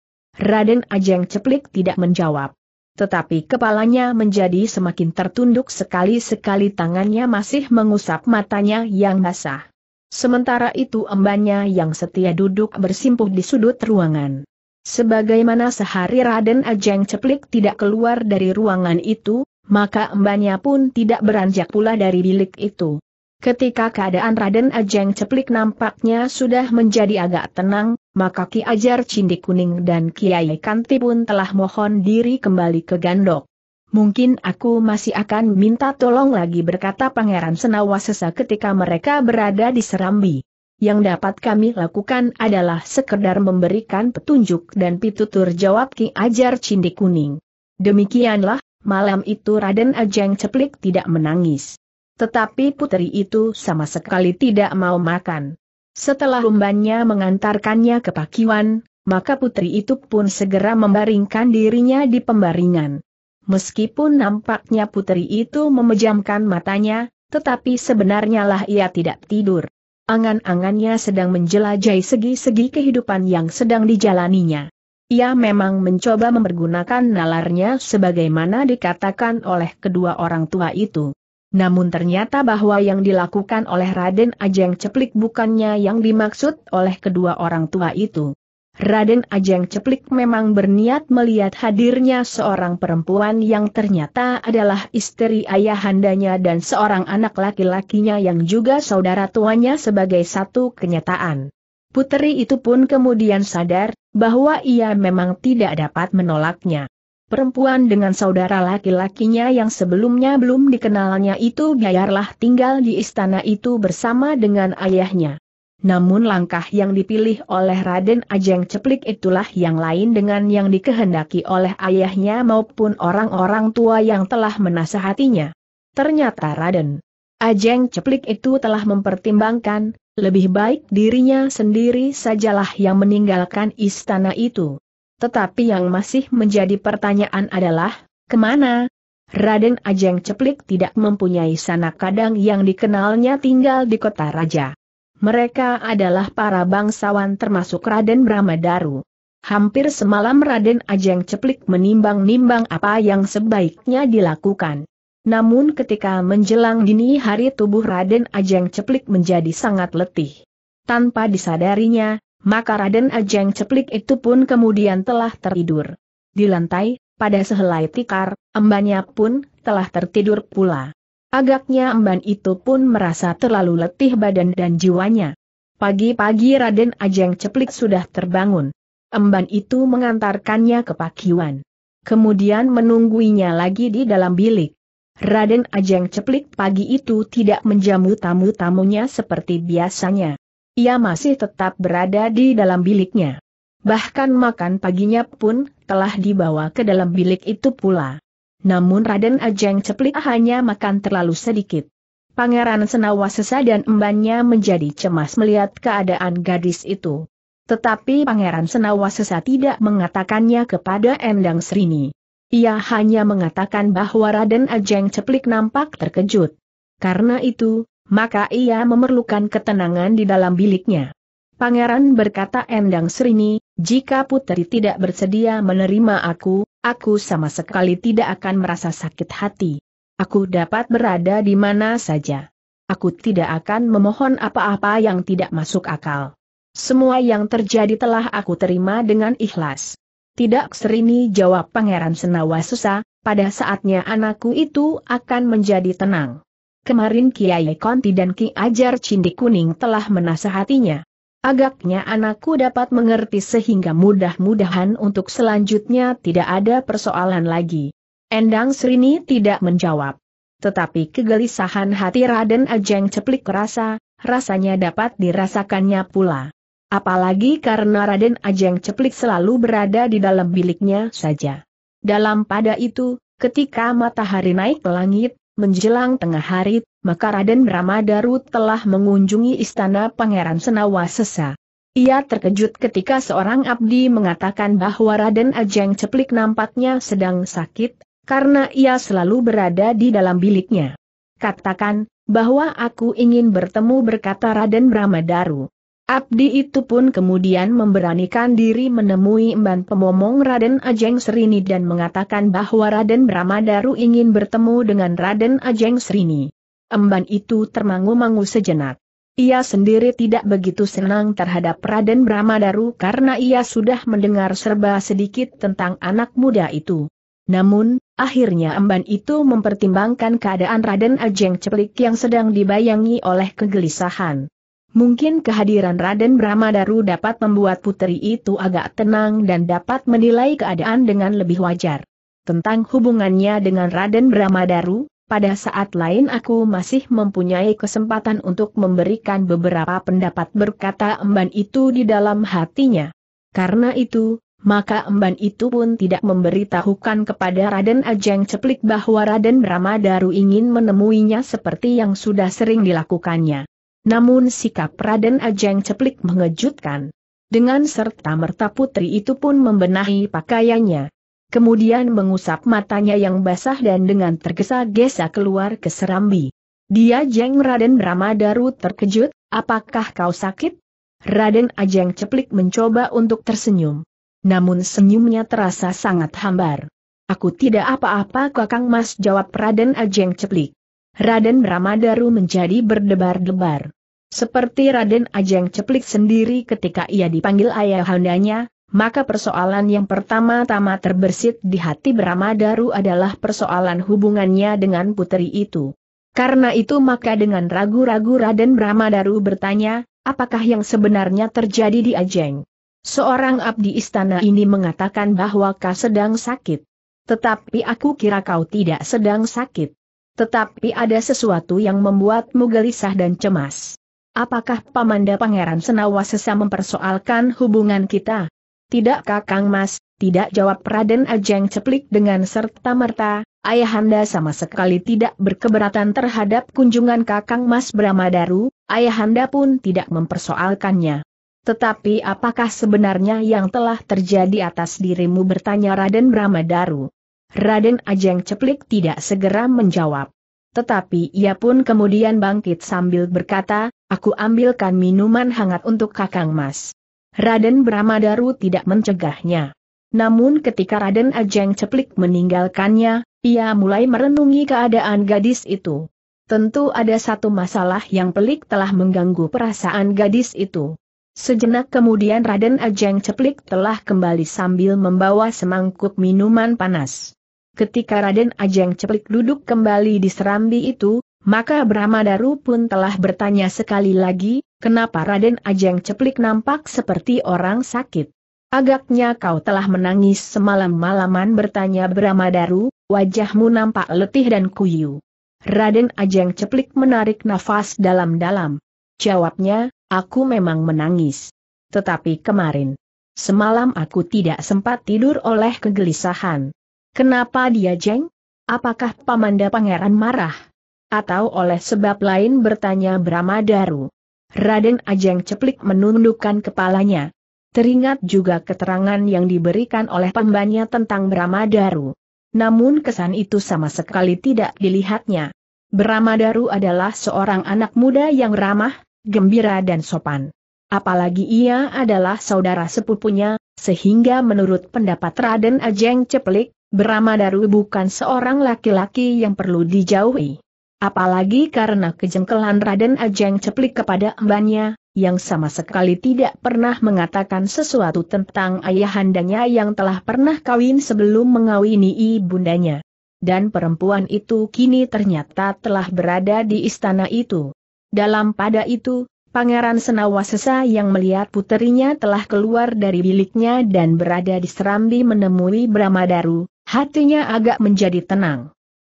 Raden Ajeng Ceplik tidak menjawab. Tetapi kepalanya menjadi semakin tertunduk sekali-sekali tangannya masih mengusap matanya yang basah. Sementara itu embannya yang setia duduk bersimpuh di sudut ruangan. Sebagaimana sehari Raden Ajeng Ceplik tidak keluar dari ruangan itu, maka embannya pun tidak beranjak pula dari bilik itu. Ketika keadaan Raden Ajeng Ceplik nampaknya sudah menjadi agak tenang, maka Ki Ajar Cindi Kuning dan Kiai Kanti pun telah mohon diri kembali ke Gandok. Mungkin aku masih akan minta tolong lagi berkata Pangeran Senawa sesa ketika mereka berada di Serambi. Yang dapat kami lakukan adalah sekedar memberikan petunjuk dan pitutur jawab Ki Ajar Cindi Kuning. Demikianlah, malam itu Raden Ajeng Ceplik tidak menangis. Tetapi putri itu sama sekali tidak mau makan. Setelah lumbannya mengantarkannya ke pakiwan, maka putri itu pun segera membaringkan dirinya di pembaringan. Meskipun nampaknya putri itu memejamkan matanya, tetapi sebenarnya lah ia tidak tidur. Angan-angannya sedang menjelajahi segi-segi kehidupan yang sedang dijalaninya. Ia memang mencoba mempergunakan nalarnya sebagaimana dikatakan oleh kedua orang tua itu. Namun ternyata bahwa yang dilakukan oleh Raden Ajeng Ceplik bukannya yang dimaksud oleh kedua orang tua itu. Raden Ajeng Ceplik memang berniat melihat hadirnya seorang perempuan yang ternyata adalah istri ayahandanya dan seorang anak laki-lakinya yang juga saudara tuanya sebagai satu kenyataan. Puteri itu pun kemudian sadar, bahwa ia memang tidak dapat menolaknya. Perempuan dengan saudara laki-lakinya yang sebelumnya belum dikenalnya itu biarlah tinggal di istana itu bersama dengan ayahnya namun langkah yang dipilih oleh Raden Ajeng Ceplik itulah yang lain dengan yang dikehendaki oleh ayahnya maupun orang-orang tua yang telah menasehatinya. Ternyata Raden Ajeng Ceplik itu telah mempertimbangkan, lebih baik dirinya sendiri sajalah yang meninggalkan istana itu. Tetapi yang masih menjadi pertanyaan adalah, kemana? Raden Ajeng Ceplik tidak mempunyai sanak kadang yang dikenalnya tinggal di kota raja. Mereka adalah para bangsawan termasuk Raden Bramadaru. Hampir semalam Raden Ajeng Ceplik menimbang-nimbang apa yang sebaiknya dilakukan. Namun ketika menjelang dini hari tubuh Raden Ajeng Ceplik menjadi sangat letih. Tanpa disadarinya, maka Raden Ajeng Ceplik itu pun kemudian telah tertidur. Di lantai, pada sehelai tikar, embanya pun telah tertidur pula. Agaknya emban itu pun merasa terlalu letih badan dan jiwanya. Pagi-pagi Raden Ajeng Ceplik sudah terbangun. Emban itu mengantarkannya ke pakiwan. Kemudian menungguinya lagi di dalam bilik. Raden Ajeng Ceplik pagi itu tidak menjamu tamu-tamunya seperti biasanya. Ia masih tetap berada di dalam biliknya. Bahkan makan paginya pun telah dibawa ke dalam bilik itu pula namun Raden Ajeng Ceplik hanya makan terlalu sedikit. Pangeran Senawa Sesa dan embannya menjadi cemas melihat keadaan gadis itu. Tetapi Pangeran Senawa Sesa tidak mengatakannya kepada Endang Srini. Ia hanya mengatakan bahwa Raden Ajeng Ceplik nampak terkejut. Karena itu, maka ia memerlukan ketenangan di dalam biliknya. Pangeran berkata Endang Srini, jika putri tidak bersedia menerima aku, aku sama sekali tidak akan merasa sakit hati. Aku dapat berada di mana saja. Aku tidak akan memohon apa-apa yang tidak masuk akal. Semua yang terjadi telah aku terima dengan ikhlas. Tidak serini jawab Pangeran Senawa Susa, pada saatnya anakku itu akan menjadi tenang. Kemarin Kiai Konti dan Ki Ajar Cindi Kuning telah menasehatinya. Agaknya anakku dapat mengerti sehingga mudah-mudahan untuk selanjutnya tidak ada persoalan lagi. Endang Srini tidak menjawab. Tetapi kegelisahan hati Raden Ajeng Ceplik kerasa, rasanya dapat dirasakannya pula. Apalagi karena Raden Ajeng Ceplik selalu berada di dalam biliknya saja. Dalam pada itu, ketika matahari naik ke langit, menjelang tengah hari, maka Raden Bramadaru telah mengunjungi istana Pangeran Senawasesa. Ia terkejut ketika seorang abdi mengatakan bahwa Raden Ajeng Ceplik nampaknya sedang sakit, karena ia selalu berada di dalam biliknya. Katakan, bahwa aku ingin bertemu berkata Raden Bramadaru. Abdi itu pun kemudian memberanikan diri menemui Mban Pemomong Raden Ajeng Serini dan mengatakan bahwa Raden Bramadaru ingin bertemu dengan Raden Ajeng Serini. Emban itu termangu-mangu sejenak. Ia sendiri tidak begitu senang terhadap Raden Bramadaru karena ia sudah mendengar serba sedikit tentang anak muda itu. Namun, akhirnya Emban itu mempertimbangkan keadaan Raden Ajeng Ceplik yang sedang dibayangi oleh kegelisahan. Mungkin kehadiran Raden Bramadaru dapat membuat putri itu agak tenang dan dapat menilai keadaan dengan lebih wajar. Tentang hubungannya dengan Raden Bramadaru, pada saat lain aku masih mempunyai kesempatan untuk memberikan beberapa pendapat berkata emban itu di dalam hatinya. Karena itu, maka emban itu pun tidak memberitahukan kepada Raden Ajeng Ceplik bahwa Raden Ramadaru ingin menemuinya seperti yang sudah sering dilakukannya. Namun sikap Raden Ajeng Ceplik mengejutkan. Dengan serta merta putri itu pun membenahi pakaiannya, kemudian mengusap matanya yang basah dan dengan tergesa-gesa keluar ke serambi. Dia Jeng Raden Ramadaru terkejut, apakah kau sakit? Raden Ajeng Ceplik mencoba untuk tersenyum. Namun senyumnya terasa sangat hambar. Aku tidak apa-apa kakang mas jawab Raden Ajeng Ceplik. Raden Ramadaru menjadi berdebar-debar. Seperti Raden Ajeng Ceplik sendiri ketika ia dipanggil ayahandanya, maka persoalan yang pertama-tama terbersit di hati Bramadaru adalah persoalan hubungannya dengan putri itu. Karena itu maka dengan ragu-ragu Raden Bramadaru bertanya, apakah yang sebenarnya terjadi di Ajeng? Seorang abdi istana ini mengatakan bahwa kau sedang sakit. Tetapi aku kira kau tidak sedang sakit. Tetapi ada sesuatu yang membuatmu gelisah dan cemas. Apakah Pamanda Pangeran Senawa sesa mempersoalkan hubungan kita? Tidak kakang mas, tidak jawab Raden Ajeng Ceplik dengan serta-merta, ayahanda sama sekali tidak berkeberatan terhadap kunjungan kakang mas Bramadaru, ayahanda pun tidak mempersoalkannya. Tetapi apakah sebenarnya yang telah terjadi atas dirimu bertanya Raden Bramadaru? Raden Ajeng Ceplik tidak segera menjawab. Tetapi ia pun kemudian bangkit sambil berkata, aku ambilkan minuman hangat untuk kakang mas. Raden Bramadaru tidak mencegahnya. Namun ketika Raden Ajeng Ceplik meninggalkannya, ia mulai merenungi keadaan gadis itu. Tentu ada satu masalah yang pelik telah mengganggu perasaan gadis itu. Sejenak kemudian Raden Ajeng Ceplik telah kembali sambil membawa semangkuk minuman panas. Ketika Raden Ajeng Ceplik duduk kembali di serambi itu, maka Brahma Daru pun telah bertanya sekali lagi, kenapa Raden Ajeng Ceplik nampak seperti orang sakit? Agaknya kau telah menangis semalam-malaman bertanya Brahma Daru, wajahmu nampak letih dan kuyu. Raden Ajeng Ceplik menarik nafas dalam-dalam. Jawabnya, aku memang menangis. Tetapi kemarin, semalam aku tidak sempat tidur oleh kegelisahan. Kenapa dia jeng? Apakah Pamanda Pangeran marah? atau oleh sebab lain bertanya Bramadaru. Raden Ajeng Ceplik menundukkan kepalanya. Teringat juga keterangan yang diberikan oleh pembannya tentang Bramadaru. Namun kesan itu sama sekali tidak dilihatnya. Bramadaru adalah seorang anak muda yang ramah, gembira dan sopan. Apalagi ia adalah saudara sepupunya, sehingga menurut pendapat Raden Ajeng Ceplik, Bramadaru bukan seorang laki-laki yang perlu dijauhi. Apalagi karena kejengkelan Raden Ajeng ceplik kepada embannya, yang sama sekali tidak pernah mengatakan sesuatu tentang ayahandanya yang telah pernah kawin sebelum mengawini ibundanya. Dan perempuan itu kini ternyata telah berada di istana itu. Dalam pada itu, Pangeran Senawasesa yang melihat puterinya telah keluar dari biliknya dan berada di serambi menemui Bramadaru, hatinya agak menjadi tenang.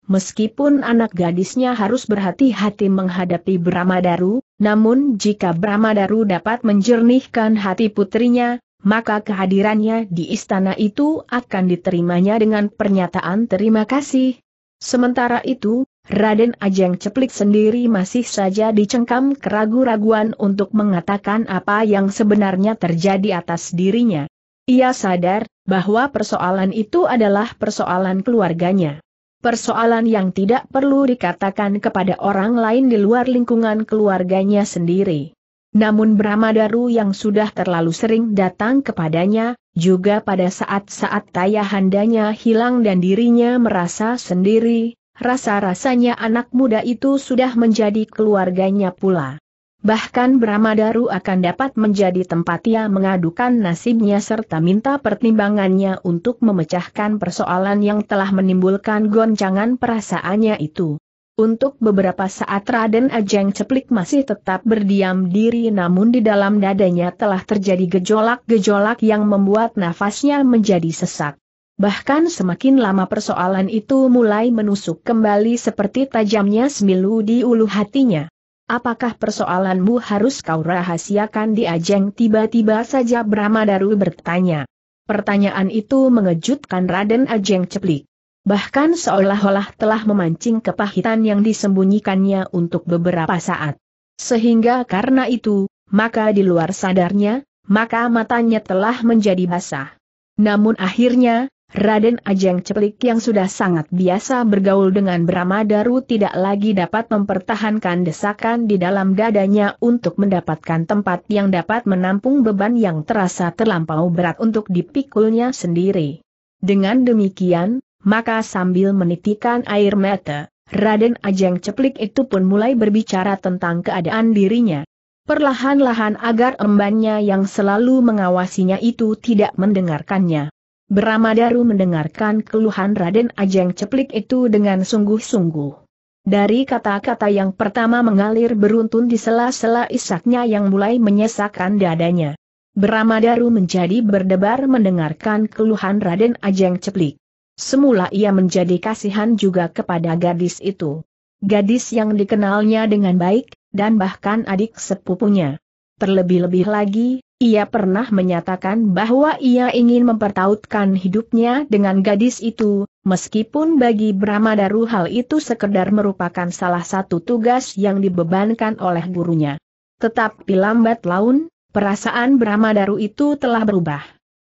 Meskipun anak gadisnya harus berhati-hati menghadapi Bramadaru, namun jika Bramadaru dapat menjernihkan hati putrinya, maka kehadirannya di istana itu akan diterimanya dengan pernyataan terima kasih. Sementara itu, Raden Ajeng Ceplik sendiri masih saja dicengkam keraguan raguan untuk mengatakan apa yang sebenarnya terjadi atas dirinya. Ia sadar bahwa persoalan itu adalah persoalan keluarganya persoalan yang tidak perlu dikatakan kepada orang lain di luar lingkungan keluarganya sendiri. Namun Bramadaru yang sudah terlalu sering datang kepadanya, juga pada saat-saat tayahandanya hilang dan dirinya merasa sendiri, rasa-rasanya anak muda itu sudah menjadi keluarganya pula. Bahkan Bramadaru akan dapat menjadi tempat ia mengadukan nasibnya serta minta pertimbangannya untuk memecahkan persoalan yang telah menimbulkan goncangan perasaannya itu. Untuk beberapa saat Raden Ajeng Ceplik masih tetap berdiam diri namun di dalam dadanya telah terjadi gejolak-gejolak yang membuat nafasnya menjadi sesak. Bahkan semakin lama persoalan itu mulai menusuk kembali seperti tajamnya semilu di ulu hatinya. Apakah persoalanmu harus kau rahasiakan di Ajeng tiba-tiba saja Brahma Daru bertanya. Pertanyaan itu mengejutkan Raden Ajeng Ceplik. Bahkan seolah-olah telah memancing kepahitan yang disembunyikannya untuk beberapa saat. Sehingga karena itu, maka di luar sadarnya, maka matanya telah menjadi basah. Namun akhirnya, Raden Ajeng Ceplik yang sudah sangat biasa bergaul dengan Brahma Daru tidak lagi dapat mempertahankan desakan di dalam dadanya untuk mendapatkan tempat yang dapat menampung beban yang terasa terlampau berat untuk dipikulnya sendiri. Dengan demikian, maka sambil menitikan air mata, Raden Ajeng Ceplik itu pun mulai berbicara tentang keadaan dirinya. Perlahan-lahan agar embannya yang selalu mengawasinya itu tidak mendengarkannya. Beramadaru mendengarkan keluhan Raden Ajeng Ceplik itu dengan sungguh-sungguh. Dari kata-kata yang pertama mengalir beruntun di sela-sela isaknya yang mulai menyesakkan dadanya. Beramadaru menjadi berdebar mendengarkan keluhan Raden Ajeng Ceplik. Semula ia menjadi kasihan juga kepada gadis itu. Gadis yang dikenalnya dengan baik, dan bahkan adik sepupunya. Terlebih-lebih lagi, ia pernah menyatakan bahwa ia ingin mempertautkan hidupnya dengan gadis itu, meskipun bagi Brahma Daru hal itu sekedar merupakan salah satu tugas yang dibebankan oleh gurunya. Tetapi lambat laun, perasaan Brahma Daru itu telah berubah.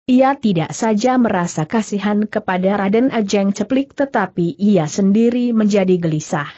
Ia tidak saja merasa kasihan kepada Raden Ajeng Ceplik tetapi ia sendiri menjadi gelisah.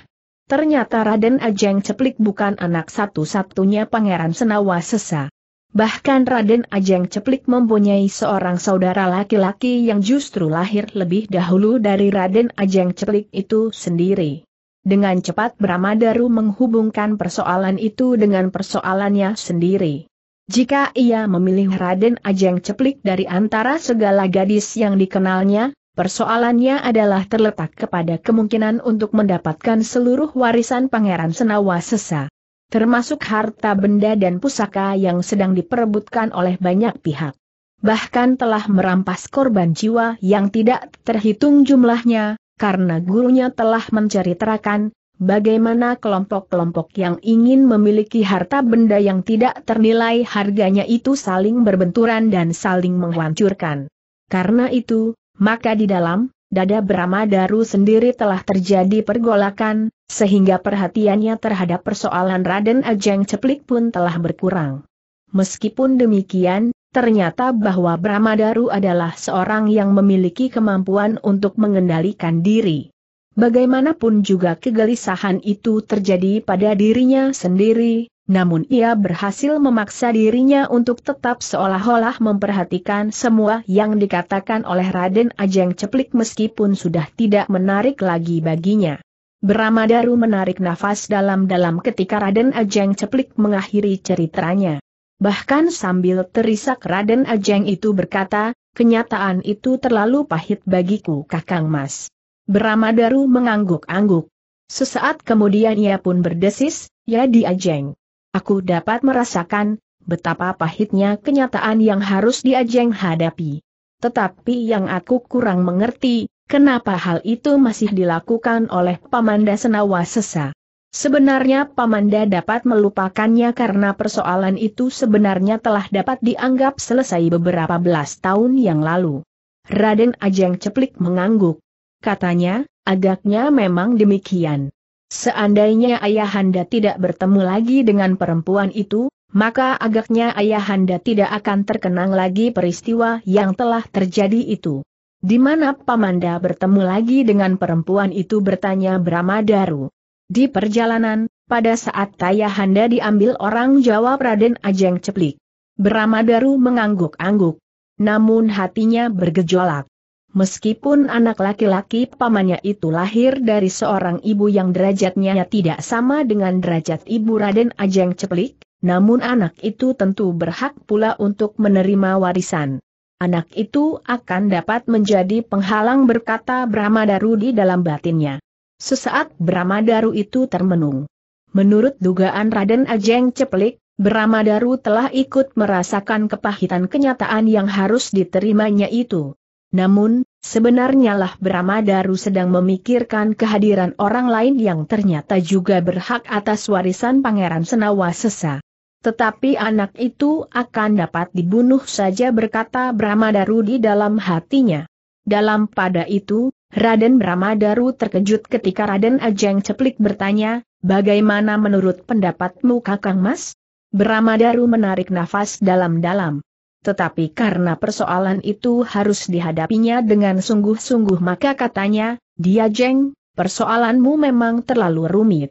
Ternyata Raden Ajeng Ceplik bukan anak satu-satunya Pangeran Senawa Sesa. Bahkan Raden Ajeng Ceplik mempunyai seorang saudara laki-laki yang justru lahir lebih dahulu dari Raden Ajeng Ceplik itu sendiri. Dengan cepat Bramadaru menghubungkan persoalan itu dengan persoalannya sendiri. Jika ia memilih Raden Ajeng Ceplik dari antara segala gadis yang dikenalnya, persoalannya adalah terletak kepada kemungkinan untuk mendapatkan seluruh warisan Pangeran Senawa Sesa termasuk harta benda dan pusaka yang sedang diperebutkan oleh banyak pihak. Bahkan telah merampas korban jiwa yang tidak terhitung jumlahnya, karena gurunya telah menceritakan bagaimana kelompok-kelompok yang ingin memiliki harta benda yang tidak ternilai harganya itu saling berbenturan dan saling menghancurkan. Karena itu, maka di dalam dada Brahma Daru sendiri telah terjadi pergolakan, sehingga perhatiannya terhadap persoalan Raden Ajeng Ceplik pun telah berkurang. Meskipun demikian, ternyata bahwa Brahma Daru adalah seorang yang memiliki kemampuan untuk mengendalikan diri. Bagaimanapun juga kegelisahan itu terjadi pada dirinya sendiri, namun ia berhasil memaksa dirinya untuk tetap seolah-olah memperhatikan semua yang dikatakan oleh Raden Ajeng Ceplik meskipun sudah tidak menarik lagi baginya. Beramadaru menarik nafas dalam-dalam ketika Raden Ajeng Ceplik mengakhiri ceritanya. Bahkan sambil terisak Raden Ajeng itu berkata, kenyataan itu terlalu pahit bagiku kakang mas. Beramadaru mengangguk-angguk. Sesaat kemudian ia pun berdesis, ya di Ajeng. Aku dapat merasakan betapa pahitnya kenyataan yang harus diajeng hadapi. Tetapi yang aku kurang mengerti, kenapa hal itu masih dilakukan oleh Pamanda Senawa Sesa. Sebenarnya Pamanda dapat melupakannya karena persoalan itu sebenarnya telah dapat dianggap selesai beberapa belas tahun yang lalu. Raden Ajeng Ceplik mengangguk. Katanya, agaknya memang demikian. Seandainya ayahanda tidak bertemu lagi dengan perempuan itu, maka agaknya ayahanda tidak akan terkenang lagi peristiwa yang telah terjadi itu. Di mana Pamanda bertemu lagi dengan perempuan itu bertanya Bramadaru. Di perjalanan, pada saat ayahanda diambil orang jawab Raden Ajeng Ceplik. Bramadaru mengangguk-angguk. Namun hatinya bergejolak. Meskipun anak laki-laki pamannya itu lahir dari seorang ibu yang derajatnya tidak sama dengan derajat ibu Raden Ajeng Ceplik, namun anak itu tentu berhak pula untuk menerima warisan. Anak itu akan dapat menjadi penghalang berkata Brahma di dalam batinnya. Sesaat Brahma itu termenung. Menurut dugaan Raden Ajeng Ceplik, Brahma telah ikut merasakan kepahitan kenyataan yang harus diterimanya itu. Namun, sebenarnya lah Brahma Daru sedang memikirkan kehadiran orang lain yang ternyata juga berhak atas warisan Pangeran Senawa Sesa. Tetapi anak itu akan dapat dibunuh saja berkata Daru di dalam hatinya. Dalam pada itu, Raden Daru terkejut ketika Raden Ajeng Ceplik bertanya, bagaimana menurut pendapatmu Kakang Mas? Daru menarik nafas dalam-dalam tetapi karena persoalan itu harus dihadapinya dengan sungguh-sungguh maka katanya, dia jeng, persoalanmu memang terlalu rumit.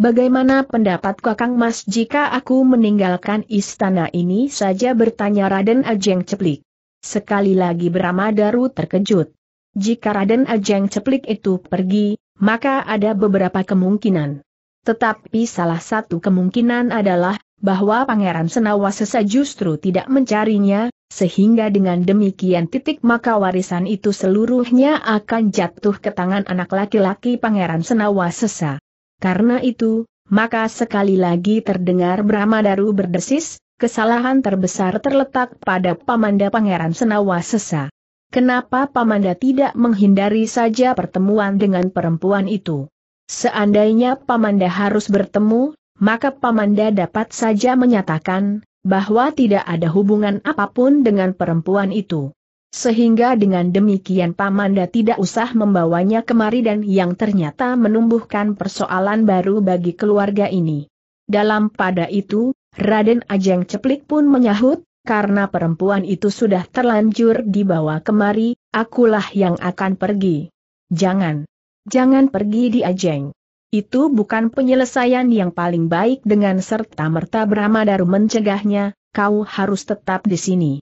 Bagaimana pendapat Kakang Mas jika aku meninggalkan istana ini saja bertanya Raden Ajeng Ceplik? Sekali lagi Bramadaru terkejut. Jika Raden Ajeng Ceplik itu pergi, maka ada beberapa kemungkinan. Tetapi salah satu kemungkinan adalah bahwa Pangeran Senawasesa justru tidak mencarinya, sehingga dengan demikian titik maka warisan itu seluruhnya akan jatuh ke tangan anak laki-laki Pangeran Senawasesa. Karena itu, maka sekali lagi terdengar Bramadaru berdesis, kesalahan terbesar terletak pada Pamanda Pangeran Senawasesa. Kenapa Pamanda tidak menghindari saja pertemuan dengan perempuan itu? Seandainya Pamanda harus bertemu maka Pamanda dapat saja menyatakan bahwa tidak ada hubungan apapun dengan perempuan itu. Sehingga dengan demikian Pamanda tidak usah membawanya kemari dan yang ternyata menumbuhkan persoalan baru bagi keluarga ini. Dalam pada itu, Raden Ajeng Ceplik pun menyahut, karena perempuan itu sudah terlanjur dibawa kemari, akulah yang akan pergi. Jangan. Jangan pergi di Ajeng. Itu bukan penyelesaian yang paling baik dengan serta-merta Bramadaru mencegahnya, kau harus tetap di sini.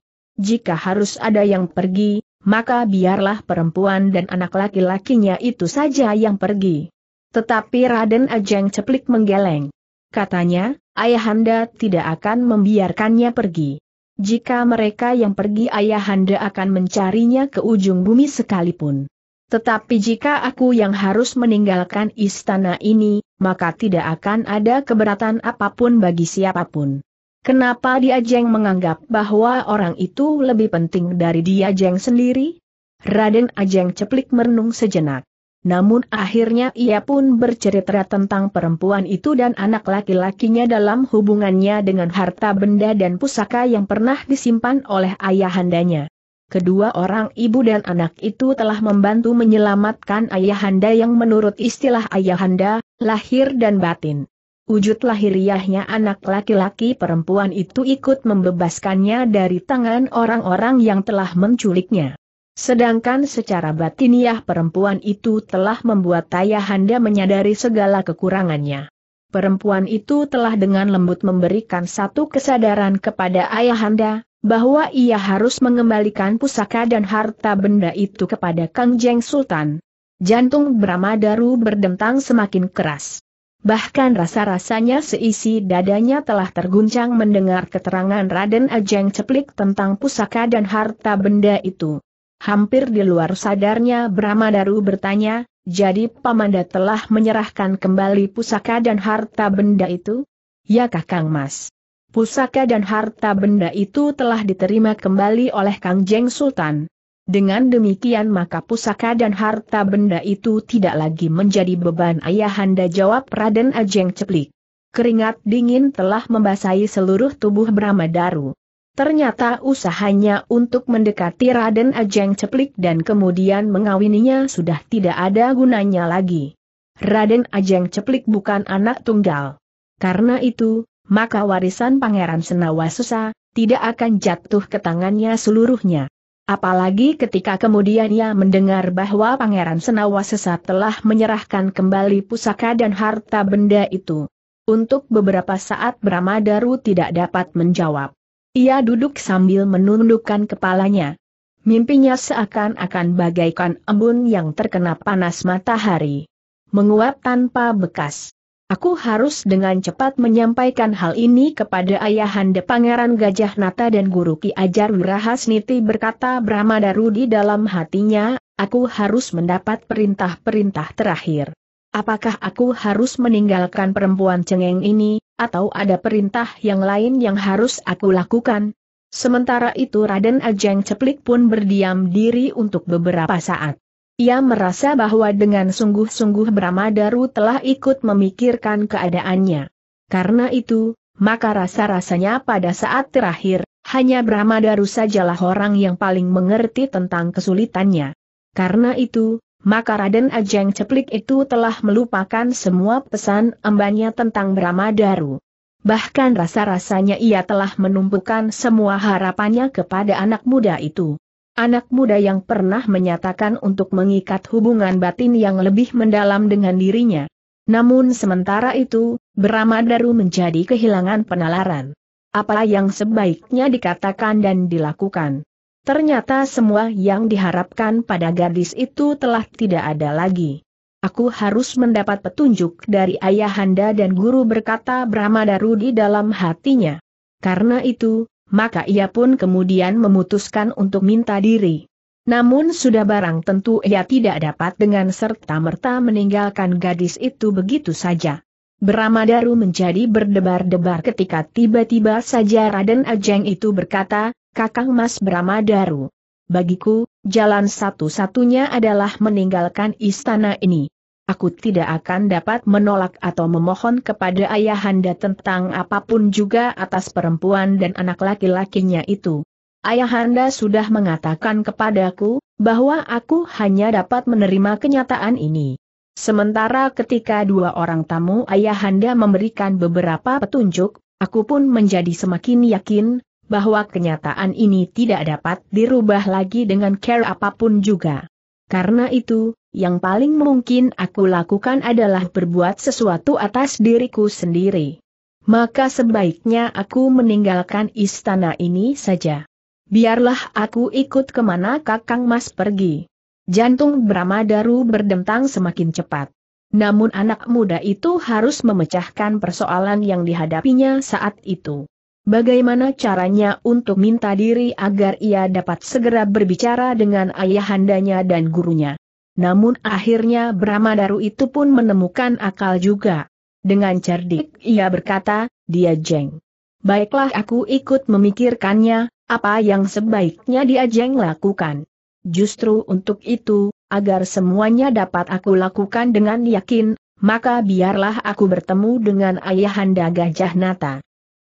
Jika harus ada yang pergi, maka biarlah perempuan dan anak laki-lakinya itu saja yang pergi. Tetapi Raden Ajeng Ceplik menggeleng. Katanya, Ayahanda tidak akan membiarkannya pergi. Jika mereka yang pergi Ayahanda akan mencarinya ke ujung bumi sekalipun. Tetapi jika aku yang harus meninggalkan istana ini, maka tidak akan ada keberatan apapun bagi siapapun. Kenapa Diajeng menganggap bahwa orang itu lebih penting dari Diajeng sendiri? Raden Ajeng Ceplik merenung sejenak. Namun akhirnya ia pun bercerita tentang perempuan itu dan anak laki-lakinya dalam hubungannya dengan harta benda dan pusaka yang pernah disimpan oleh ayahandanya. Kedua orang ibu dan anak itu telah membantu menyelamatkan ayahanda yang menurut istilah ayahanda, lahir dan batin. Wujud lahiriahnya anak laki-laki perempuan itu ikut membebaskannya dari tangan orang-orang yang telah menculiknya. Sedangkan secara batiniah perempuan itu telah membuat ayahanda menyadari segala kekurangannya. Perempuan itu telah dengan lembut memberikan satu kesadaran kepada ayahanda, bahwa ia harus mengembalikan pusaka dan harta benda itu kepada Kang Jeng Sultan. Jantung Bramadaru berdentang semakin keras. Bahkan rasa-rasanya seisi dadanya telah terguncang mendengar keterangan Raden Ajeng Ceplik tentang pusaka dan harta benda itu. Hampir di luar sadarnya Bramadaru bertanya, jadi Pamanda telah menyerahkan kembali pusaka dan harta benda itu? Ya kakang mas pusaka dan harta benda itu telah diterima kembali oleh Kang Jeng Sultan. Dengan demikian maka pusaka dan harta benda itu tidak lagi menjadi beban ayahanda jawab Raden Ajeng Ceplik. Keringat dingin telah membasahi seluruh tubuh Brahma Daru. Ternyata usahanya untuk mendekati Raden Ajeng Ceplik dan kemudian mengawininya sudah tidak ada gunanya lagi. Raden Ajeng Ceplik bukan anak tunggal. Karena itu, maka warisan Pangeran Senawa Susa, tidak akan jatuh ke tangannya seluruhnya. Apalagi ketika kemudian ia mendengar bahwa Pangeran Senawa Susa telah menyerahkan kembali pusaka dan harta benda itu. Untuk beberapa saat Bramadaru tidak dapat menjawab. Ia duduk sambil menundukkan kepalanya. Mimpinya seakan-akan bagaikan embun yang terkena panas matahari. Menguap tanpa bekas. Aku harus dengan cepat menyampaikan hal ini kepada ayahanda Pangeran Gajah Nata dan Guru Ki Ajar Wirahasniti berkata Brahma Daru dalam hatinya, aku harus mendapat perintah-perintah terakhir. Apakah aku harus meninggalkan perempuan cengeng ini, atau ada perintah yang lain yang harus aku lakukan? Sementara itu Raden Ajeng Ceplik pun berdiam diri untuk beberapa saat. Ia merasa bahwa dengan sungguh-sungguh Bramadaru telah ikut memikirkan keadaannya. Karena itu, maka rasa-rasanya pada saat terakhir, hanya Bramadaru sajalah orang yang paling mengerti tentang kesulitannya. Karena itu, maka Raden Ajeng Ceplik itu telah melupakan semua pesan embannya tentang Bramadaru. Bahkan rasa-rasanya ia telah menumpukan semua harapannya kepada anak muda itu anak muda yang pernah menyatakan untuk mengikat hubungan batin yang lebih mendalam dengan dirinya. Namun sementara itu, Brahma menjadi kehilangan penalaran. Apa yang sebaiknya dikatakan dan dilakukan? Ternyata semua yang diharapkan pada gadis itu telah tidak ada lagi. Aku harus mendapat petunjuk dari ayahanda dan guru berkata Brahmadaru di dalam hatinya. Karena itu, maka ia pun kemudian memutuskan untuk minta diri. Namun sudah barang tentu ia tidak dapat dengan serta-merta meninggalkan gadis itu begitu saja. Beramadaru menjadi berdebar-debar ketika tiba-tiba saja Raden Ajeng itu berkata, Kakang Mas Beramadaru. Bagiku, jalan satu-satunya adalah meninggalkan istana ini aku tidak akan dapat menolak atau memohon kepada ayahanda tentang apapun juga atas perempuan dan anak laki-lakinya itu. Ayahanda sudah mengatakan kepadaku, bahwa aku hanya dapat menerima kenyataan ini. Sementara ketika dua orang tamu ayahanda memberikan beberapa petunjuk, aku pun menjadi semakin yakin, bahwa kenyataan ini tidak dapat dirubah lagi dengan care apapun juga. Karena itu, yang paling mungkin aku lakukan adalah berbuat sesuatu atas diriku sendiri. Maka sebaiknya aku meninggalkan istana ini saja. Biarlah aku ikut kemana kakang mas pergi. Jantung Bramadaru berdentang semakin cepat. Namun anak muda itu harus memecahkan persoalan yang dihadapinya saat itu. Bagaimana caranya untuk minta diri agar ia dapat segera berbicara dengan ayahandanya dan gurunya? Namun akhirnya Brahma itu pun menemukan akal juga. Dengan cerdik ia berkata, dia jeng. Baiklah aku ikut memikirkannya, apa yang sebaiknya dia jeng lakukan. Justru untuk itu, agar semuanya dapat aku lakukan dengan yakin, maka biarlah aku bertemu dengan Ayahanda Gajah Nata.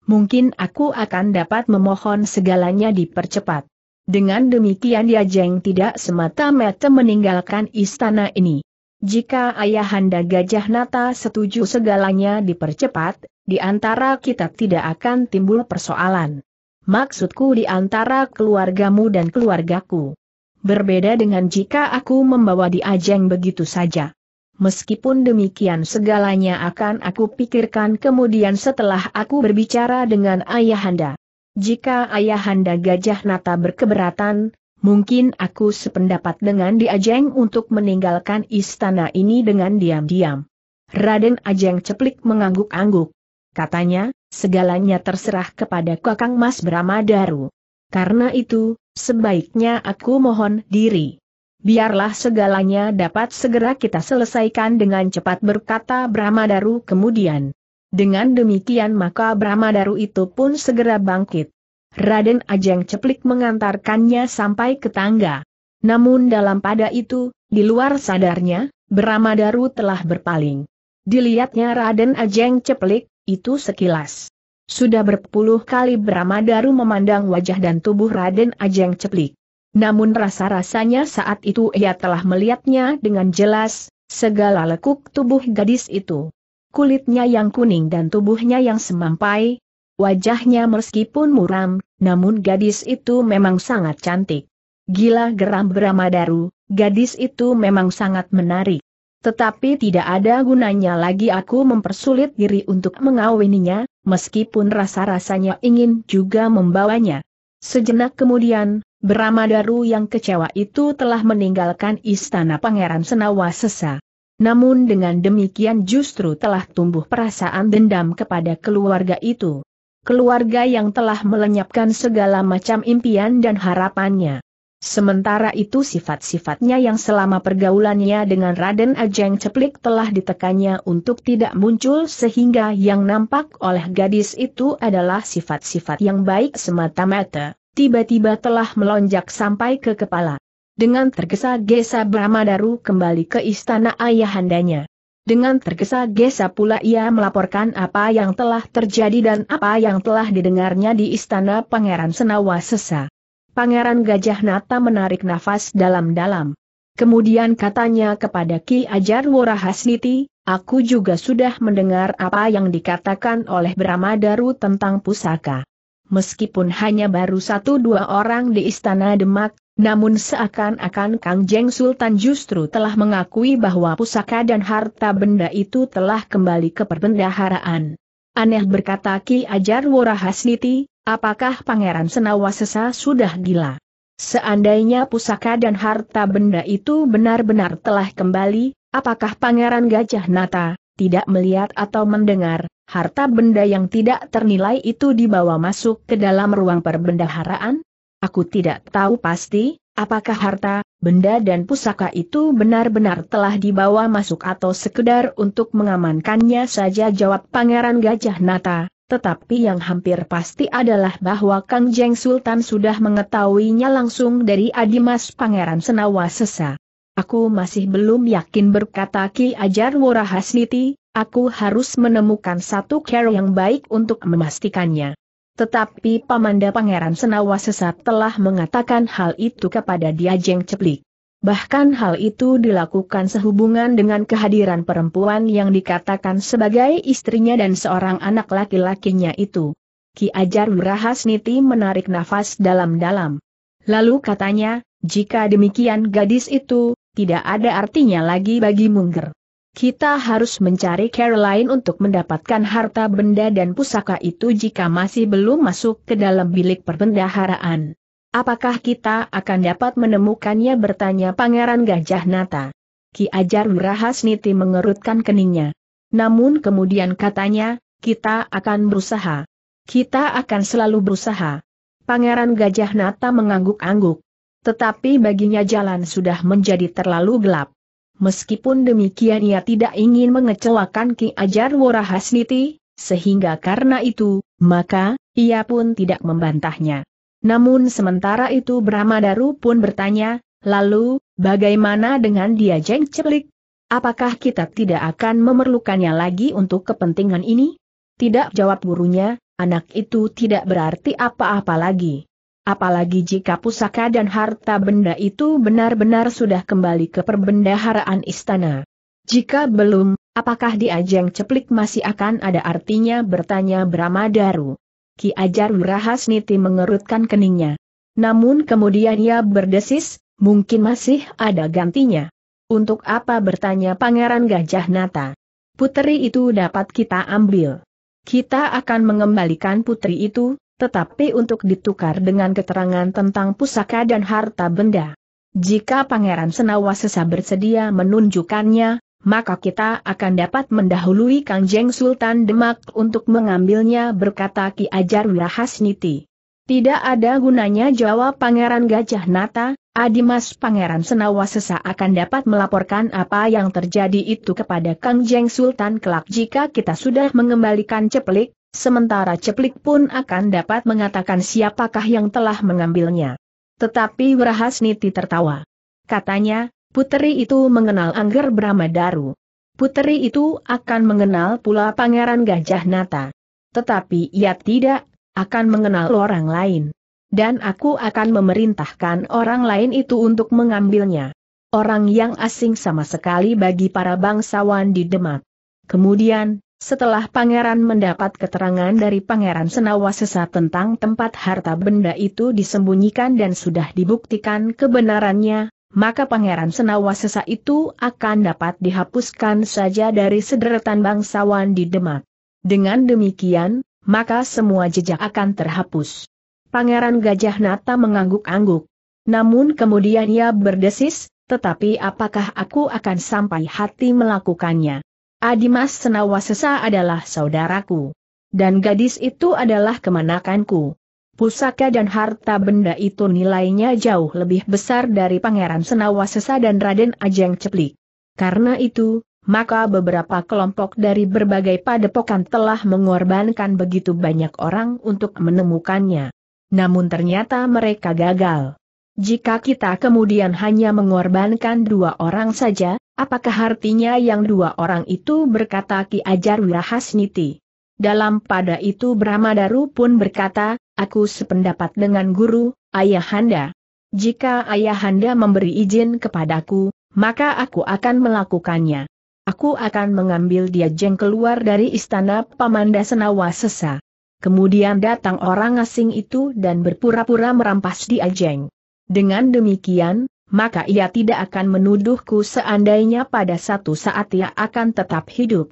Mungkin aku akan dapat memohon segalanya dipercepat. Dengan demikian jeng tidak semata-mata meninggalkan istana ini. Jika Ayahanda Gajah Nata setuju segalanya dipercepat, di antara kita tidak akan timbul persoalan. Maksudku di antara keluargamu dan keluargaku. Berbeda dengan jika aku membawa diajeng begitu saja. Meskipun demikian segalanya akan aku pikirkan kemudian setelah aku berbicara dengan Ayahanda. Jika ayahanda Gajah Nata berkeberatan, mungkin aku sependapat dengan Diajeng untuk meninggalkan istana ini dengan diam-diam. Raden Ajeng Ceplik mengangguk-angguk. Katanya, segalanya terserah kepada Kakang Mas Bramadaru. Karena itu, sebaiknya aku mohon diri. Biarlah segalanya dapat segera kita selesaikan dengan cepat berkata Bramadaru kemudian. Dengan demikian maka Brahma Daru itu pun segera bangkit. Raden Ajeng Ceplik mengantarkannya sampai ke tangga. Namun dalam pada itu, di luar sadarnya, Brahma Daru telah berpaling. Dilihatnya Raden Ajeng Ceplik, itu sekilas. Sudah berpuluh kali Brahma Daru memandang wajah dan tubuh Raden Ajeng Ceplik. Namun rasa-rasanya saat itu ia telah melihatnya dengan jelas, segala lekuk tubuh gadis itu kulitnya yang kuning dan tubuhnya yang semampai. Wajahnya meskipun muram, namun gadis itu memang sangat cantik. Gila geram Beramadaru, gadis itu memang sangat menarik. Tetapi tidak ada gunanya lagi aku mempersulit diri untuk mengawininya, meskipun rasa-rasanya ingin juga membawanya. Sejenak kemudian, Beramadaru yang kecewa itu telah meninggalkan istana Pangeran Senawa Sesa. Namun dengan demikian justru telah tumbuh perasaan dendam kepada keluarga itu. Keluarga yang telah melenyapkan segala macam impian dan harapannya. Sementara itu sifat-sifatnya yang selama pergaulannya dengan Raden Ajeng Ceplik telah ditekannya untuk tidak muncul sehingga yang nampak oleh gadis itu adalah sifat-sifat yang baik semata-mata, tiba-tiba telah melonjak sampai ke kepala. Dengan tergesa-gesa Bramadaru kembali ke istana ayahandanya. Dengan tergesa-gesa pula ia melaporkan apa yang telah terjadi dan apa yang telah didengarnya di istana Pangeran Senawa Sesa. Pangeran Gajah Nata menarik nafas dalam-dalam. Kemudian katanya kepada Ki Ajar Wurahasniti, aku juga sudah mendengar apa yang dikatakan oleh Bramadaru tentang pusaka. Meskipun hanya baru satu dua orang di istana Demak, namun seakan-akan Kang Jeng Sultan justru telah mengakui bahwa pusaka dan harta benda itu telah kembali ke perbendaharaan. Aneh berkata Ki Ajar Warahasniti, apakah Pangeran Senawasesa sudah gila? Seandainya pusaka dan harta benda itu benar-benar telah kembali, apakah Pangeran Gajah Nata, tidak melihat atau mendengar, harta benda yang tidak ternilai itu dibawa masuk ke dalam ruang perbendaharaan? Aku tidak tahu pasti, apakah harta, benda dan pusaka itu benar-benar telah dibawa masuk atau sekedar untuk mengamankannya saja jawab Pangeran Gajah Nata, tetapi yang hampir pasti adalah bahwa Kang Jeng Sultan sudah mengetahuinya langsung dari Adimas Pangeran Senawa Sesa. Aku masih belum yakin berkata Ki Ajar Wora Hasniti, aku harus menemukan satu care yang baik untuk memastikannya. Tetapi Pamanda Pangeran Senawa sesat telah mengatakan hal itu kepada Diajeng Ceplik. Bahkan hal itu dilakukan sehubungan dengan kehadiran perempuan yang dikatakan sebagai istrinya dan seorang anak laki-lakinya itu. Ki Ajar Niti menarik nafas dalam-dalam. Lalu katanya, jika demikian gadis itu, tidak ada artinya lagi bagi Mungger. Kita harus mencari Caroline untuk mendapatkan harta benda dan pusaka itu jika masih belum masuk ke dalam bilik perbendaharaan. Apakah kita akan dapat menemukannya bertanya Pangeran Gajah Nata. Ki Ajar Wirahasniti mengerutkan keningnya. Namun kemudian katanya, kita akan berusaha. Kita akan selalu berusaha. Pangeran Gajah Nata mengangguk-angguk. Tetapi baginya jalan sudah menjadi terlalu gelap. Meskipun demikian ia tidak ingin mengecewakan Ki Ajar Warahasniti, sehingga karena itu, maka, ia pun tidak membantahnya. Namun sementara itu Brahma pun bertanya, lalu, bagaimana dengan dia Jeng Ceplik? Apakah kita tidak akan memerlukannya lagi untuk kepentingan ini? Tidak jawab gurunya, anak itu tidak berarti apa-apa lagi. Apalagi jika pusaka dan harta benda itu benar-benar sudah kembali ke perbendaharaan istana. Jika belum, apakah di ajang ceplik masih akan ada artinya bertanya Bramadaru. Ki Ajar Wirahasniti mengerutkan keningnya. Namun kemudian ia berdesis, mungkin masih ada gantinya. Untuk apa bertanya Pangeran Gajah Nata? Putri itu dapat kita ambil. Kita akan mengembalikan putri itu, tetapi untuk ditukar dengan keterangan tentang pusaka dan harta benda. Jika Pangeran Senawa Sesa bersedia menunjukkannya, maka kita akan dapat mendahului Kangjeng Sultan Demak untuk mengambilnya berkata Ki Ajar Wirahasniti. Tidak ada gunanya jawab Pangeran Gajah Nata, Adimas Pangeran Senawa Sesa akan dapat melaporkan apa yang terjadi itu kepada Kangjeng Sultan kelak jika kita sudah mengembalikan ceplik, Sementara Ceplik pun akan dapat mengatakan siapakah yang telah mengambilnya. Tetapi Wirahasniti tertawa. Katanya, puteri itu mengenal Angger Bramadaru. Puteri itu akan mengenal pula Pangeran Gajah Nata. Tetapi ia tidak akan mengenal orang lain. Dan aku akan memerintahkan orang lain itu untuk mengambilnya. Orang yang asing sama sekali bagi para bangsawan di Demak. Kemudian, setelah pangeran mendapat keterangan dari pangeran Sesa tentang tempat harta benda itu disembunyikan dan sudah dibuktikan kebenarannya, maka pangeran Sesa itu akan dapat dihapuskan saja dari sederetan bangsawan di Demak. Dengan demikian, maka semua jejak akan terhapus. Pangeran Gajah Nata mengangguk-angguk. Namun kemudian ia berdesis, tetapi apakah aku akan sampai hati melakukannya? Adimas Senawasesa adalah saudaraku. Dan gadis itu adalah kemenakanku. Pusaka dan harta benda itu nilainya jauh lebih besar dari Pangeran Senawasesa dan Raden Ajeng Ceplik. Karena itu, maka beberapa kelompok dari berbagai padepokan telah mengorbankan begitu banyak orang untuk menemukannya. Namun ternyata mereka gagal. Jika kita kemudian hanya mengorbankan dua orang saja, Apakah artinya yang dua orang itu berkata Ki Ajar Wirahasniti? Dalam pada itu Brahma pun berkata, aku sependapat dengan guru, ayahanda. Jika ayahanda memberi izin kepadaku, maka aku akan melakukannya. Aku akan mengambil dia jeng keluar dari istana Pamanda Senawa Sesa. Kemudian datang orang asing itu dan berpura-pura merampas dia jeng. Dengan demikian, maka ia tidak akan menuduhku seandainya pada satu saat ia akan tetap hidup.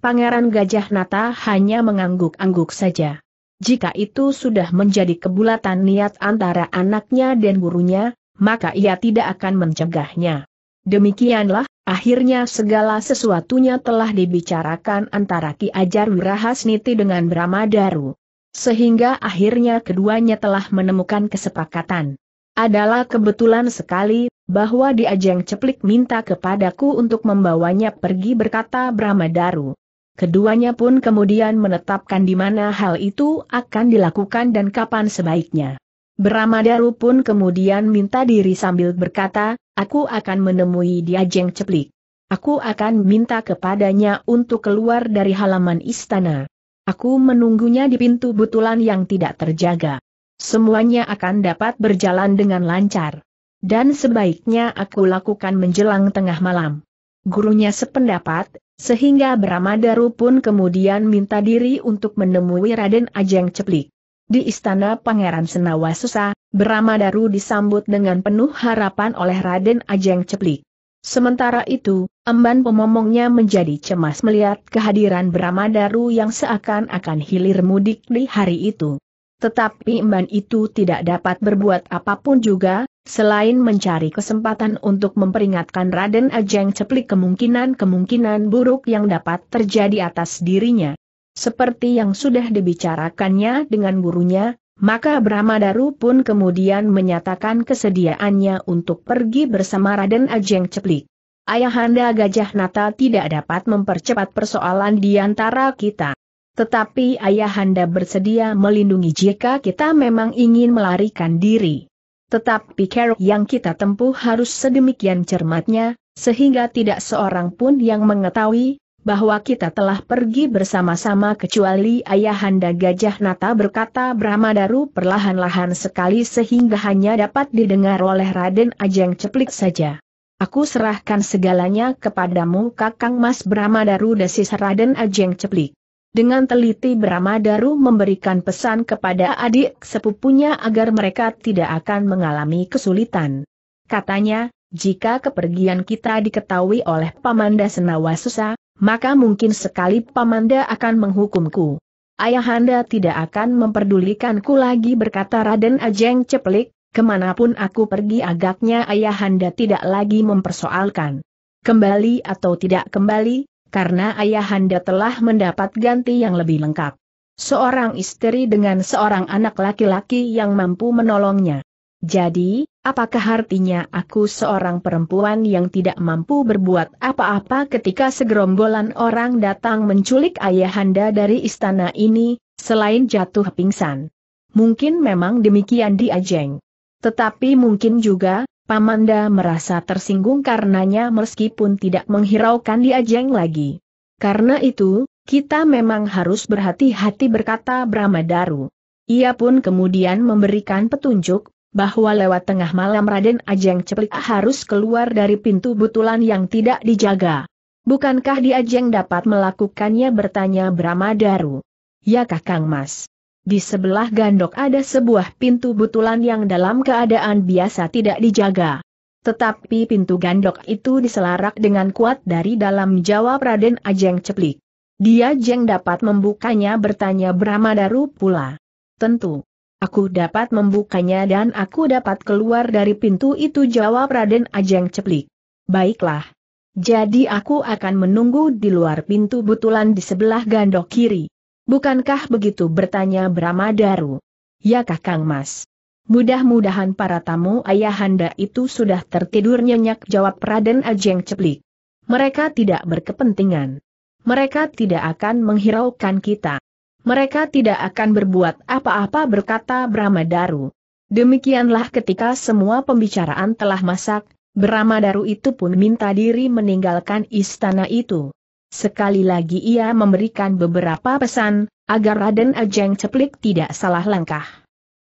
Pangeran Gajah Nata hanya mengangguk-angguk saja. Jika itu sudah menjadi kebulatan niat antara anaknya dan gurunya, maka ia tidak akan mencegahnya. Demikianlah, akhirnya segala sesuatunya telah dibicarakan antara Ki Ajar Wirahasniti dengan Bramadaru. Sehingga akhirnya keduanya telah menemukan kesepakatan. Adalah kebetulan sekali, bahwa Diajeng ceplik minta kepadaku untuk membawanya pergi berkata Brahmadaru. Keduanya pun kemudian menetapkan di mana hal itu akan dilakukan dan kapan sebaiknya. Brahmadaru pun kemudian minta diri sambil berkata, aku akan menemui Diajeng ceplik. Aku akan minta kepadanya untuk keluar dari halaman istana. Aku menunggunya di pintu butulan yang tidak terjaga semuanya akan dapat berjalan dengan lancar. Dan sebaiknya aku lakukan menjelang tengah malam. Gurunya sependapat, sehingga Bramadaru pun kemudian minta diri untuk menemui Raden Ajeng Ceplik. Di istana Pangeran Senawasusa, Bramadaru disambut dengan penuh harapan oleh Raden Ajeng Ceplik. Sementara itu, emban pemomongnya menjadi cemas melihat kehadiran Bramadaru yang seakan-akan hilir mudik di hari itu. Tetapi Mban itu tidak dapat berbuat apapun juga, selain mencari kesempatan untuk memperingatkan Raden Ajeng Ceplik kemungkinan-kemungkinan buruk yang dapat terjadi atas dirinya. Seperti yang sudah dibicarakannya dengan gurunya, maka Brahma Daru pun kemudian menyatakan kesediaannya untuk pergi bersama Raden Ajeng Ceplik. Ayahanda Gajah Nata tidak dapat mempercepat persoalan di antara kita. Tetapi ayahanda bersedia melindungi jika kita memang ingin melarikan diri. Tetapi kerok yang kita tempuh harus sedemikian cermatnya, sehingga tidak seorang pun yang mengetahui, bahwa kita telah pergi bersama-sama kecuali ayahanda Gajah Nata berkata Brahmadaru perlahan-lahan sekali sehingga hanya dapat didengar oleh Raden Ajeng Ceplik saja. Aku serahkan segalanya kepadamu Kakang Mas Brahmadaru desis Raden Ajeng Ceplik. Dengan teliti Brahma Daru memberikan pesan kepada adik sepupunya agar mereka tidak akan mengalami kesulitan. Katanya, jika kepergian kita diketahui oleh Pamanda Senawasusa, maka mungkin sekali Pamanda akan menghukumku. Ayahanda tidak akan memperdulikanku lagi berkata Raden Ajeng Ceplik, kemanapun aku pergi agaknya Ayahanda tidak lagi mempersoalkan. Kembali atau tidak kembali, karena ayahanda telah mendapat ganti yang lebih lengkap. Seorang istri dengan seorang anak laki-laki yang mampu menolongnya. Jadi, apakah artinya aku seorang perempuan yang tidak mampu berbuat apa-apa ketika segerombolan orang datang menculik ayahanda dari istana ini, selain jatuh pingsan? Mungkin memang demikian diajeng. Tetapi mungkin juga, Pamanda merasa tersinggung karenanya meskipun tidak menghiraukan Liajeng lagi. Karena itu, kita memang harus berhati-hati berkata Bramadaru. Ia pun kemudian memberikan petunjuk, bahwa lewat tengah malam Raden Ajeng Ceplik harus keluar dari pintu butulan yang tidak dijaga. Bukankah Diajeng dapat melakukannya bertanya Bramadaru? Ya kakang mas. Di sebelah gandok ada sebuah pintu butulan yang dalam keadaan biasa tidak dijaga. Tetapi pintu gandok itu diselarak dengan kuat dari dalam jawab Raden Ajeng Ceplik. Dia jeng dapat membukanya bertanya Bramadaru pula. Tentu. Aku dapat membukanya dan aku dapat keluar dari pintu itu jawab Raden Ajeng Ceplik. Baiklah. Jadi aku akan menunggu di luar pintu butulan di sebelah gandok kiri. Bukankah begitu bertanya Bramadaru? Ya kakang mas. Mudah-mudahan para tamu ayahanda itu sudah tertidur nyenyak jawab Raden Ajeng Ceplik. Mereka tidak berkepentingan. Mereka tidak akan menghiraukan kita. Mereka tidak akan berbuat apa-apa berkata Bramadaru. Demikianlah ketika semua pembicaraan telah masak, Bramadaru itu pun minta diri meninggalkan istana itu. Sekali lagi ia memberikan beberapa pesan, agar Raden Ajeng Ceplik tidak salah langkah.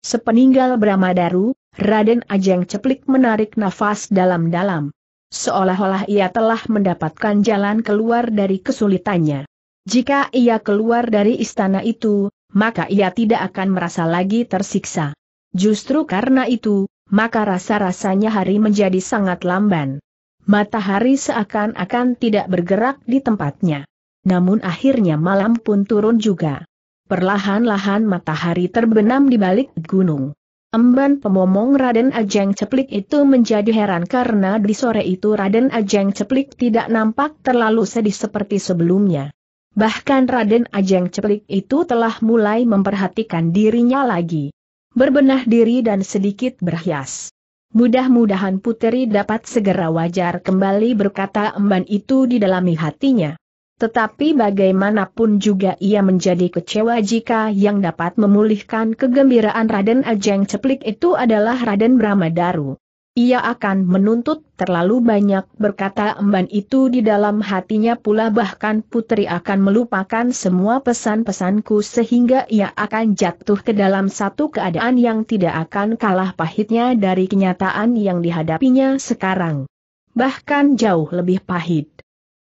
Sepeninggal Bramadaru, Raden Ajeng Ceplik menarik nafas dalam-dalam. Seolah-olah ia telah mendapatkan jalan keluar dari kesulitannya. Jika ia keluar dari istana itu, maka ia tidak akan merasa lagi tersiksa. Justru karena itu, maka rasa-rasanya hari menjadi sangat lamban matahari seakan-akan tidak bergerak di tempatnya. Namun akhirnya malam pun turun juga. Perlahan-lahan matahari terbenam di balik gunung. Emban pemomong Raden Ajeng Ceplik itu menjadi heran karena di sore itu Raden Ajeng Ceplik tidak nampak terlalu sedih seperti sebelumnya. Bahkan Raden Ajeng Ceplik itu telah mulai memperhatikan dirinya lagi. Berbenah diri dan sedikit berhias. Mudah-mudahan puteri dapat segera wajar kembali berkata emban itu di dalam hatinya. Tetapi bagaimanapun juga ia menjadi kecewa jika yang dapat memulihkan kegembiraan Raden Ajeng Ceplik itu adalah Raden Bramadaru. Ia akan menuntut terlalu banyak berkata emban itu di dalam hatinya pula bahkan putri akan melupakan semua pesan-pesanku sehingga ia akan jatuh ke dalam satu keadaan yang tidak akan kalah pahitnya dari kenyataan yang dihadapinya sekarang. Bahkan jauh lebih pahit.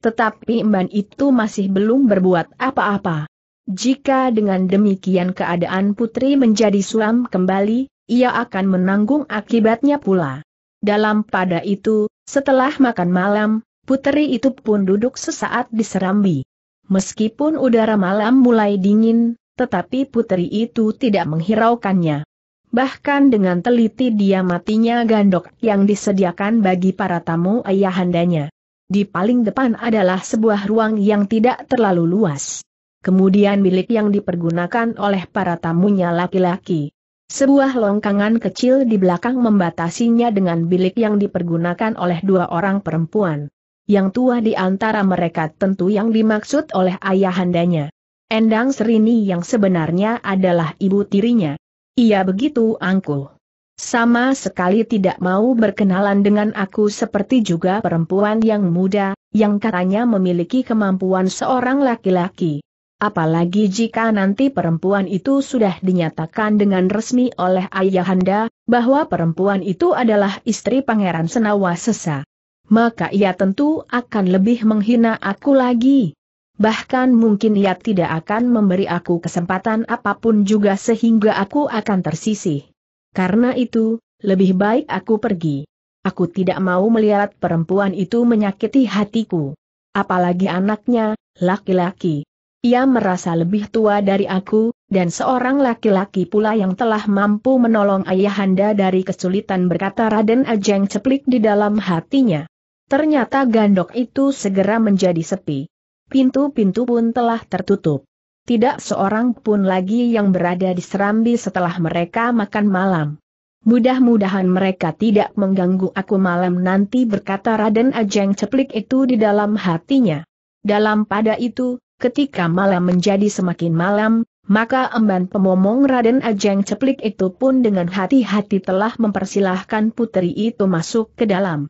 Tetapi emban itu masih belum berbuat apa-apa. Jika dengan demikian keadaan putri menjadi suam kembali, ia akan menanggung akibatnya pula. Dalam pada itu, setelah makan malam, puteri itu pun duduk sesaat di serambi. Meskipun udara malam mulai dingin, tetapi puteri itu tidak menghiraukannya. Bahkan dengan teliti dia matinya gandok yang disediakan bagi para tamu ayahandanya. Di paling depan adalah sebuah ruang yang tidak terlalu luas. Kemudian milik yang dipergunakan oleh para tamunya laki-laki. Sebuah longkangan kecil di belakang membatasinya dengan bilik yang dipergunakan oleh dua orang perempuan. Yang tua di antara mereka tentu yang dimaksud oleh ayahandanya. Endang Serini yang sebenarnya adalah ibu tirinya. Ia begitu angkuh. Sama sekali tidak mau berkenalan dengan aku seperti juga perempuan yang muda, yang katanya memiliki kemampuan seorang laki-laki. Apalagi jika nanti perempuan itu sudah dinyatakan dengan resmi oleh ayahanda, bahwa perempuan itu adalah istri Pangeran Senawa Sesa. Maka ia tentu akan lebih menghina aku lagi. Bahkan mungkin ia tidak akan memberi aku kesempatan apapun juga sehingga aku akan tersisih. Karena itu, lebih baik aku pergi. Aku tidak mau melihat perempuan itu menyakiti hatiku. Apalagi anaknya, laki-laki. Ia merasa lebih tua dari aku, dan seorang laki-laki pula yang telah mampu menolong ayahanda dari kesulitan berkata Raden Ajeng ceplik di dalam hatinya. Ternyata gandok itu segera menjadi sepi. Pintu-pintu pun telah tertutup. Tidak seorang pun lagi yang berada di Serambi setelah mereka makan malam. Mudah-mudahan mereka tidak mengganggu aku malam nanti berkata Raden Ajeng ceplik itu di dalam hatinya. Dalam pada itu, ketika malam menjadi semakin malam, maka emban pemomong Raden Ajeng Ceplik itu pun dengan hati-hati telah mempersilahkan putri itu masuk ke dalam.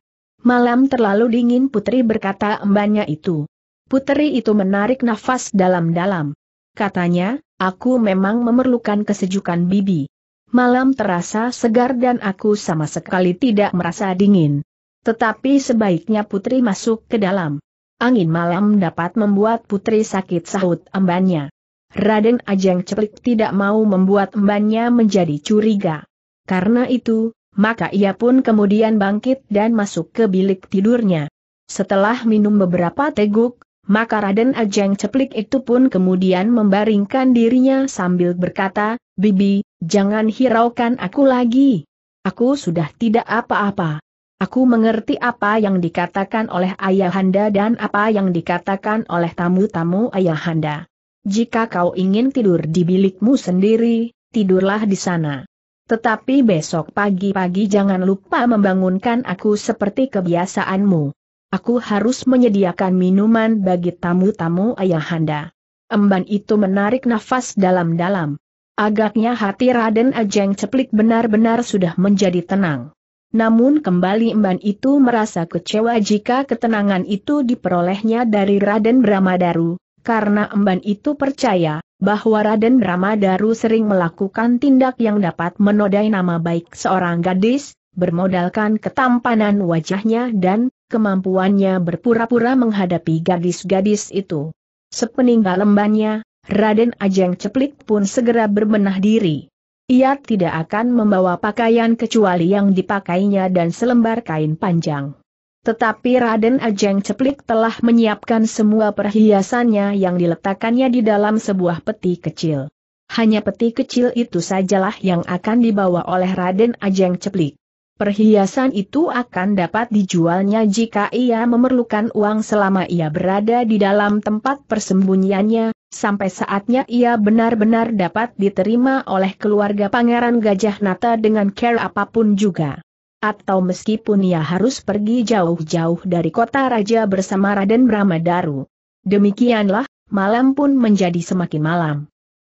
Malam terlalu dingin putri berkata embannya itu. Putri itu menarik nafas dalam-dalam. Katanya, aku memang memerlukan kesejukan bibi. Malam terasa segar dan aku sama sekali tidak merasa dingin. Tetapi sebaiknya putri masuk ke dalam. Angin malam dapat membuat putri sakit sahut embannya. Raden Ajeng Ceplik tidak mau membuat embannya menjadi curiga. Karena itu, maka ia pun kemudian bangkit dan masuk ke bilik tidurnya. Setelah minum beberapa teguk, maka Raden Ajeng Ceplik itu pun kemudian membaringkan dirinya sambil berkata, Bibi, jangan hiraukan aku lagi. Aku sudah tidak apa-apa. Aku mengerti apa yang dikatakan oleh ayahanda dan apa yang dikatakan oleh tamu-tamu ayahanda. Jika kau ingin tidur di bilikmu sendiri, tidurlah di sana. Tetapi besok pagi-pagi jangan lupa membangunkan aku seperti kebiasaanmu. Aku harus menyediakan minuman bagi tamu-tamu ayahanda. Emban itu menarik nafas dalam-dalam. Agaknya hati Raden Ajeng Ceplik benar-benar sudah menjadi tenang namun kembali Mban itu merasa kecewa jika ketenangan itu diperolehnya dari Raden Bramadaru, karena Mban itu percaya bahwa Raden Bramadaru sering melakukan tindak yang dapat menodai nama baik seorang gadis, bermodalkan ketampanan wajahnya dan kemampuannya berpura-pura menghadapi gadis-gadis itu. Sepeninggal lembannya, Raden Ajeng Ceplik pun segera berbenah diri. Ia tidak akan membawa pakaian kecuali yang dipakainya dan selembar kain panjang. Tetapi Raden Ajeng Ceplik telah menyiapkan semua perhiasannya yang diletakkannya di dalam sebuah peti kecil. Hanya peti kecil itu sajalah yang akan dibawa oleh Raden Ajeng Ceplik. Perhiasan itu akan dapat dijualnya jika ia memerlukan uang selama ia berada di dalam tempat persembunyiannya, sampai saatnya ia benar-benar dapat diterima oleh keluarga Pangeran Gajah Nata dengan care apapun juga. Atau meskipun ia harus pergi jauh-jauh dari kota raja bersama Raden Bramadaru. Demikianlah, malam pun menjadi semakin malam.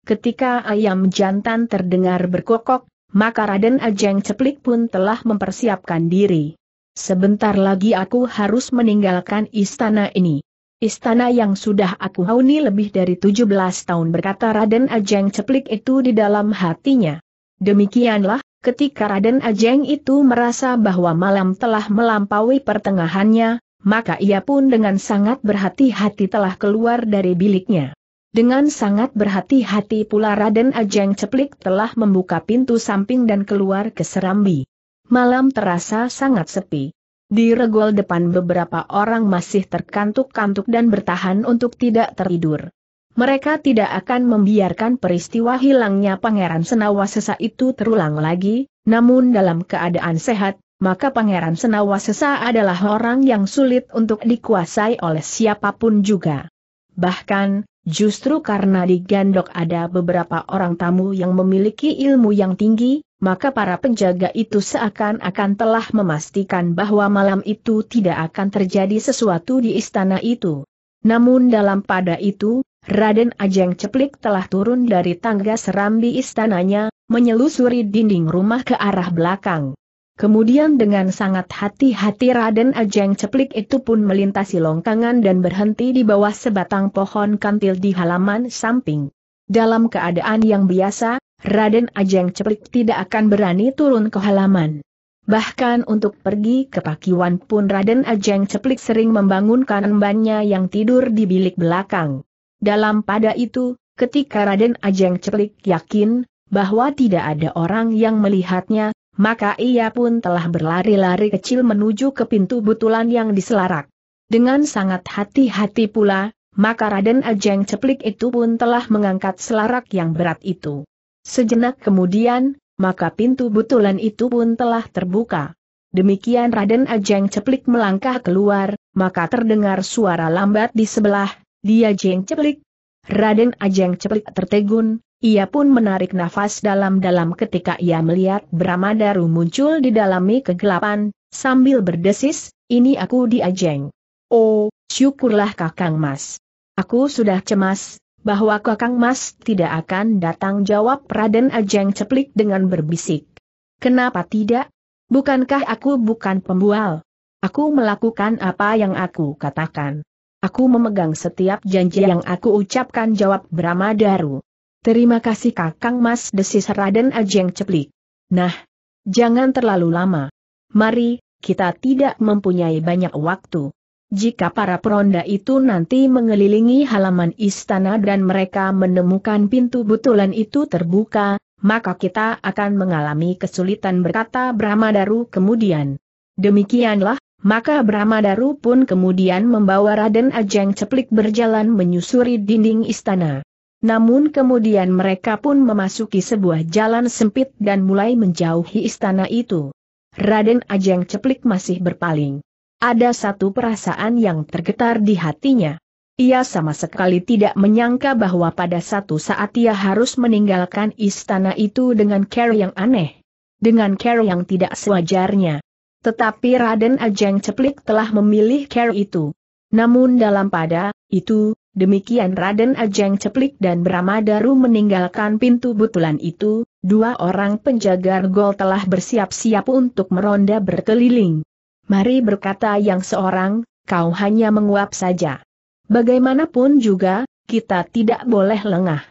Ketika ayam jantan terdengar berkokok, maka Raden Ajeng Ceplik pun telah mempersiapkan diri. Sebentar lagi aku harus meninggalkan istana ini. Istana yang sudah aku hauni lebih dari 17 tahun berkata Raden Ajeng ceplik itu di dalam hatinya. Demikianlah, ketika Raden Ajeng itu merasa bahwa malam telah melampaui pertengahannya, maka ia pun dengan sangat berhati-hati telah keluar dari biliknya. Dengan sangat berhati-hati pula Raden Ajeng Ceplik telah membuka pintu samping dan keluar ke Serambi. Malam terasa sangat sepi. Di regol depan beberapa orang masih terkantuk-kantuk dan bertahan untuk tidak tertidur. Mereka tidak akan membiarkan peristiwa hilangnya Pangeran Senawasesa itu terulang lagi, namun dalam keadaan sehat, maka Pangeran Senawasesa adalah orang yang sulit untuk dikuasai oleh siapapun juga. Bahkan, Justru karena di Gandok ada beberapa orang tamu yang memiliki ilmu yang tinggi, maka para penjaga itu seakan-akan telah memastikan bahwa malam itu tidak akan terjadi sesuatu di istana itu. Namun dalam pada itu, Raden Ajeng Ceplik telah turun dari tangga serambi istananya, menyelusuri dinding rumah ke arah belakang. Kemudian dengan sangat hati-hati Raden Ajeng Ceplik itu pun melintasi longkangan dan berhenti di bawah sebatang pohon kantil di halaman samping. Dalam keadaan yang biasa, Raden Ajeng Ceplik tidak akan berani turun ke halaman. Bahkan untuk pergi ke Pakiwan pun Raden Ajeng Ceplik sering membangunkan embannya yang tidur di bilik belakang. Dalam pada itu, ketika Raden Ajeng Ceplik yakin bahwa tidak ada orang yang melihatnya, maka ia pun telah berlari-lari kecil menuju ke pintu butulan yang diselarak. Dengan sangat hati-hati pula, maka Raden Ajeng Ceplik itu pun telah mengangkat selarak yang berat itu. Sejenak kemudian, maka pintu butulan itu pun telah terbuka. Demikian Raden Ajeng Ceplik melangkah keluar, maka terdengar suara lambat di sebelah, dia Jeng Ceplik, Raden Ajeng Ceplik tertegun, ia pun menarik nafas dalam-dalam ketika ia melihat Bramadaru muncul di dalam kegelapan, sambil berdesis, ini aku di Ajeng. Oh, syukurlah Kakang Mas. Aku sudah cemas, bahwa Kakang Mas tidak akan datang jawab Raden Ajeng Ceplik dengan berbisik. Kenapa tidak? Bukankah aku bukan pembual? Aku melakukan apa yang aku katakan. Aku memegang setiap janji yang aku ucapkan jawab Brahma Daru. Terima kasih Kakang Mas desis Raden Ajeng Ceplik. Nah, jangan terlalu lama. Mari, kita tidak mempunyai banyak waktu. Jika para peronda itu nanti mengelilingi halaman istana dan mereka menemukan pintu butulan itu terbuka, maka kita akan mengalami kesulitan berkata Daru kemudian. Demikianlah, maka Brahma Daru pun kemudian membawa Raden Ajeng Ceplik berjalan menyusuri dinding istana. Namun kemudian mereka pun memasuki sebuah jalan sempit dan mulai menjauhi istana itu. Raden Ajeng Ceplik masih berpaling. Ada satu perasaan yang tergetar di hatinya. Ia sama sekali tidak menyangka bahwa pada satu saat ia harus meninggalkan istana itu dengan cara yang aneh. Dengan cara yang tidak sewajarnya. Tetapi Raden Ajeng Ceplik telah memilih care itu. Namun dalam pada, itu, demikian Raden Ajeng Ceplik dan Bramadaru meninggalkan pintu butulan itu, dua orang penjaga gol telah bersiap-siap untuk meronda berkeliling. Mari berkata yang seorang, kau hanya menguap saja. Bagaimanapun juga, kita tidak boleh lengah.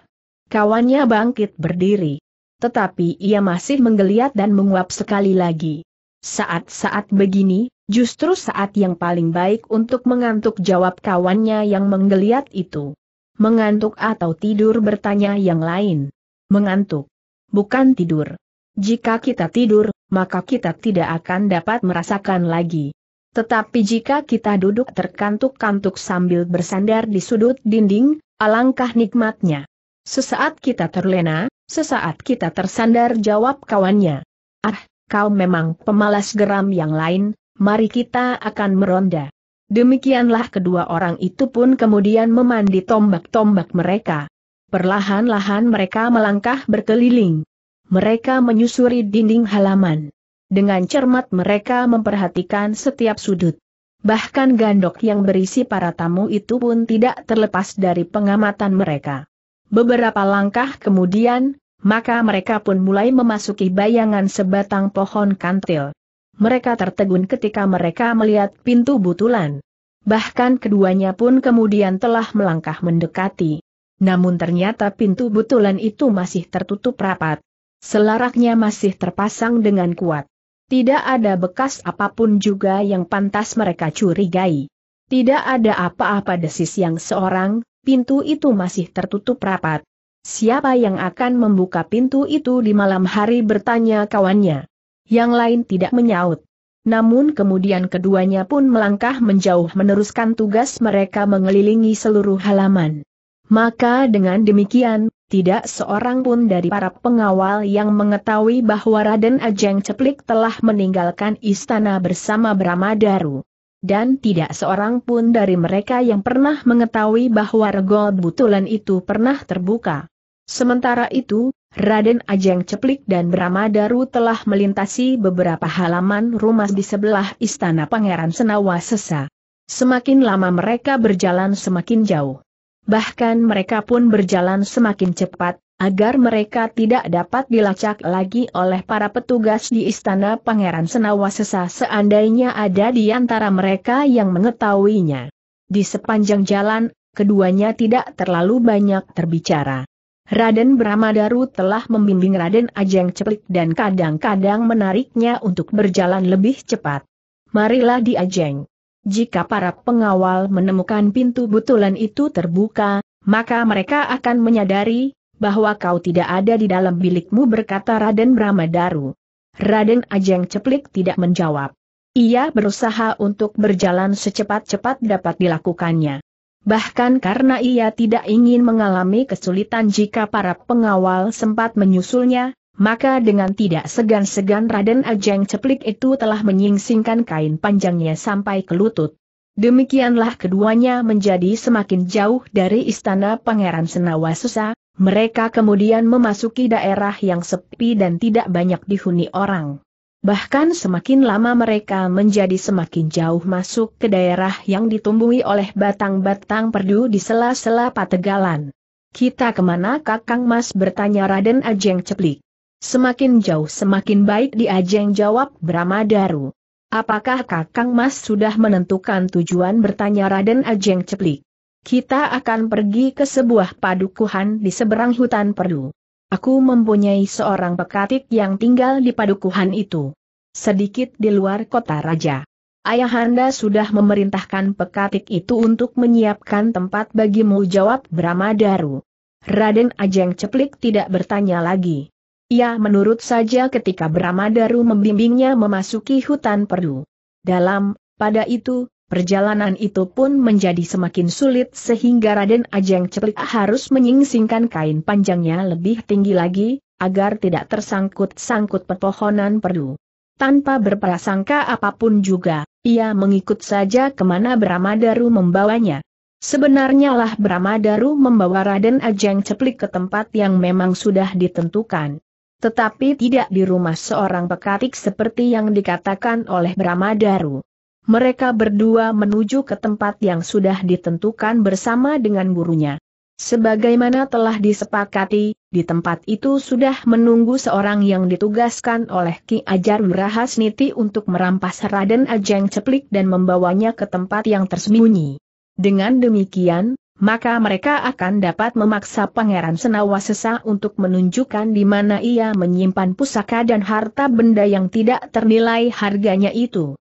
Kawannya bangkit berdiri. Tetapi ia masih menggeliat dan menguap sekali lagi. Saat-saat begini, justru saat yang paling baik untuk mengantuk jawab kawannya yang menggeliat itu. Mengantuk atau tidur bertanya yang lain. Mengantuk. Bukan tidur. Jika kita tidur, maka kita tidak akan dapat merasakan lagi. Tetapi jika kita duduk terkantuk-kantuk sambil bersandar di sudut dinding, alangkah nikmatnya. Sesaat kita terlena, sesaat kita tersandar jawab kawannya. Ah, kau memang pemalas geram yang lain, mari kita akan meronda. Demikianlah kedua orang itu pun kemudian memandi tombak-tombak mereka. Perlahan-lahan mereka melangkah berkeliling. Mereka menyusuri dinding halaman. Dengan cermat mereka memperhatikan setiap sudut. Bahkan gandok yang berisi para tamu itu pun tidak terlepas dari pengamatan mereka. Beberapa langkah kemudian, maka mereka pun mulai memasuki bayangan sebatang pohon kantil. Mereka tertegun ketika mereka melihat pintu butulan. Bahkan keduanya pun kemudian telah melangkah mendekati. Namun ternyata pintu butulan itu masih tertutup rapat. Selaraknya masih terpasang dengan kuat. Tidak ada bekas apapun juga yang pantas mereka curigai. Tidak ada apa-apa desis yang seorang, pintu itu masih tertutup rapat. Siapa yang akan membuka pintu itu di malam hari bertanya kawannya. Yang lain tidak menyaut. Namun kemudian keduanya pun melangkah menjauh meneruskan tugas mereka mengelilingi seluruh halaman. Maka dengan demikian, tidak seorang pun dari para pengawal yang mengetahui bahwa Raden Ajeng Ceplik telah meninggalkan istana bersama Bramadaru dan tidak seorang pun dari mereka yang pernah mengetahui bahwa regol butulan itu pernah terbuka. Sementara itu, Raden Ajeng Ceplik dan Brahma telah melintasi beberapa halaman rumah di sebelah istana Pangeran Senawa Sesa. Semakin lama mereka berjalan semakin jauh. Bahkan mereka pun berjalan semakin cepat, agar mereka tidak dapat dilacak lagi oleh para petugas di istana Pangeran Senawasesa seandainya ada di antara mereka yang mengetahuinya. Di sepanjang jalan, keduanya tidak terlalu banyak terbicara. Raden Bramadaru telah membimbing Raden Ajeng Ceplik dan kadang-kadang menariknya untuk berjalan lebih cepat. Marilah di Ajeng. Jika para pengawal menemukan pintu butulan itu terbuka, maka mereka akan menyadari bahwa kau tidak ada di dalam bilikmu berkata Raden Bramadaru. Raden Ajeng Ceplik tidak menjawab. Ia berusaha untuk berjalan secepat-cepat dapat dilakukannya. Bahkan karena ia tidak ingin mengalami kesulitan jika para pengawal sempat menyusulnya, maka dengan tidak segan-segan Raden Ajeng Ceplik itu telah menyingsingkan kain panjangnya sampai ke lutut. Demikianlah keduanya menjadi semakin jauh dari istana Pangeran Senawasusa. Mereka kemudian memasuki daerah yang sepi dan tidak banyak dihuni orang. Bahkan semakin lama mereka menjadi semakin jauh masuk ke daerah yang ditumbuhi oleh batang-batang perdu di sela-sela pategalan. Kita kemana kakang mas bertanya Raden Ajeng Ceplik. Semakin jauh semakin baik di Ajeng jawab Bramadaru. Apakah kakang mas sudah menentukan tujuan bertanya Raden Ajeng Ceplik. Kita akan pergi ke sebuah padukuhan di seberang hutan Perdu. Aku mempunyai seorang pekatik yang tinggal di padukuhan itu. Sedikit di luar kota raja. Ayahanda sudah memerintahkan pekatik itu untuk menyiapkan tempat bagimu jawab Brahma Daru. Raden Ajeng Ceplik tidak bertanya lagi. Ia menurut saja ketika Brahma Daru membimbingnya memasuki hutan Perdu. Dalam, pada itu, Perjalanan itu pun menjadi semakin sulit sehingga Raden Ajeng Ceplik harus menyingsingkan kain panjangnya lebih tinggi lagi, agar tidak tersangkut-sangkut pepohonan perlu. Tanpa berprasangka apapun juga, ia mengikut saja kemana Bramadaru membawanya. Sebenarnya lah Bramadaru membawa Raden Ajeng Ceplik ke tempat yang memang sudah ditentukan. Tetapi tidak di rumah seorang pekatik seperti yang dikatakan oleh Bramadaru mereka berdua menuju ke tempat yang sudah ditentukan bersama dengan gurunya. Sebagaimana telah disepakati, di tempat itu sudah menunggu seorang yang ditugaskan oleh Ki Ajar Wirahasniti untuk merampas Raden Ajeng Ceplik dan membawanya ke tempat yang tersembunyi. Dengan demikian, maka mereka akan dapat memaksa Pangeran Senawasesa untuk menunjukkan di mana ia menyimpan pusaka dan harta benda yang tidak ternilai harganya itu.